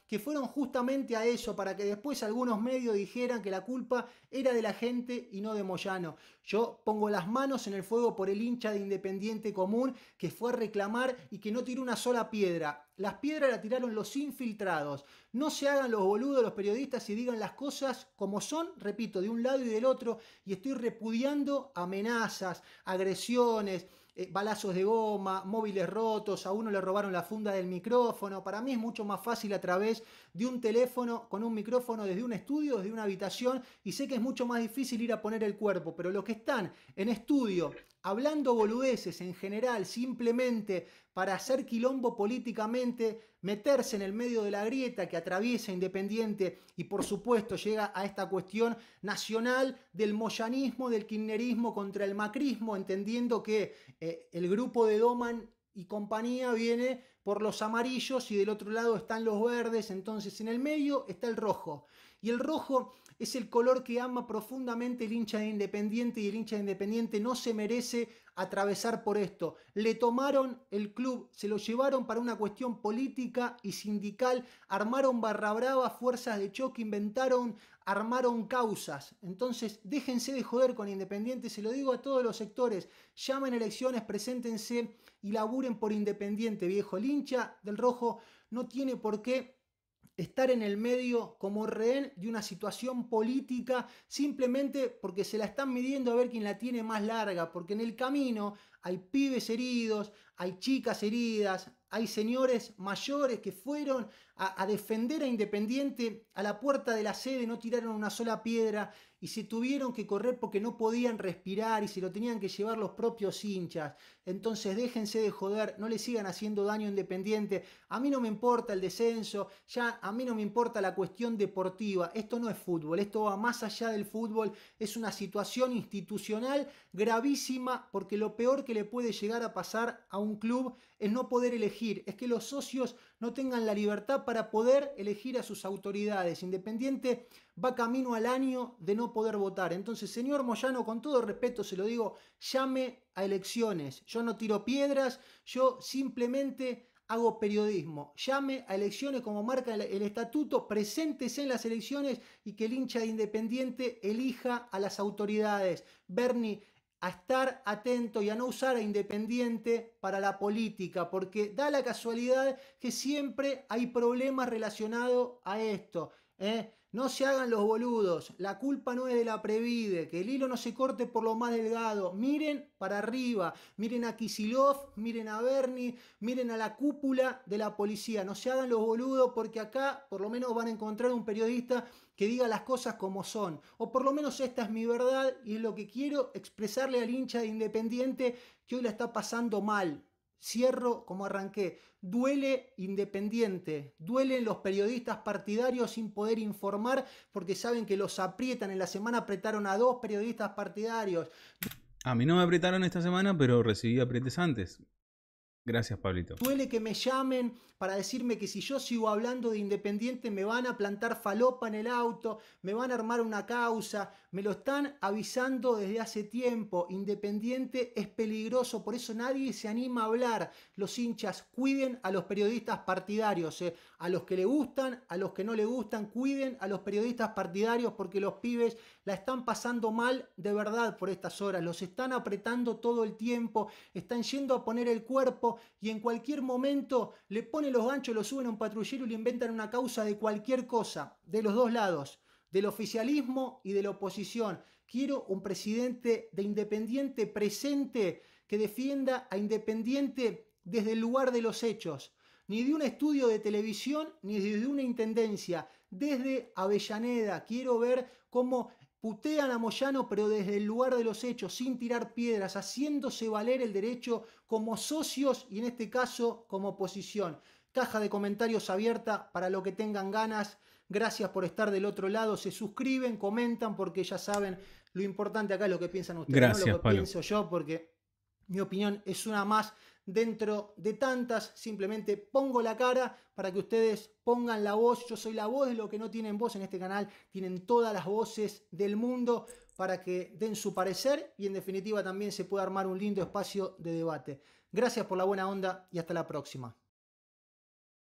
Que fueron justamente a eso para que después algunos medios dijeran que la culpa era de la gente y no de Moyano. Yo pongo las manos en el fuego por el hincha de Independiente Común que fue a reclamar y que no tiró una sola piedra. Las piedras la tiraron los infiltrados. No se hagan los boludos los periodistas y digan las cosas como son, repito, de un lado y del otro. Y estoy repudiando amenazas, agresiones, eh, balazos de goma, móviles rotos, a uno le robaron la funda del micrófono. Para mí es mucho más fácil a través de un teléfono con un micrófono desde un estudio, desde una habitación y sé que es mucho más difícil ir a poner el cuerpo, pero los que están en estudio hablando boludeces en general, simplemente para hacer quilombo políticamente, meterse en el medio de la grieta que atraviesa Independiente y por supuesto llega a esta cuestión nacional del moyanismo, del kirchnerismo contra el macrismo, entendiendo que eh, el grupo de Doman y compañía viene por los amarillos y del otro lado están los verdes, entonces en el medio está el rojo. Y el rojo es el color que ama profundamente el hincha de Independiente y el hincha de Independiente no se merece atravesar por esto. Le tomaron el club, se lo llevaron para una cuestión política y sindical, armaron barra brava, fuerzas de choque, inventaron, armaron causas. Entonces, déjense de joder con Independiente, se lo digo a todos los sectores. Llamen elecciones, preséntense y laburen por Independiente, viejo. El hincha del rojo no tiene por qué estar en el medio como rehén de una situación política simplemente porque se la están midiendo a ver quién la tiene más larga, porque en el camino hay pibes heridos, hay chicas heridas, hay señores mayores que fueron a, defender a Independiente a la puerta de la sede, no tiraron una sola piedra y se tuvieron que correr porque no podían respirar y se lo tenían que llevar los propios hinchas. Entonces déjense de joder, no le sigan haciendo daño a Independiente. A mí no me importa el descenso, ya a mí no me importa la cuestión deportiva. Esto no es fútbol, esto va más allá del fútbol. Es una situación institucional gravísima porque lo peor que le puede llegar a pasar a un club es no poder elegir, es que los socios no tengan la libertad para poder elegir a sus autoridades. Independiente va camino al año de no poder votar. Entonces, señor Moyano, con todo respeto se lo digo, llame a elecciones. Yo no tiro piedras, yo simplemente hago periodismo. Llame a elecciones como marca el, estatuto, preséntese en las elecciones y que el hincha de Independiente elija a las autoridades. Bernie, a estar atento y a no usar a Independiente para la política, porque da la casualidad que siempre hay problemas relacionados a esto. ¿eh? No se hagan los boludos, la culpa no es de la previde, que el hilo no se corte por lo más delgado. Miren para arriba, miren a Kisilov, miren a Bernie, miren a la cúpula de la policía. No se hagan los boludos porque acá por lo menos van a encontrar un periodista que diga las cosas como son, o por lo menos esta es mi verdad y es lo que quiero expresarle al hincha de Independiente que hoy la está pasando mal. Cierro como arranqué. Duele Independiente, duelen los periodistas partidarios sin poder informar porque saben que los aprietan. En la semana apretaron a dos periodistas partidarios.
A mí no me apretaron esta semana, pero recibí aprietes antes. Gracias, Pablito.
Suele que me llamen para decirme que si yo sigo hablando de Independiente me van a plantar falopa en el auto, me van a armar una causa, me lo están avisando desde hace tiempo. Independiente es peligroso, por eso nadie se anima a hablar. Los hinchas, cuiden a los periodistas partidarios, eh. a los que le gustan, a los que no le gustan, cuiden a los periodistas partidarios porque los pibes la están pasando mal de verdad por estas horas. Los están apretando todo el tiempo, están yendo a poner el cuerpo y en cualquier momento le ponen los ganchos, lo suben a un patrullero y le inventan una causa de cualquier cosa, de los dos lados del oficialismo y de la oposición. Quiero un presidente de Independiente presente que defienda a Independiente desde el lugar de los hechos, ni de un estudio de televisión, ni desde una intendencia, desde Avellaneda. Quiero ver cómo putean a Moyano, pero desde el lugar de los hechos, sin tirar piedras, haciéndose valer el derecho como socios y en este caso como oposición. Caja de comentarios abierta para lo que tengan ganas. Gracias por estar del otro lado. Se suscriben, comentan, porque ya saben, lo importante acá es lo que piensan ustedes, no lo que pienso yo, porque mi opinión es una más dentro de tantas. Simplemente pongo la cara para que ustedes pongan la voz. Yo soy la voz de lo que no tienen voz en este canal. Tienen todas las voces del mundo para que den su parecer y en definitiva también se pueda armar un lindo espacio de debate. Gracias por la buena onda y hasta la próxima.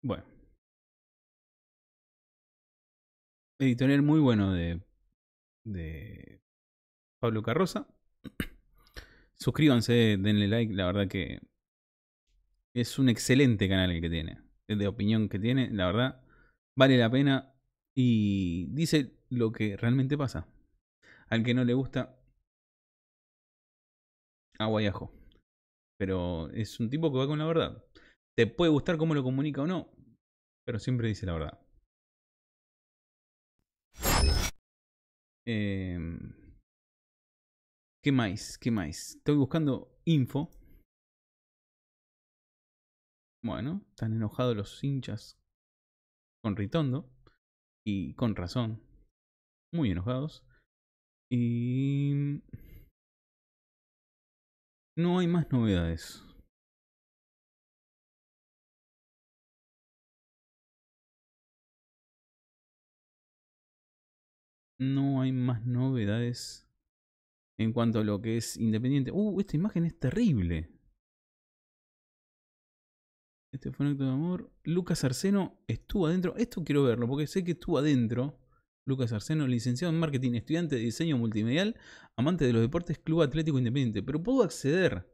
Bueno. editorial muy bueno de, de
Pablo Carroza. Suscríbanse, denle like, la verdad que es un excelente canal el que tiene, de opinión que tiene, la verdad, vale la pena y dice lo que realmente pasa. Al que no le gusta, agua y ajo. Pero es un tipo que va con la verdad. Te puede gustar cómo lo comunica o no, pero siempre dice la verdad. Em, ¿Qué más? ¿Qué más? Estoy buscando info. Bueno, están enojados los hinchas
con Ritondo. Y con razón. Muy enojados. Y... No hay más novedades. No hay más
novedades en cuanto a lo que es independiente. ¡Uh! Esta imagen es terrible. Este fue un acto de amor. Lucas Arceno estuvo adentro. Esto quiero verlo porque sé que estuvo adentro. Lucas Arceno, licenciado en marketing, estudiante de diseño multimedial, amante de los deportes, Club Atlético Independiente. Pero pudo acceder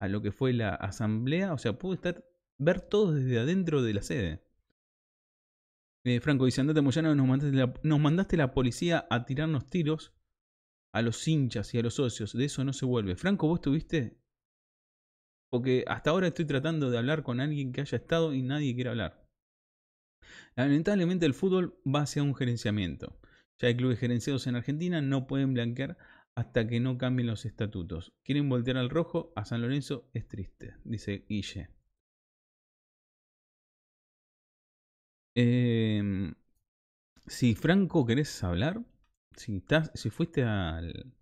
a lo que fue la asamblea. O sea, pudo estar, ver todo desde adentro de la sede. Eh, Franco dice, andate este Moyano, nos mandaste, la, nos mandaste la policía a tirarnos tiros a los hinchas y a los socios. De eso no se vuelve. Franco, vos estuviste... Porque hasta ahora estoy tratando de hablar con alguien que haya estado y nadie quiere hablar. Lamentablemente el fútbol va hacia un gerenciamiento. Ya hay clubes gerenciados en Argentina, no pueden blanquear hasta que no cambien los estatutos. Quieren voltear al rojo, a San Lorenzo es triste, dice Guille. Em, si Franco querés hablar, si, fuiste al,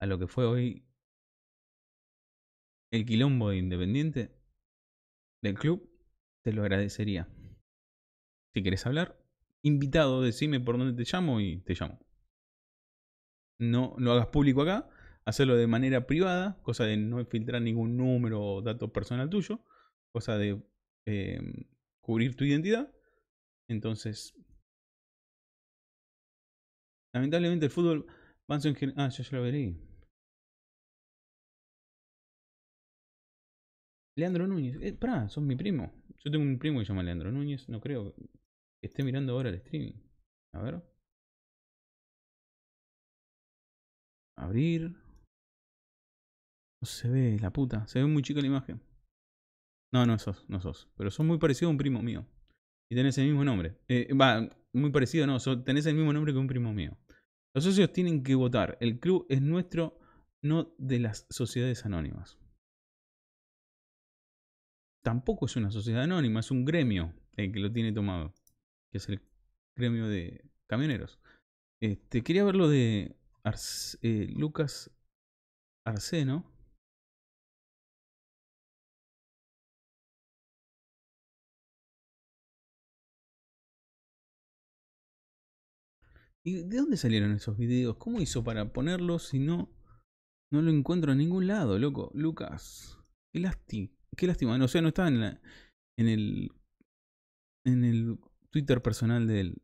a lo que fue hoy el quilombo de Independiente del club, te lo agradecería. Si querés hablar, invitado, decime por dónde te llamo y te llamo. No lo hagas público acá, hacerlo de manera privada, cosa de no filtrar ningún número o dato personal tuyo, cosa de em, cubrir tu identidad. Entonces, lamentablemente el fútbol, Ah, ya, ya lo veré. Leandro Núñez. Eh, pará, sos mi primo. Yo tengo un primo que se llama Leandro Núñez. No creo que esté mirando ahora el streaming. A ver. Abrir. No se ve, la puta. Se ve muy chica la imagen. No, no sos, no sos. Pero sos muy parecido a un primo mío tenés el mismo nombre. Eh, va, muy parecido, no, tenés el mismo nombre que un primo mío. Los socios tienen que votar. El club es nuestro, no de las sociedades anónimas. Tampoco es una sociedad anónima, es un gremio el eh, que lo tiene tomado, que es el gremio de camioneros. Este, quería ver lo de eh, Lucas Arceno. ¿Y de dónde salieron esos videos? ¿Cómo hizo para ponerlos si no, no lo encuentro en ningún lado, loco? Lucas, qué, lástima. qué lástima. No, o sea, no estaba en, en el en el Twitter personal de él.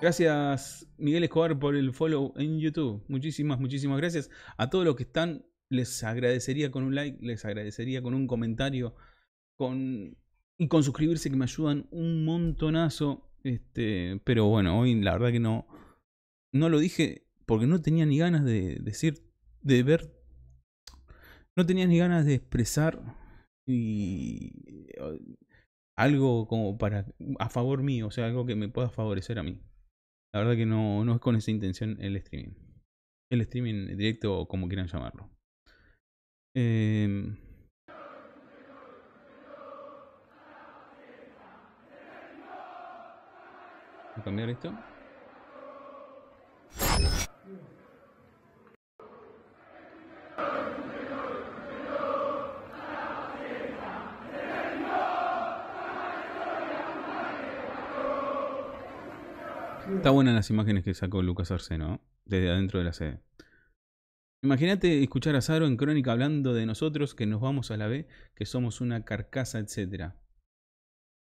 Gracias Miguel Escobar por el follow en YouTube. Muchísimas, muchísimas gracias. A todos los que están, les agradecería con un like, les agradecería con un comentario con, y con suscribirse que me ayudan un montonazo. Este, pero bueno, hoy la verdad que no. No lo dije porque no tenía ni ganas de decir, de ver. No tenía ni ganas de expresar y eh, algo como para a favor mío, o sea, algo que me pueda favorecer a mí. La verdad que no, no es con esa intención el streaming. El streaming directo o como quieran llamarlo. Eh, a cambiar esto? Está buenas las imágenes que sacó Lucas ¿no? desde adentro de la sede. Imagínate escuchar a Saro en Crónica hablando de nosotros, que nos vamos a la B, que somos una carcasa, etc.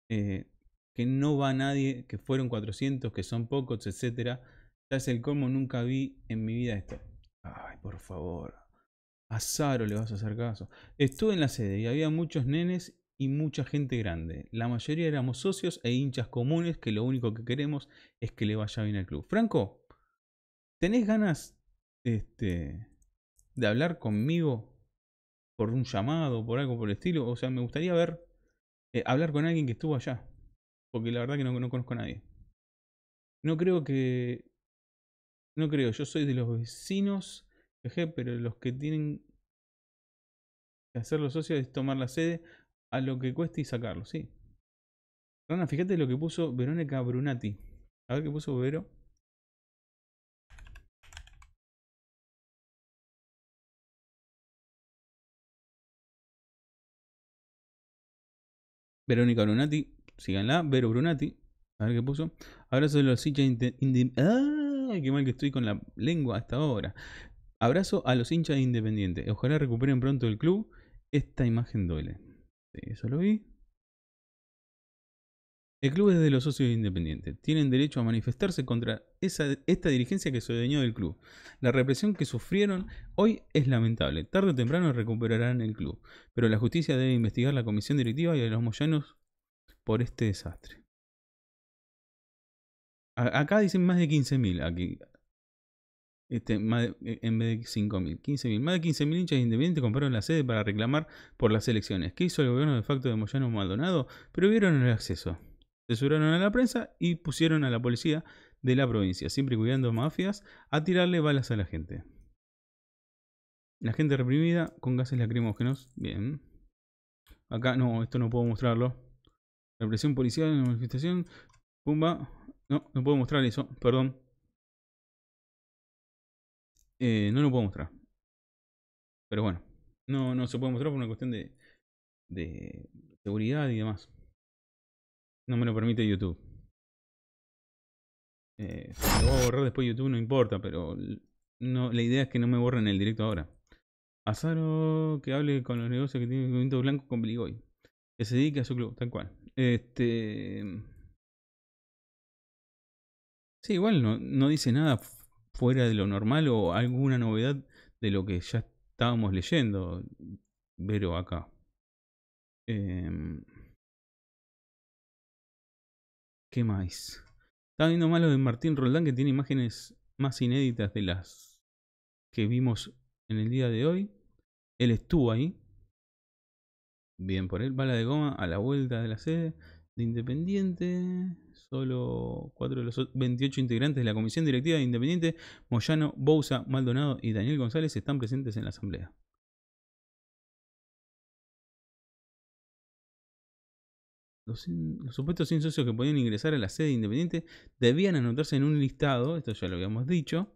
Eh, que no va nadie, que fueron 400, que son pocos, etcétera. Ya es el colmo, nunca vi en mi vida esto. Ay, por favor. A Zaro le vas a hacer caso. Estuve en la sede y había muchos nenes y mucha gente grande. La mayoría éramos socios e hinchas comunes que lo único que queremos es que le vaya bien al club. Franco, ¿tenés ganas este, de hablar conmigo por un llamado, por algo por el estilo? O sea, me gustaría ver, eh, hablar con alguien que estuvo allá. Porque la verdad que no, conozco a nadie. No creo que. No creo, yo soy de los vecinos, pero los que tienen que hacer los socios es tomar la sede a lo que cueste y sacarlo, sí. Rana, fíjate lo que puso Verónica Brunati. A ver qué puso Vero. Verónica Brunati síganla, Vero Brunati. A ver qué puso. Abrazo a los hinchas independientes. ¡Ah! Qué mal que estoy con la lengua hasta ahora. Abrazo a los hinchas independientes. Ojalá recuperen pronto el club. Esta imagen duele. Eso lo vi. El club es de los socios independientes. Tienen derecho a manifestarse contra esta dirigencia que se dañó del club. La represión que sufrieron hoy es lamentable. Tarde o temprano recuperarán el club. Pero la justicia debe investigar la comisión directiva y a los moyanos por este desastre. acá dicen más de 15.000. Aquí. Este, e, en vez de 5.000, 15.000. Más de 15.000 hinchas independientes compraron la sede para reclamar por las elecciones. ¿Qué hizo el gobierno de facto de Moyano Maldonado? Prohibieron el acceso. Censuraron a la prensa y pusieron a la policía de la provincia, siempre cuidando mafias, a tirarle balas a la gente. La gente reprimida con gases lacrimógenos. Bien. Acá no, esto no puedo mostrarlo. Represión policial en la manifestación. Pumba. No, no puedo mostrar eso, perdón.
Eh, no lo puedo mostrar. Pero bueno,
no, no se puede mostrar por una cuestión de, de seguridad y demás. No me lo permite YouTube. Eh, si voy a borrar después YouTube, no importa, pero no, la idea es que no me borren el directo ahora. Azaro que hable con los negocios que tiene el movimiento blanco con Beligoy. Que se dedique a su club, tal cual. Este. Mm, sí, igual no, no, dice nada fuera de lo normal o alguna novedad de lo que ya estábamos leyendo. pero acá. Em, ¿Qué más? Estaba viendo malo lo de Martín Roldán que tiene imágenes más inéditas de las que vimos en el día de hoy. Él estuvo ahí. Bien por él, bala de goma a la vuelta de la sede de Independiente. Solo cuatro de los 28 integrantes de la comisión directiva de Independiente, Moyano, Bouza, Maldonado y Daniel González están presentes en la asamblea. Los, supuestos sin socios que podían ingresar a la sede de independiente debían anotarse en un listado, esto ya lo habíamos dicho,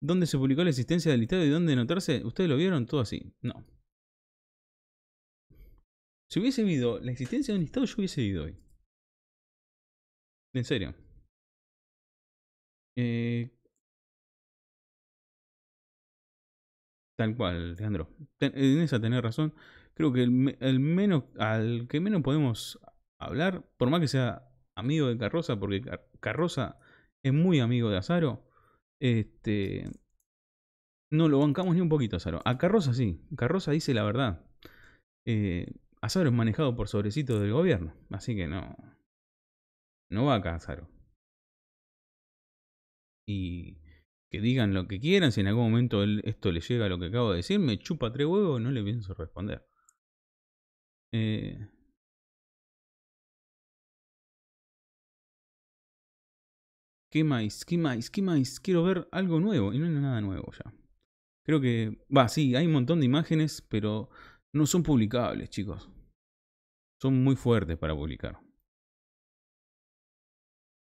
¿dónde se publicó la existencia del listado y dónde anotarse, ¿ustedes lo vieron? Todo así. No, si hubiese habido la existencia de un Estado, yo hubiese ido hoy.
En serio. Eh,
tal cual, Leandro. en esa tenés razón. Creo que el, menos, al que menos podemos hablar, por más que sea amigo de Carroza, porque Carrosa Carroza es muy amigo de Azaro, este, no lo bancamos ni un poquito, Azaro. A Carroza sí. Carroza dice la verdad. Eh, Azaro es manejado por sobrecitos del gobierno, así que no. No va a Azaro. Y que digan lo que quieran, si en algún momento esto le llega a lo que acabo de decir, me chupa tres huevos, no le pienso responder. Eh, ¿Qué más? ¿Qué más? ¿Qué más? Quiero ver algo nuevo. Y no hay nada nuevo ya. Creo que. Va, sí, hay un montón de imágenes, pero no son publicables, chicos. Son muy fuertes para publicar.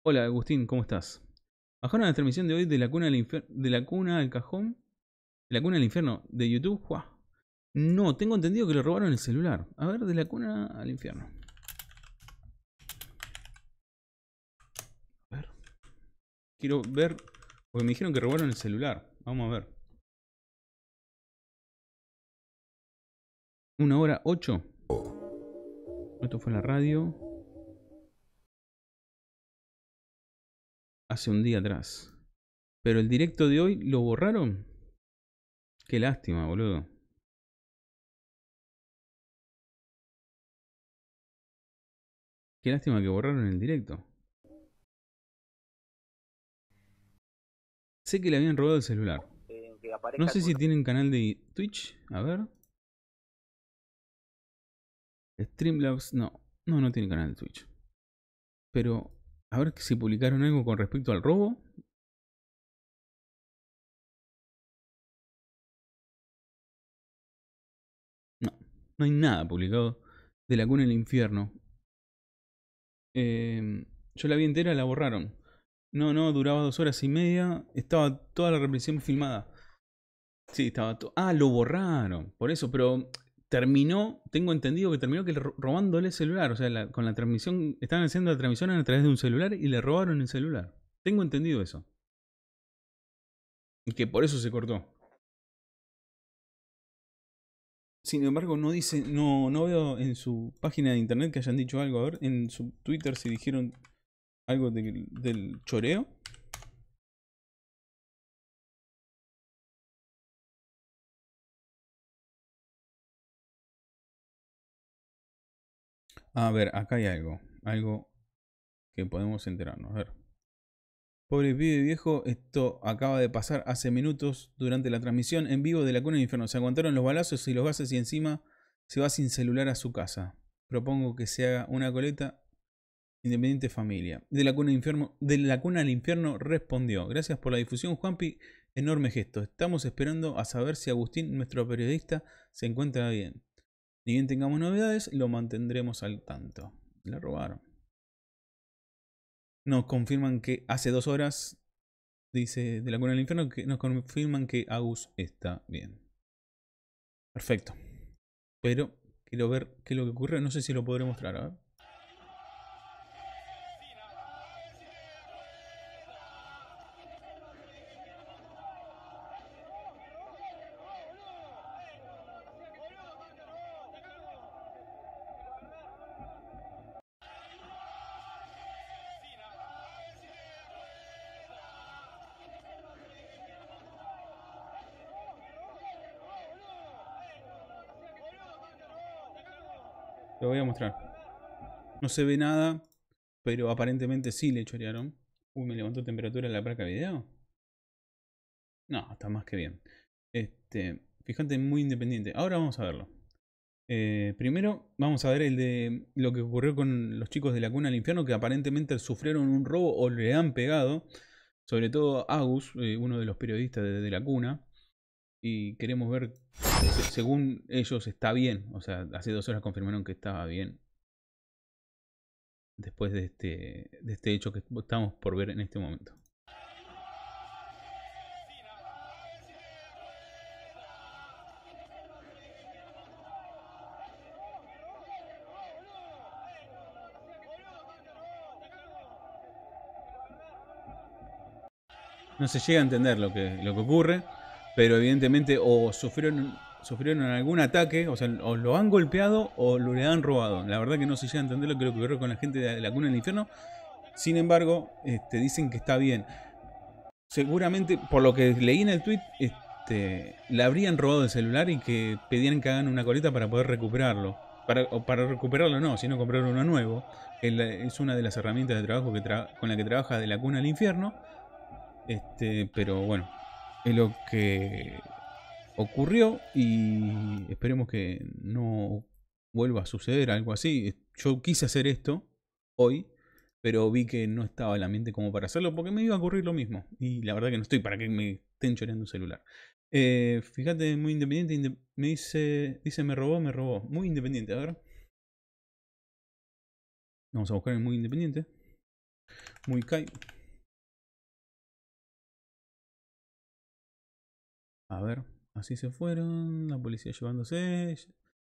Hola Agustín, ¿cómo estás? Bajaron la transmisión de hoy de la cuna al, de la cuna al cajón. De la cuna al infierno de YouTube. No, tengo entendido que le robaron el celular. A ver, de la cuna al infierno. A ver. Quiero ver. Porque me
dijeron que robaron el celular. Vamos a ver. Una hora ocho. Esto fue la radio. Hace un día atrás. Pero el directo de hoy lo borraron. Qué lástima, boludo. Qué lástima
que borraron el directo. Sé que le habían robado el celular. Eh, no sé si tienen canal de Twitch. A ver. Streamlabs, no, no, no tiene canal de Twitch.
Pero, a ver si publicaron algo con respecto al robo.
No, no hay nada publicado de la cuna del infierno. Em, yo la vi entera, la borraron. No, no, duraba dos horas y media. Estaba toda la represión filmada. Sí, estaba todo. Ah, lo borraron. Por eso, pero terminó, tengo entendido que terminó que robándole el celular. O sea, con la transmisión, estaban haciendo la transmisión a través de un celular y le robaron el celular. Tengo entendido eso. Y que por eso se cortó. Sin embargo, no dice, no, no veo en su página de internet que hayan dicho algo. A ver, en su Twitter si dijeron algo del choreo.
A ver, acá hay algo. Algo
que podemos enterarnos. ver. Pobre pibe viejo, esto acaba de pasar hace minutos durante la transmisión en vivo de la cuna del infierno. Se aguantaron los balazos y los gases y encima se va sin celular a su casa. Propongo que se haga una coleta Independiente Familia. De la cuna del infierno, de la cuna al infierno respondió. Gracias por la difusión, Juanpi. Enorme gesto. Estamos esperando a saber si Agustín, nuestro periodista, se encuentra bien. Ni bien tengamos novedades, lo mantendremos al tanto. La robaron. Nos confirman que hace dos horas, dice de la cuna del infierno, que nos confirman que Agus está bien. Perfecto. Pero quiero ver qué es lo que ocurre. No sé si lo podré mostrar. A ver. No se ve nada, pero aparentemente sí le chorearon. Uy, me levantó temperatura en la placa video. No, está más que bien. Este, fíjate, muy independiente. Ahora vamos a verlo. Eh, primero vamos a ver el de lo que ocurrió con los chicos de la cuna del infierno que aparentemente sufrieron un robo o le han pegado. Sobre todo Agus, eh, uno de los periodistas de la cuna y queremos ver, según ellos está bien, o sea, hace dos horas confirmaron que estaba bien. Después de este, de este hecho que estamos por ver en este momento. No se llega a entender lo que, lo que ocurre pero evidentemente o sufrieron, sufrieron algún ataque, o sea, o lo han golpeado o lo le han robado. La verdad que no sé ya entender lo que ocurrió con la gente de la cuna del infierno. Sin embargo, este, dicen que está bien. Seguramente, por lo que leí en el tweet, este, le habrían robado el celular y que pedían que hagan una coleta para poder recuperarlo. Para, o para recuperarlo no, sino comprar uno nuevo. Es una de las herramientas de trabajo que con la que trabaja de la cuna al infierno. Este, pero bueno, es lo que ocurrió y esperemos que no vuelva a suceder algo así. Yo quise hacer esto hoy, pero vi que no estaba la mente como para hacerlo porque me iba a ocurrir lo mismo. Y la verdad que no estoy para que me estén choreando un celular. Eh, fíjate, muy independiente, me dice, dice me robó, me robó. Muy independiente, a ver. Vamos a buscar el muy
independiente. Muy Kai.
A ver, así se fueron. La policía llevándose.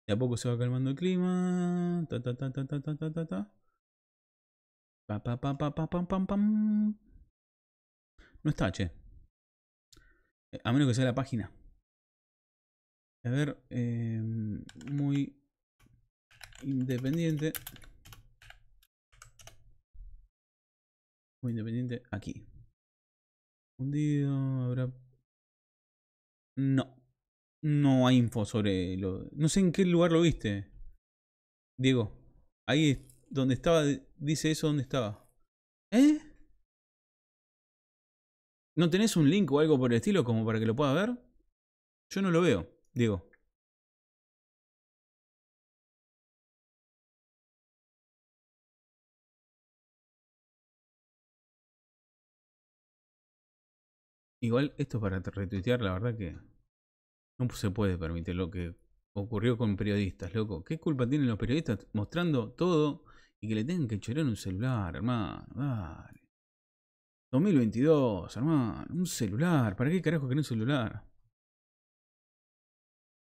De a poco se va calmando el clima. Ta ta ta ta ta ta ta ta ta. Pa pa pa pa pa pam pam pam. No está, che. Eh, a menos que sea la página. A ver, em, muy independiente. Muy independiente aquí. Hundido, habrá no. No hay info sobre lo. No sé en qué lugar lo viste. Diego. Ahí donde estaba. Dice eso donde estaba. ¿Eh? ¿No tenés un link o algo por el estilo como para que lo pueda ver? Yo no lo veo, Diego. Igual esto para retuitear, la verdad que no se puede permitir lo que ocurrió con periodistas, loco. ¿Qué culpa tienen los periodistas mostrando todo y que le tengan que en un celular, hermano? Dale. 2022, hermano, un celular. ¿Para qué carajo queréis un celular?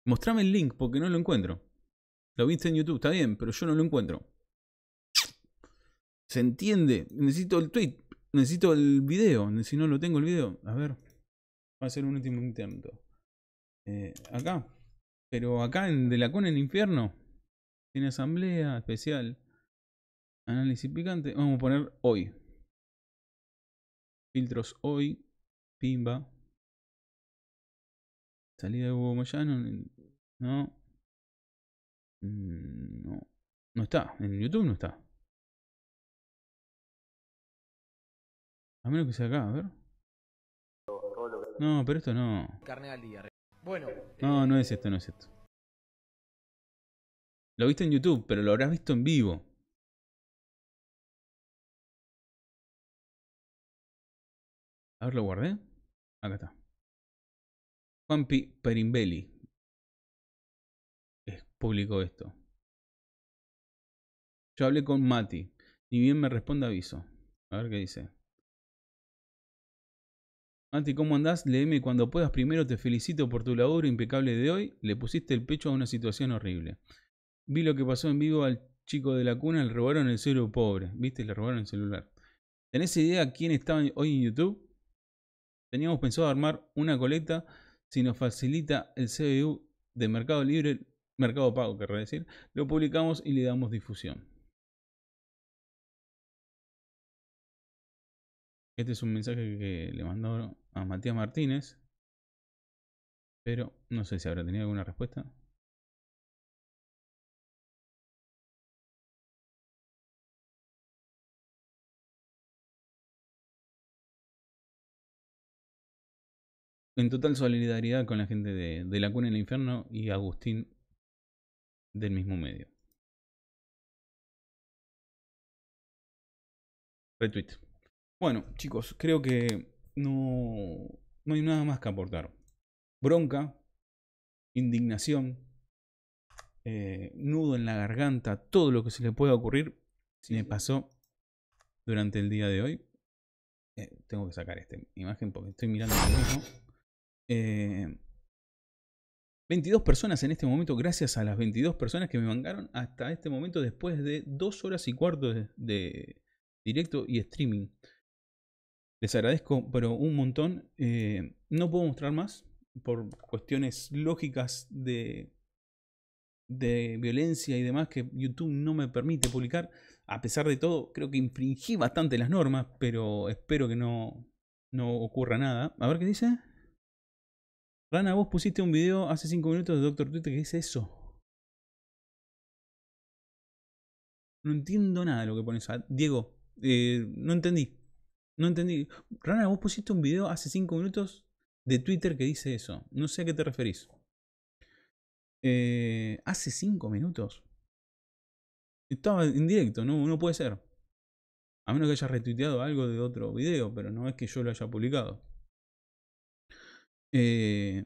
Mostrame el link porque no lo encuentro. Lo viste en YouTube, está bien, pero yo no lo encuentro. ¿Se entiende? Necesito el tweet. Necesito el video. Si no lo tengo el video. A ver. Va a ser un último intento. Eh, acá. Pero acá en De la en Infierno. Tiene asamblea especial. Análisis picante. Vamos a poner hoy. Filtros hoy. Pimba.
Salida de Hugo Moyano. No. Mm, no. No está. En YouTube no está. A menos que sea acá, a ver.
No, pero esto no. Carne al día. Bueno. No, eh, no es esto, no es esto. Lo viste en YouTube, pero lo habrás visto en vivo.
A ver, lo guardé. Acá está. Juanpi Perimbelli. Es, publicó esto. Yo hablé con Mati. Ni bien
me responde aviso. A ver qué dice. Mati, ¿cómo andás? Leeme, cuando puedas. Primero te felicito por tu labor impecable de hoy. Le pusiste el pecho a una situación horrible. Vi lo que pasó en vivo al chico de la cuna, le robaron el celular, pobre. ¿Viste? Le robaron el celular. ¿Tenés idea quién estaba hoy en YouTube? Teníamos pensado armar una colecta si nos facilita el CBU de Mercado Libre, Mercado Pago, decir. Lo publicamos y le damos difusión. Este es un mensaje que le mandó a Matías
Martínez. Pero no sé si habrá tenido alguna respuesta. En total solidaridad con la gente de, La Cuna en el Infierno y Agustín del mismo medio.
Retweet. Bueno, chicos, creo que no, no hay nada más que aportar. Bronca, indignación, eh, nudo en la garganta, todo lo que se le pueda ocurrir, si me pasó durante el día de hoy. Eh, tengo que sacar esta imagen porque estoy mirando lo mismo. 22 eh, personas en este momento, gracias a las 22 personas que me mangaron hasta este momento después de dos horas y cuarto de directo y streaming. Les agradezco, pero un montón. Eh, no puedo mostrar más por cuestiones lógicas de, violencia y demás que YouTube no me permite publicar. A pesar de todo, creo que infringí bastante las normas, pero espero que no, no ocurra nada. A ver qué dice. Rana, vos pusiste un video hace 5 minutos de Doctor Twitter que dice eso. No entiendo nada de lo que pones. Ah, Diego, eh, no entendí. No entendí. Rana, vos pusiste un video hace 5 minutos de Twitter que dice eso. No sé a qué te referís. Eh, hace 5 minutos. Estaba en directo, no, no puede ser. A menos que haya retuiteado algo de otro video, pero no es que yo lo haya publicado. Eh,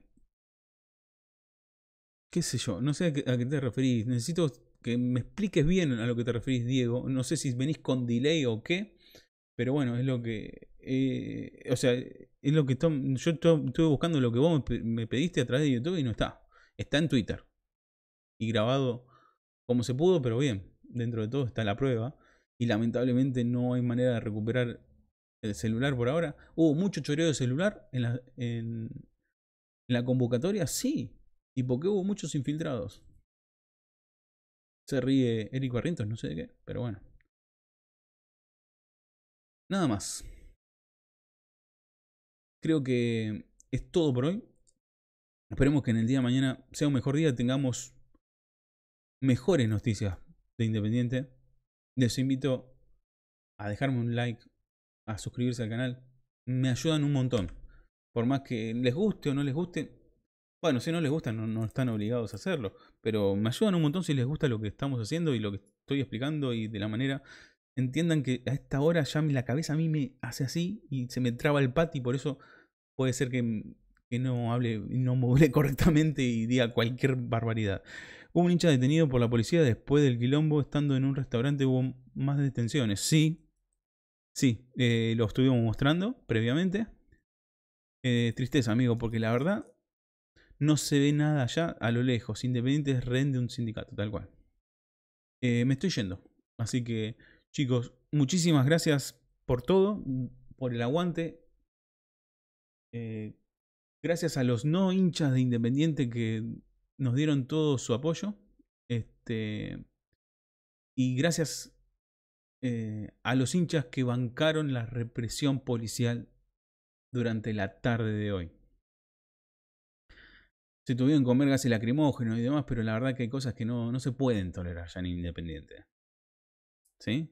¿Qué sé yo? No sé a qué te referís. Necesito que me expliques bien a lo que te referís, Diego. No sé si venís con delay o qué. Pero bueno, es lo que. Eh, o sea, es lo que yo estuve buscando lo que vos me pediste a través de YouTube y no está. Está en Twitter. Y grabado como se pudo, pero bien. Dentro de todo está la prueba. Y lamentablemente no hay manera de recuperar el celular por ahora. ¿Hubo mucho choreo de celular en la, en, la convocatoria? Sí. ¿Y porque hubo muchos infiltrados? Se ríe Eric Barrientos, no sé de qué, pero bueno. Nada más. Creo que es todo por hoy. Esperemos que en el día de mañana sea un mejor día, tengamos mejores noticias de Independiente. Les invito a dejarme un like, a suscribirse al canal. Me ayudan un montón. Por más que les guste o no les guste. Bueno, si no les gusta, no, no están obligados a hacerlo. Pero me ayudan un montón si les gusta lo que estamos haciendo y lo que estoy explicando y de la manera entiendan que a esta hora ya la cabeza a mí me hace así y se me traba el pati, por eso puede ser que, que no hable, no module correctamente y diga cualquier barbaridad. Hubo un hincha detenido por la policía después del quilombo, estando en un restaurante hubo más detenciones. Sí, sí, eh, lo estuvimos mostrando previamente. Eh, tristeza, amigo, porque la verdad no se ve nada allá a lo lejos. Independiente es rehén de un sindicato, tal cual. Eh, me estoy yendo, así que Chicos, muchísimas gracias por todo, por el aguante. Eh, gracias a los no hinchas de Independiente que nos dieron todo su apoyo. Este, y gracias eh, a los hinchas que bancaron la represión policial durante la tarde de hoy. Se tuvieron que comer gases lacrimógenos y demás, pero la verdad que hay cosas que no, no se pueden tolerar ya en Independiente. ¿Sí?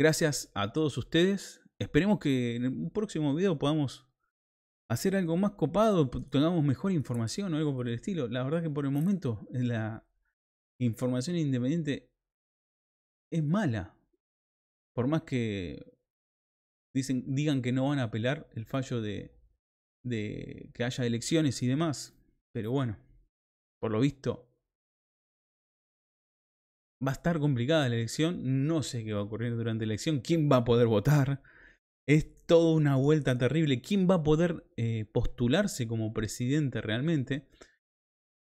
Gracias a todos ustedes. Esperemos que en un próximo video podamos hacer algo más copado, tengamos mejor información o algo por el estilo. La verdad que por el momento eh, la información independiente es mala. Por más que dicen, digan que no van a apelar el fallo de, de que haya elecciones y demás. Pero bueno, por lo visto va a estar complicada la elección, no sé qué va a ocurrir durante la elección, quién va a poder votar. Es toda una vuelta terrible. ¿Quién va a poder eh, postularse como presidente realmente?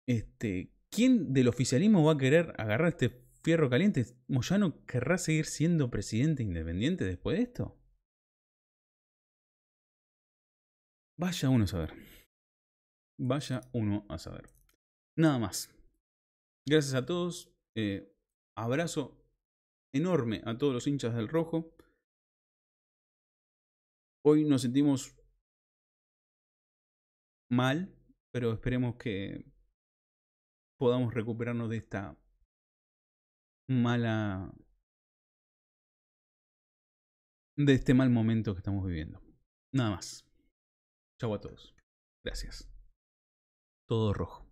Este, ¿Quién del oficialismo va a querer agarrar este fierro caliente? ¿Moyano querrá seguir siendo presidente independiente después de esto? Vaya uno a saber. Vaya uno a saber. Nada más. Gracias a todos. Eh, abrazo enorme a todos los hinchas del rojo.
Hoy nos sentimos mal, pero esperemos que podamos recuperarnos de esta mala... de este mal momento que estamos viviendo. Nada más. Chau a todos. Gracias. Todo rojo.